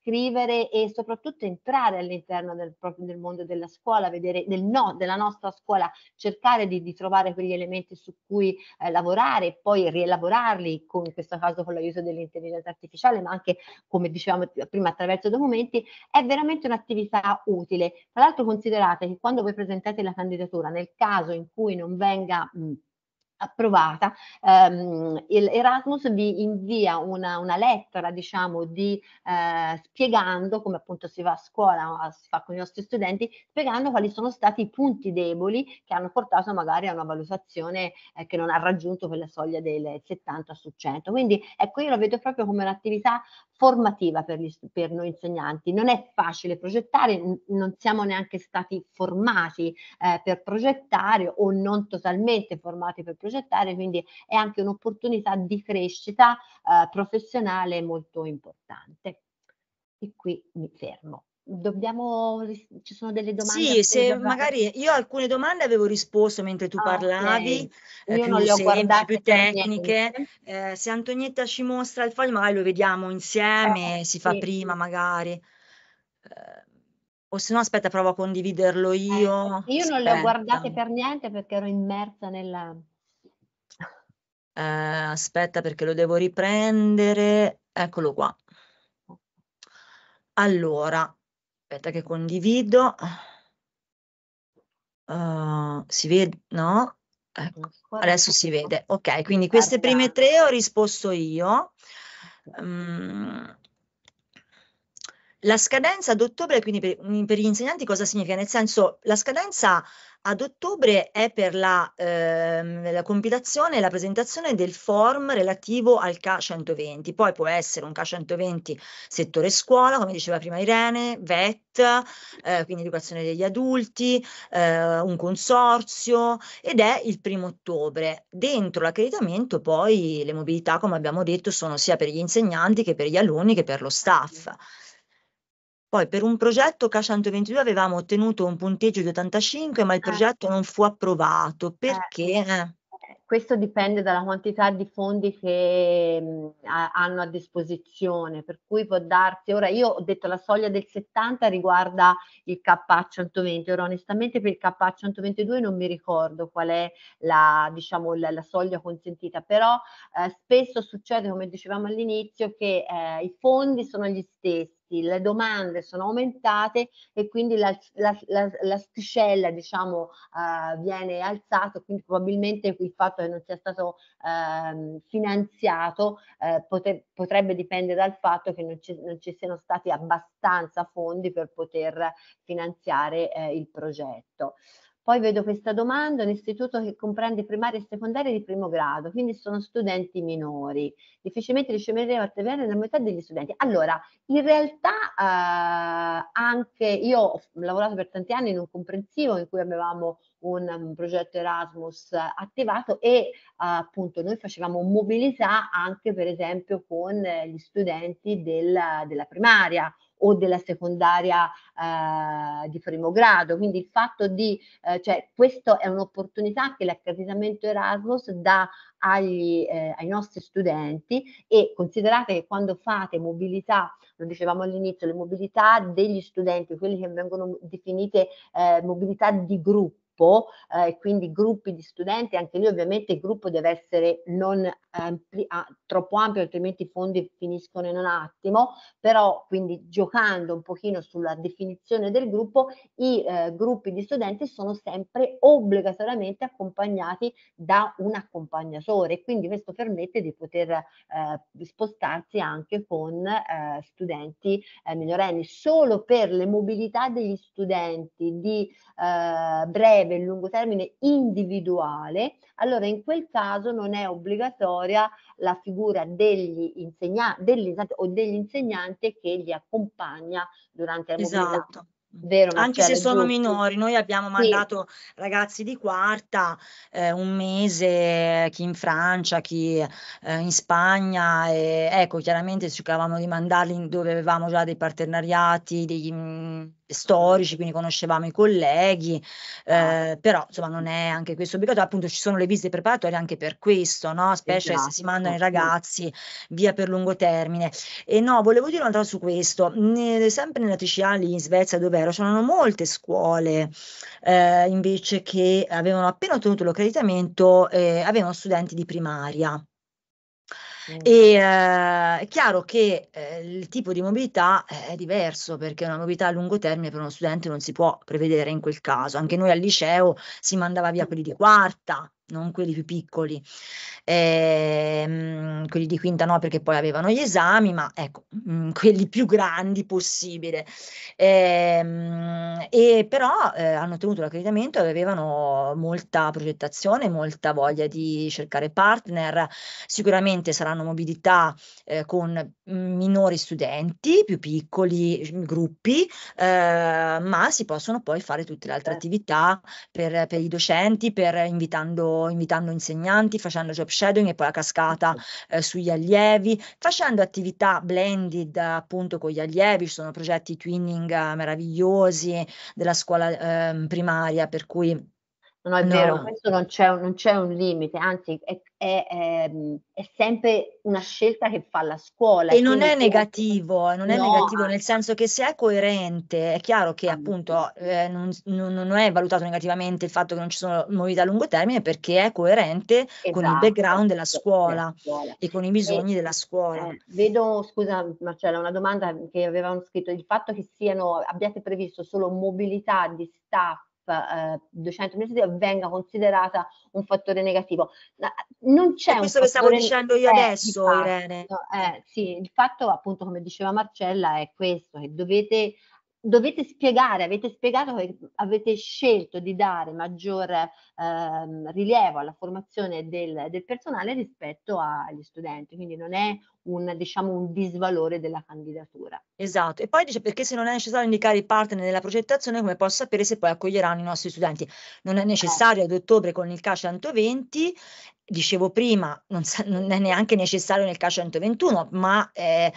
scrivere e soprattutto entrare all'interno del, del mondo della scuola, vedere del no, della nostra scuola, cercare di, di trovare quegli elementi su cui eh, lavorare e poi rielaborarli, come in questo caso con l'aiuto dell'intelligenza artificiale, ma anche, come dicevamo prima, attraverso documenti, è veramente un'attività utile. Tra l'altro considerate che quando voi presentate la candidatura, nel caso in cui non venga... Mh, approvata, ehm, Erasmus vi invia una, una lettera, diciamo, di, eh, spiegando come appunto si va a scuola, si fa con i nostri studenti, spiegando quali sono stati i punti deboli che hanno portato magari a una valutazione eh, che non ha raggiunto quella soglia del 70 su 100. Quindi ecco, io lo vedo proprio come un'attività formativa per, gli, per noi insegnanti. Non è facile progettare, non siamo neanche stati formati eh, per progettare o non totalmente formati per progettare progettare, quindi è anche un'opportunità di crescita eh, professionale molto importante. E qui mi fermo. Dobbiamo, ci sono delle domande? Sì, se dobbiamo... magari io alcune domande avevo risposto mentre tu parlavi, ah, okay. eh, più, guardate più tecniche. Eh, se Antonietta ci mostra il file, magari lo vediamo insieme, eh, si fa sì. prima magari. Eh, o se no, aspetta, provo a condividerlo eh, io. io aspetta. non le ho guardate per niente perché ero immersa nella, eh, aspetta perché lo devo riprendere, eccolo qua. Allora, aspetta che condivido. Uh, si vede? No? Ecco, adesso si vede. Ok, quindi queste prime tre ho risposto io. Um, la scadenza ad ottobre, quindi per, mm, per, gli insegnanti cosa significa? Nel senso, la scadenza ad ottobre è per la, ehm, la compilazione e la presentazione del form relativo al K120, poi può essere un K120 settore scuola, come diceva prima Irene, VET, eh, quindi educazione degli adulti, eh, un consorzio ed è il primo ottobre. Dentro l'accreditamento poi le mobilità, come abbiamo detto, sono sia per gli insegnanti che per gli alunni che per lo staff. Poi per un progetto K122 avevamo ottenuto un punteggio di 85, ma il eh. progetto non fu approvato eh. perché... Eh, eh questo dipende dalla quantità di fondi che mh, a, hanno a disposizione, per cui può darsi, ora io ho detto la soglia del 70 riguarda il KA120, ora onestamente per il KA122 non mi ricordo qual è la, diciamo, la, la soglia consentita, però eh, spesso succede, come dicevamo all'inizio, che eh, i fondi sono gli stessi, le domande sono aumentate e quindi l'asticella la, la, la diciamo, uh, viene alzata, quindi probabilmente il fatto e non sia stato ehm, finanziato eh, pote- potrebbe dipendere dal fatto che non ci, non ci, siano stati abbastanza fondi per poter finanziare eh, il progetto. Poi vedo questa domanda, un istituto che comprende primaria e secondaria di primo grado, quindi sono studenti minori. Difficilmente riceveremo ottenere la metà degli studenti. Allora, in realtà eh, anche io ho lavorato per tanti anni in un comprensivo in cui avevamo un, progetto Erasmus attivato e eh, appunto noi facevamo mobilità anche per esempio con gli studenti del, della primaria o della secondaria eh, di primo grado. Quindi il fatto di, eh, cioè questa è un'opportunità che l'accreditamento Erasmus dà agli, eh, ai nostri studenti e considerate che quando fate mobilità, lo dicevamo all'inizio, le mobilità degli studenti, quelle che vengono definite eh, mobilità di gruppo, gruppo eh, quindi gruppi di studenti, anche lì ovviamente il gruppo deve essere non ampli, ehm, ah, troppo ampio altrimenti i fondi finiscono in un attimo, però quindi giocando un pochino sulla definizione del gruppo, i eh, gruppi di studenti sono sempre obbligatoriamente accompagnati da un accompagnatore e quindi questo permette di poter eh, spostarsi anche con eh, studenti eh, minorenni. Solo per le mobilità degli studenti di eh, breve breve e lungo termine individuale, allora in quel caso non è obbligatoria la figura degli insegnanti, degli, o dell'insegnante che li accompagna durante la mobilità. Esatto. Vero, Anche se sono giusto. minori, noi abbiamo mandato sì. ragazzi di quarta eh, un mese, chi in Francia, chi eh, in Spagna, e, ecco chiaramente cercavamo di mandarli dove avevamo già dei partenariati, dei, mm, storici, quindi conoscevamo i colleghi, ah. eh, però insomma non è anche questo obbligatorio, appunto ci sono le visite preparatorie anche per questo, no? specie esatto. se si esatto, mandano i ragazzi via per lungo termine. E no, volevo dire un'altra cosa su questo, ne, sempre nella TCA lì in Svezia dove ero, c'erano molte scuole eh, invece che avevano appena ottenuto l'accreditamento, eh, avevano studenti di primaria. Mm. E eh, è chiaro che eh, il tipo di mobilità è diverso perché una mobilità a lungo termine per uno studente non si può prevedere in quel caso. Anche noi al liceo si mandava via mm. quelli di quarta, non quelli più piccoli, ehm, quelli di quinta no perché poi avevano gli esami, ma ecco, mh, mm, quelli più grandi possibile. Ehm, e però eh, hanno ottenuto l'accreditamento e avevano molta progettazione, molta voglia di cercare partner, sicuramente saranno mobilità eh, con minori studenti, più piccoli gruppi, eh, ma si possono poi fare tutte le altre eh. attività per, per i docenti, per invitando, invitando, insegnanti, facendo job shadowing e poi la cascata certo. eh, sugli allievi, facendo attività blended appunto con gli allievi, ci sono progetti twinning eh, meravigliosi della scuola ehm, primaria per cui non è no. vero, questo non c'è, un, non c'è un limite, anzi è, è, è, ehm, è, sempre una scelta che fa la scuola. E non è negativo, eh, non è no. negativo nel senso che se è coerente, è chiaro che ah, appunto eh, non, non, è valutato negativamente il fatto che non ci sono novità a lungo termine perché è coerente esatto. con il esatto, background della scuola, della scuola. e con i bisogni e, della scuola. Eh, vedo, scusa Marcella, una domanda che avevamo scritto, il fatto che siano, abbiate previsto solo mobilità di staff eh, 200 miliardi venga considerata un fattore negativo. Eh, non c'è è questo che stavo dicendo io eh, adesso, fatto, Irene. Eh, sì, il fatto appunto come diceva Marcella è questo, che dovete dovete spiegare, avete spiegato che avete scelto di dare maggior ehm, rilievo alla formazione del, del, personale rispetto agli studenti, quindi non è un, diciamo, un disvalore della candidatura. Esatto, e poi dice perché se non è necessario indicare i partner nella progettazione, come posso sapere se poi accoglieranno i nostri studenti? Non è necessario eh. Certo. ad ottobre con il CA 120 dicevo prima, non, non, è neanche necessario nel k 121, ma eh,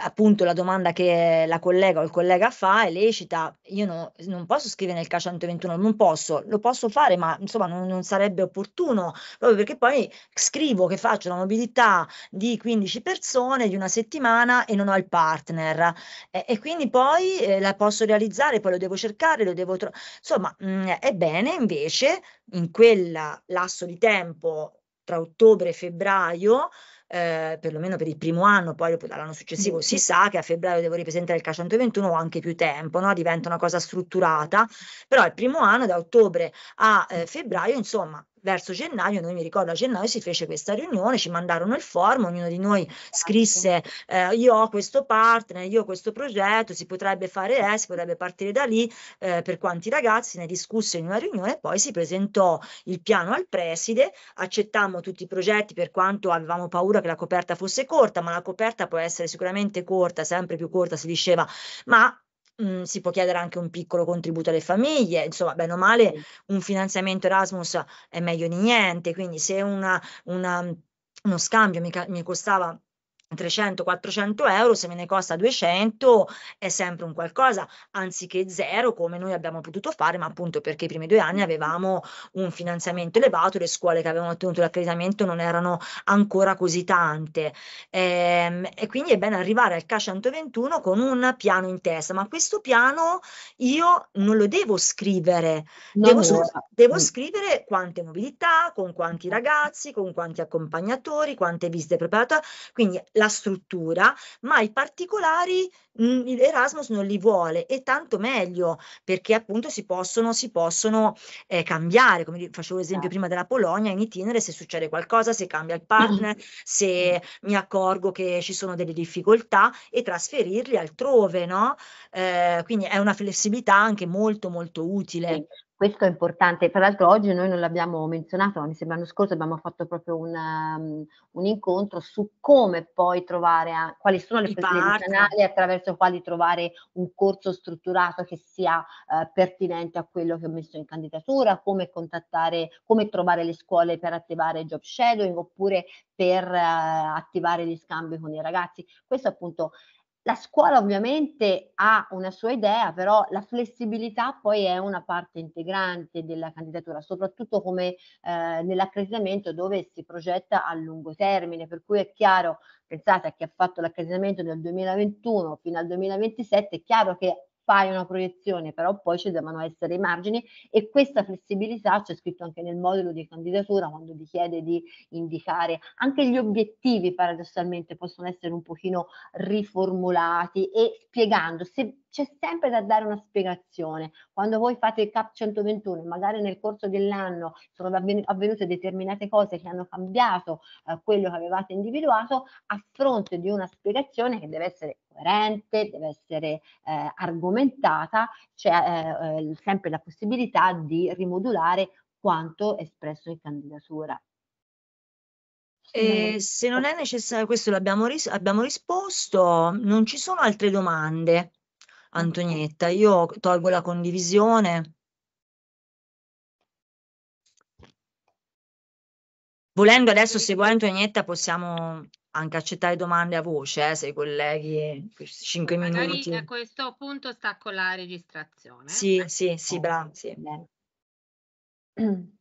appunto la domanda che la collega o il collega fa è lecita, io no, non posso scrivere nel k 121, non posso, lo posso fare, ma insomma non, non, sarebbe opportuno, proprio perché poi scrivo che faccio la mobilità di 15 persone di una settimana e non ho il partner eh, e quindi poi eh, la posso realizzare, poi lo devo cercare, lo devo trovare, insomma mh, mm, è bene invece in quel lasso di tempo tra ottobre e febbraio, eh, perlomeno per il primo anno, poi dall'anno successivo si sa che a febbraio devo ripresentare il CA 121 o anche più tempo, no? diventa una cosa strutturata, però il primo anno da ottobre a eh, febbraio, insomma, verso gennaio, noi mi ricordo a gennaio si fece questa riunione, ci mandarono il form, ognuno di noi scrisse esatto. eh, io ho questo partner, io ho questo progetto, si potrebbe fare eh, si potrebbe partire da lì eh, per quanti ragazzi, ne discusse in una riunione, poi si presentò il piano al preside, accettammo tutti i progetti per quanto avevamo paura che la coperta fosse corta, ma la coperta può essere sicuramente corta, sempre più corta si diceva, ma Mm, si può chiedere anche un piccolo contributo alle famiglie, insomma, bene o male, un finanziamento Erasmus è meglio di niente, quindi se una, una, mhmm, uno scambio mi, mi costava 300-400 euro, se me ne costa 200 è sempre un qualcosa, anziché zero come noi abbiamo potuto fare, ma appunto perché i primi due anni avevamo un finanziamento elevato, le scuole che avevano ottenuto l'accreditamento non erano ancora così tante e, ehm, e quindi è bene arrivare al K121 con un piano in testa, ma questo piano io non lo devo scrivere, no, devo, devo scrivere quante mobilità, con quanti ragazzi, con quanti accompagnatori, quante visite preparatorie, quindi la struttura, ma i particolari mm, Erasmus non li vuole e tanto meglio perché appunto si possono, si possono eh, cambiare, come facevo l'esempio certo. prima della Polonia, in itinere se succede qualcosa, se cambia il partner, se mi accorgo che ci sono delle difficoltà e trasferirli altrove, no? Eh, quindi è una flessibilità anche molto molto utile questo è importante. Tra l'altro oggi noi non l'abbiamo menzionato, ma mi sembra l'anno scorso abbiamo fatto proprio una, um, un, incontro su come poi trovare, a, quali sono le canali attraverso i quali trovare un corso strutturato che sia eh, pertinente a quello che ho messo in candidatura, come contattare, come trovare le scuole per attivare job shadowing oppure per eh, attivare gli scambi con i ragazzi. Questo appunto la scuola ovviamente ha una sua idea, però la flessibilità poi è una parte integrante della candidatura, soprattutto come eh, nell'accreditamento dove si progetta a lungo termine, per cui è chiaro, pensate a chi ha fatto l'accreditamento nel 2021 fino al 2027, è chiaro che fai una proiezione, però poi ci devono essere i margini e questa flessibilità c'è scritto anche nel modulo di candidatura quando ti chiede di indicare anche gli obiettivi paradossalmente possono essere un pochino riformulati e spiegando se c'è sempre da dare una spiegazione. Quando voi fate il CAP 121, magari nel corso dell'anno sono avvenute determinate cose che hanno cambiato eh, quello che avevate individuato, a fronte di una spiegazione che deve essere coerente, deve essere eh, argomentata, c'è eh, eh sempre la possibilità di rimodulare quanto espresso in candidatura. Eh, se non è necessario, questo l'abbiamo ris abbiamo risposto, non ci sono altre domande. Antonietta. Io tolgo la condivisione. Volendo adesso, se vuoi Antonietta, possiamo anche accettare domande a voce, eh, se i colleghi, questi cinque minuti. a questo punto stacco la registrazione. Sì, eh. sì, sì, bravo. Sì.